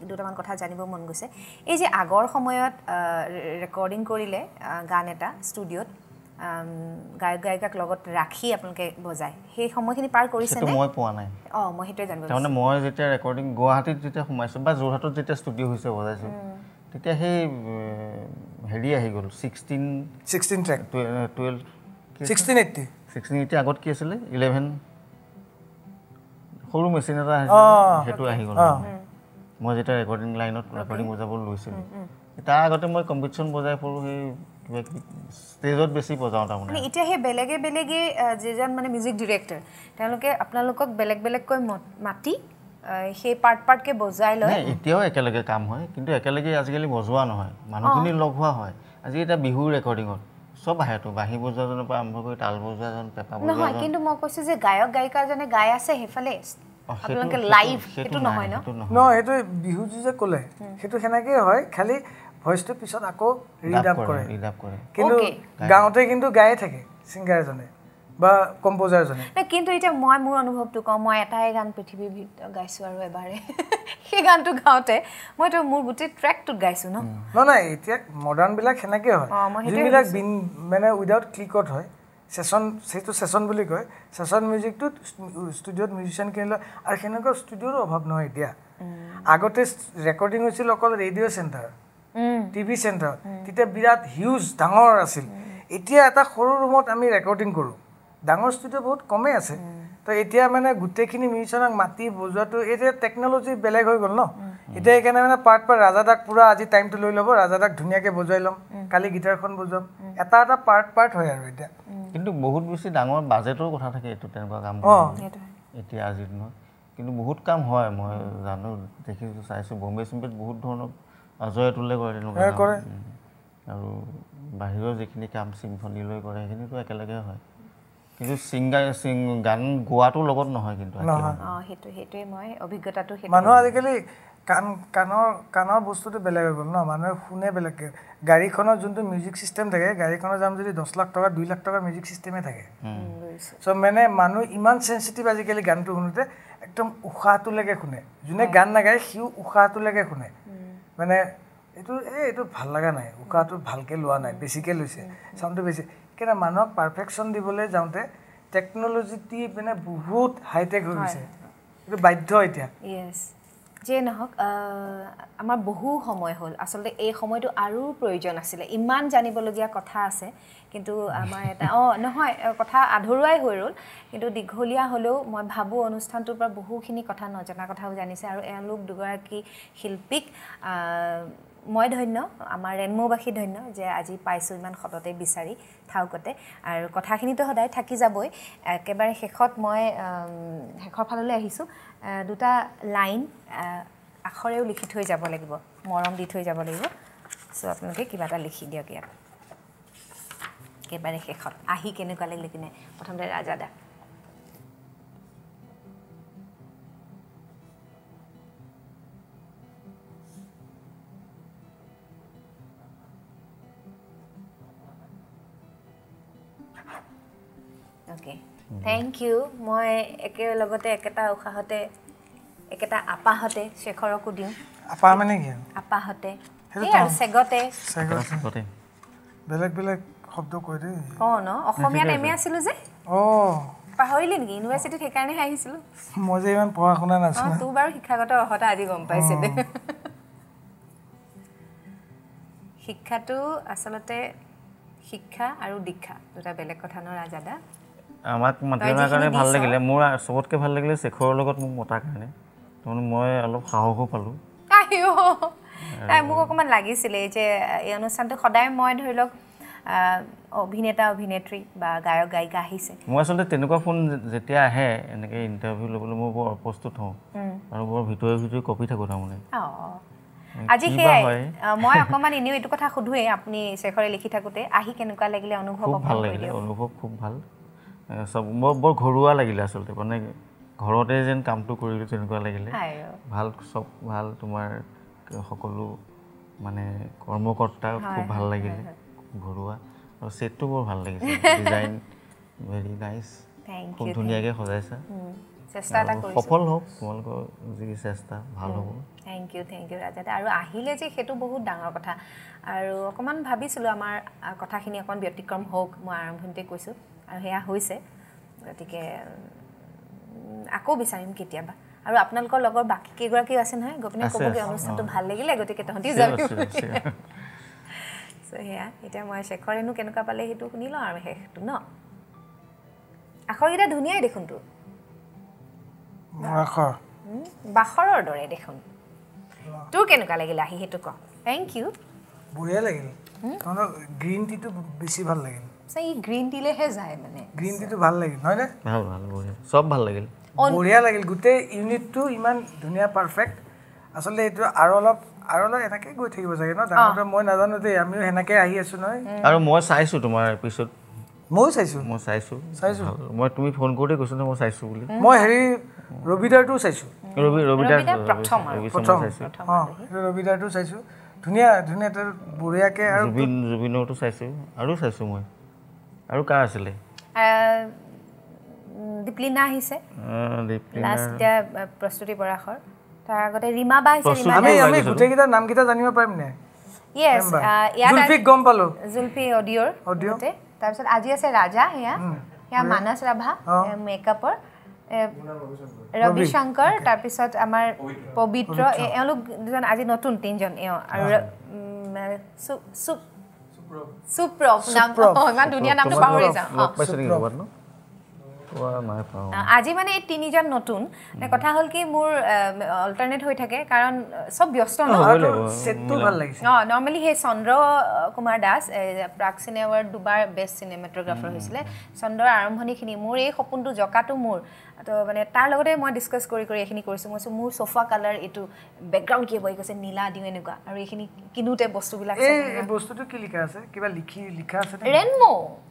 দুটামান কথা জানিব মন গৈছে এই যে আগৰ সময়ত ৰেকৰ্ডিং কৰিলে গান এটা ষ্টুডিঅ'ত গায়ক গায়িকাক লগত ৰাখি আপোনালোকে বজায় সেই সময়খিনি পাৰ কৰিছে মই পোৱা নাই অঁ মই সেইটোৱে জানো তাৰমানে মই যেতিয়া ৰেকৰ্ডিং গুৱাহাটীত যেতিয়া সোমাইছোঁ বা যোৰহাটত যেতিয়া ষ্টুডিঅ' হৈছে বজাইছোঁ তেতিয়া সেই হেৰি আহি গ'ল sixteen sixteen track twelve sixteen eighty sixteen eighty আগত কি আছিলে ইলেভেন সৰু মেচিন এটা আহিছিল সেইটো আহি গ'ল মই যেতিয়া ৰেকৰ্ডিং লাইনত ৰেকৰ্ডিং বজাব লৈছিলোঁ তাৰ আগতে মই কম্পিটিশ্যন বজাই ফুৰোঁ সেই ষ্টেজত বেছি বজাওঁ তাৰমানে এতিয়া সেই বেলেগে বেলেগে যিজন মানে মিউজিক ডিৰেক্টৰ তেওঁলোকে আপোনালোকক বেলেগ বেলেগকৈ মাতি সেই পাৰ্ট পাৰ্টকৈ বজাই লয় এতিয়াও একেলগে কাম হয় কিন্তু একেলগে আজিকালি বজোৱা নহয় মানুহখিনি লগ হোৱা হয় আজি এতিয়া বিহুৰ ৰেকৰ্ডিঙত চব আহেতো বাঁহী বজোৱাজনৰ পৰা আৰম্ভ কৰি তাল বজোৱাজন পেপা নহয় কিন্তু মই কৈছোঁ যে গায়ক গায়িকাজনে গাই আছে সেইফালে আপোনালোকে লাইভ সেইটো নহয় ন সেইটো বিহুটো যে ক'লে সেইটো সেনেকেই হয় খালি ভইচটো পিছত আকৌ ৰিডাপ কৰে কিন্তু গাঁৱতে কিন্তু গায়ে থাকে চিংগাৰ বা কম্প'জাৰজনে কিন্তু এতিয়া মই মোৰ অনুভৱটো কওঁ মই এটাই গান পৃথিৱীত গাইছোঁ আৰু এবাৰে সেই গানটো গাওঁতে মইতো মোৰ গোটেই ট্ৰেকটোত গাইছোঁ ন নহয় নাই এতিয়া মডাৰ্ণবিলাক সেনেকৈ হয় যিবিলাক বিন মানে উইদাউট ক্লিকত হয় ছেচন সেইটো ছেচন বুলি কয় ছেচন মিউজিকটো ষ্টুডিঅ'ত মিউজিচিয়ান কিনি লয় আৰু সেনেকুৱা ষ্টুডিঅ'ৰো অভাৱ নহয় এতিয়া আগতে ৰেকৰ্ডিং হৈছিল অকল ৰেডিঅ' চেণ্টাৰ টিভি চেণ্টাৰত তেতিয়া বিৰাট হিউজ ডাঙৰ আছিল এতিয়া এটা সৰু ৰুমত আমি ৰেকৰ্ডিং কৰোঁ ডাঙৰ ষ্টুডিঅ' বহুত কমেই আছে তো এতিয়া মানে গোটেইখিনি মিউজিচিয়ানক মাতি বজোৱাটো এতিয়া টেকন'লজি বেলেগ হৈ গ'ল ন এতিয়া সেইকাৰণে মানে পাৰ্ট পাৰ্ট ৰাজাদাক পূৰা আজি টাইমটো লৈ ল'ব ৰাজাদাক ধুনীয়াকৈ বজাই ল'ম কালি গীটাৰখন বজাম এটা এটা পাৰ্ট পাৰ্ট হয় আৰু এতিয়া কিন্তু বহুত বেছি ডাঙৰ বাজেটৰ কথা থাকে এইটো তেনেকুৱা কাম এতিয়া আজিৰ দিনত কিন্তু বহুত কাম হয় মই জানো দেখিছোঁ চাইছোঁ বম্বে চম্বেত বহুত ধৰণৰ আজয় তোলে কৰে তেনেকুৱা কৰে আৰু বাহিৰৰ যিখিনি কাম চিম্ফনি লৈ কৰে সেইখিনিতো একেলগে হয় কিন্তু গান গোৱাটো লগত নহয় কিন্তু মানুহ আজিকালি কাণ কাণৰ কাণৰ বস্তুটো বেলেগ হৈ গ'ল ন মানুহে শুনে বেলেগকৈ গাড়ীখনৰ যোনটো মিউজিক ছিষ্টেম থাকে গাড়ীখনৰ যাম যদি দহ লাখ টকা দুই লাখ টকা মিউজিক ছিষ্টেমে থাকে চ' মানে মানুহ ইমান চেঞ্চিটিভ আজিকালি গানটো শুনোতে একদম উশাহটোলৈকে শুনে যোনে গান নাগায় সিও উশাহটোলৈকে শুনে মানে এইটো এই এইটো ভাল লগা নাই উশাহটো ভালকৈ লোৱা নাই বেছিকৈ লৈছে চাউণ্ডটো বেছি কিন্তু মানুহক পাৰফেকশ্যন দিবলৈ যাওঁতে টেকন'লজিটি মানে বহুত হাইটেক হৈ গৈছে এইটো বাধ্য এতিয়া যে নহওক আমাৰ বহু সময় হ'ল আচলতে এই সময়টো আৰু প্ৰয়োজন আছিলে ইমান জানিবলগীয়া কথা আছে কিন্তু আমাৰ এটা অঁ নহয় কথা আধৰুৱাই হৈ ৰ'ল কিন্তু দীঘলীয়া হ'লেও মই ভাবোঁ অনুষ্ঠানটোৰ পৰা বহুখিনি কথা নজনা কথাও জানিছে আৰু এওঁলোক দুগৰাকী শিল্পীক মই ধন্য আমাৰ ৰেণ্মৌবাসী ধন্য যে আজি পাইছোঁ ইমান সততে বিচাৰি থাকোঁতে আৰু কথাখিনিতো সদায় থাকি যাবই একেবাৰে শেষত মই শেষৰ ফাললৈ আহিছোঁ দুটা লাইন আখৰেও লিখি থৈ যাব লাগিব মৰম দি থৈ যাব লাগিব চ' আপোনালোকে কিবা এটা লিখি দিয়ক ইয়াত একেবাৰে শেষত আহি কেনেকুৱা লাগিলে পিনে প্ৰথমতে ৰাজাদা থেংক ইউ মই একেলগতে একেটা উশাহতে একেটা আপাহতে শেখৰকো দিওঁ আপাহতে বেলেগ বেলেগ শব্দ কয় দেই কওঁ ন অসমীয়াত এম এ যে অঁ পাহৰিলি নেকি ইউনিভাৰ্চিটিত সেইকাৰণেহে আহিছিলোঁ মই যে ইমান পঢ়া শুনা নাছিলোঁ তোৰ বাৰু শিক্ষাগত অৰ্হতা আজি গম পাইছে দেই শিক্ষাটো আচলতে শিক্ষা আৰু দীক্ষা দুটা বেলেগ কথা ন ৰাজাদা আমাক মাতি কাৰণে ভাল লাগিলে মোৰ চবতকৈ ভাল লাগিলে শেখৰৰ লগত মোক মতাৰ কাৰণে তাৰমানে মই অলপ সাহসো পালোঁ আহিও তাই মোক অকণমান লাগিছিলে যে এই অনুষ্ঠানটো সদায় মই ধৰি লওক অভিনেতা অভিনেত্ৰী বা গায়ক গায়িকা আহিছে মই আচলতে তেনেকুৱা ফোন যেতিয়া আহে এনেকে ইণ্টাৰভিউ ল'বলৈ মই বৰ অপ্ৰস্তুত হওঁ আৰু বৰ ভিতৰে ভিতৰি কপি থাকোঁ তাৰমানে আজি মই অকণমান এনেও এইটো কথা সোধোৱেই আপুনি শেষৰে লিখি থাকোঁতে আহি কেনেকুৱা লাগিলে অনুভৱ ভাল লাগিলে অনুভৱ খুব ভাল চব মই বৰ ঘৰুৱা লাগিলে আচলতে মানে ঘৰতে যেন কামটো কৰিলোঁ তেনেকুৱা লাগিলে ভাল চব ভাল তোমাৰ সকলো মানে কৰ্মকৰ্তা খুব ভাল লাগিলে ঘৰুৱা আৰু চেটটো বৰ ভাল লাগিছে ডিজাইন ভেৰি নাইচ খুব ধুনীয়াকে সজাইছা সফল হওক তোমালোকৰ যি চেষ্টা ভাল হ'ব thank you thank you Raja আৰু আহিলে যে সেইটো বহুত ডাঙৰ কথা আৰু অকণমান ভাবিছিলোঁ আমাৰ কথাখিনি অকণ ব্যতিক্ৰম হওক মই আৰম্ভণিতে কৈছোঁ আৰু সেয়া হৈছে গতিকে আকৌ বিচাৰিম কেতিয়াবা আৰু আপোনালোকৰ লগৰ বাকী কেইগৰাকীও আছে নহয় গোপিনী ক'বগৈ অনুষ্ঠানটো ভাল লাগিলে গতিকে তহঁতি যাবি আছে সেয়া এতিয়া মই শেখৰেনো কেনেকুৱা পালে সেইটো শুনি লওঁ আৰু শেষটো ন আখৰকেইটা ধুনীয়াই দেখোন তোৰ বাখৰৰ দৰে দেখোন তোৰ কেনেকুৱা লাগিল আহি সেইটো ক থেংক ইউ বঢ়িয়া লাগিল গ্ৰীণ টিটো বেছি ভাল লাগিল ই গ্ৰীণ টিলেহে যায় মানে গ্ৰীণ টিটো ভাল লাগিল নহয়নে চব ভাল লাগিল বঢ়িয়া লাগিল গোটেই ইউনিটটো ইমান ধুনীয়া পাৰফেক্ট আচলতে এইটো আৰু অলপ আৰু অলপ এনেকে গৈ থাকিব চাগে ন ডাঙৰ মই নাজানো দেই আমিও সেনেকে আহি আছো নহয় আৰু মই চাইছো তোমাৰ এপিচড ময়ো চাইছো মই চাইছো চাইছো মই তুমি ফোন কৰোঁতে কৈছো নহয় মই চাইছো বুলি মই হেৰি ৰবিদাৰটো চাইছো ৰবি ৰবিদাৰ প্ৰথম অঁ ৰবিদাৰটো চাইছো ধুনীয়া ধুনীয়া তাৰ বঢ়িয়াকে আৰু জুবিন জুবিনৰটো চাইছো আৰু চাইছো মই আৰু কাৰ আছিলে দীপলিনা আহিছে দীপলিনা লাষ্ট প্ৰস্তুতি বৰাখৰ তাৰ আগতে ৰিমা বা আহিছে আমি আমি গোটেইকেইটা নামকেইটা জানিব পাৰিম নে ইয়েছ ইয়াত জুলফি গম পালো জুলফি অডিঅ'ৰ অডিঅ' তাৰপিছত আজি আছে ৰাজা সেয়া সেয়া মানস ৰাভা মেকআপৰ ৰবি শংকৰ তাৰপিছত আমাৰ পবিত্ৰ এওঁলোক দুজন আজি নতুন তিনিজন এওঁ আৰু সুপ্ৰভ নাম ইমান ধুনীয়া নামটো পাহৰি যাওঁ আজি মানে এই তিনিজন নতুন কথা হ'ল কি মোৰ অল্টাৰনেট হৈ থাকে কাৰণ চব ব্যস্ত নৰ্মেলি সেই চন্দ্ৰ কুমাৰ দাস প্ৰাক চিনেমাৰ দুবাৰ বেষ্ট চিনেমেট'গ্ৰাফাৰ হৈছিলে চন্দ্ৰৰ আৰম্ভণিখিনি মোৰ এই সপোনটো জকাটো মোৰ ত' মানে তাৰ লগতে মই ডিছকাছ কৰি কৰি এইখিনি কৰিছোঁ মই কৈছোঁ মোৰ চফা কালাৰ এইটো বেকগ্ৰাউণ্ড কি হ'ব এই কৈছে নীলা দিওঁ এনেকুৱা আৰু এইখিনি কিনোতে বস্তুবিলাক বস্তুটো কি লিখা আছে কিবা লিখি লিখা আছে ৰেনম'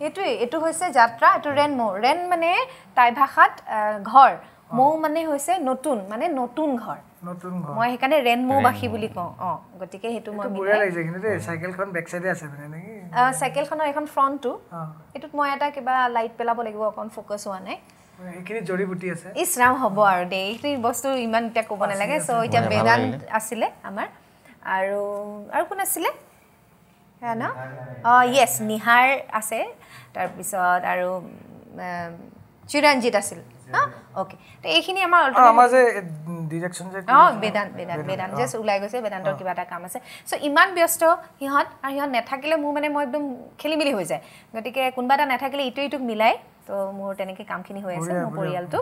সেইটোৱে এইটো হৈছে যাত্ৰা এইটো ৰেন মৌ ৰেন মানে টাই ভাষাত ঘৰ মৌ মানে হৈছে নতুন মানে নতুন ঘৰ মই সেইকাৰণে ৰেন মৌ বাসী বুলি কওঁ অঁ গতিকে সেইটো মই চাইকেলখন বেক চাইডে আছে চাইকেলখনৰ এইখন ফ্ৰণ্টটো এইটোত মই এটা কিবা লাইট পেলাব লাগিব অকণ ফ'কাছ হোৱা নাই ইচ ৰাম হ'ব আৰু দেই এইখিনি বস্তু ইমান এতিয়া ক'ব নালাগে চ' এতিয়া বেদান আছিলে আমাৰ আৰু আৰু কোন আছিলে সেয়া ন অঁ য়েছ নিহাৰ আছে তাৰপিছত আৰু চিৰঞ্জিত আছিল অ'কে তো এইখিনি ওলাই গৈছে বেদান্তৰ কিবা এটা কাম আছে চ' ইমান ব্যস্ত সিহঁত আৰু সিহঁত নাথাকিলে মোৰ মানে মই একদম খেলিমেলি হৈ যায় গতিকে কোনোবা এটা নাথাকিলে ইটো ইটোক মিলাই তো মোৰ তেনেকৈ কামখিনি হৈ আছে মোৰ পৰিয়ালটো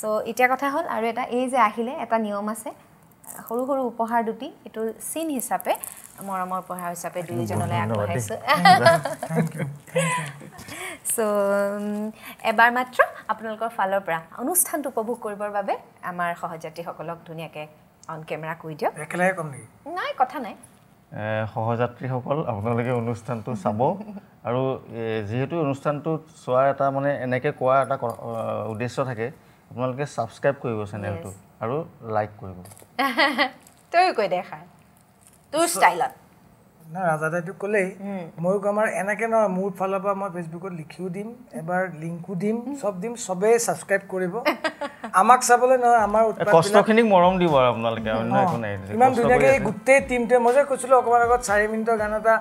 চ' এতিয়া কথা হ'ল আৰু এটা এই যে আহিলে এটা নিয়ম আছে সৰু সৰু উপহাৰ দুটি এইটো চিন হিচাপে মৰমৰ পঢ়া হিচাপে দুয়োজনলৈ আগবঢ়াইছোঁ চ' এবাৰ মাত্ৰ আপোনালোকৰ ফালৰ পৰা অনুষ্ঠানটো উপভোগ কৰিবৰ বাবে আমাৰ সহযাত্ৰীসকলক ধুনীয়াকৈ অন কেমেৰা কৰি দিয়ক নাই কথা নাই সহযাত্ৰীসকল আপোনালোকে অনুষ্ঠানটো চাব আৰু যিহেতু অনুষ্ঠানটো চোৱাৰ এটা মানে এনেকৈ কোৱাৰ এটা উদ্দেশ্য থাকে আপোনালোকে ছাবস্ক্ৰাইব কৰিব চেনেলটো আৰু লাইক কৰিব তয়ো কৈ দেখায় তোৰ ষ্টাইলত না ৰাজাদাইটোক ক'লেই ময়ো আমাৰ এনেকৈ নহয় মোৰ ফালৰ পৰা মই ফেচবুকত লিখিও দিম এবাৰ লিংকো দিম চব দিম চবেই ছাবস্ক্ৰাইব কৰিব আমাক চাবলৈ নহয় আমাৰ কষ্টখিনিক মৰম দিব আৰু আপোনালোকে ইমান ধুনীয়াকৈ এই গোটেই টীমটোৱে মই যে কৈছিলোঁ অকণমান আগত চাৰি মিনিটৰ গান এটা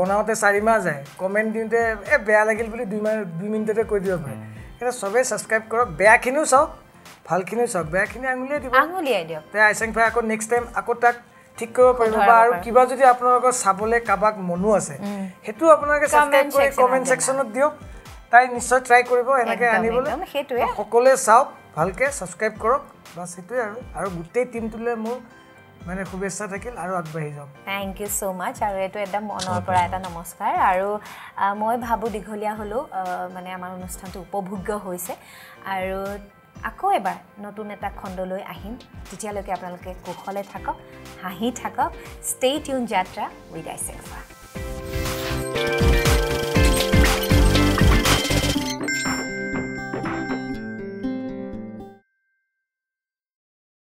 বনাওঁতে চাৰি মাহ যায় কমেণ্ট দিওঁতে এ বেয়া লাগিল বুলি দুই মাহ দুই মিনিটতে কৈ দিব পাৰে সেইটো চবেই ছাবস্ক্ৰাইব কৰক বেয়াখিনিও চাওক ভালখিনিও চাওক বেয়াখিনি আঙুলিয়াই দিব আঙুলিয়াই দিয়ক তে আইচেং ভাই আকৌ নেক্সট টাইম আকৌ তাক ঠিক কৰিব পাৰিব বা আৰু কিবা যদি আপোনালোকৰ চাবলৈ কাৰোবাক মনো আছে সেইটো আপোনালোকে ছাবস্ক্ৰাইব কৰি কমেণ্ট ছেকশ্যনত দিয়ক তাই নিশ্চয় ট্ৰাই কৰিব এনেকৈ আনিবলৈ সকলোৱে চাওক ভালকৈ ছাবস্ক্ৰাইব কৰক বাছ সেইটোৱে আৰু আৰু গোটেই টিমটোলৈ মোৰ মানে শুভেচ্ছা থাকিল আৰু আগবাঢ়ি যাওক থেংক ইউ ছ' মাছ আৰু এইটো একদম মনৰ পৰা এটা নমস্কাৰ আৰু মই ভাবোঁ দীঘলীয়া হ'লেও মানে আমাৰ অনুষ্ঠানটো উপভোগ্য হৈছে আৰু আকৌ এবাৰ নতুন এটা খণ্ডলৈ আহিম তেতিয়ালৈকে আপোনালোকে কুশলে থাকক হাঁহি থাকক ষ্টেই টিউন যাত্ৰা উইদ আই চেফা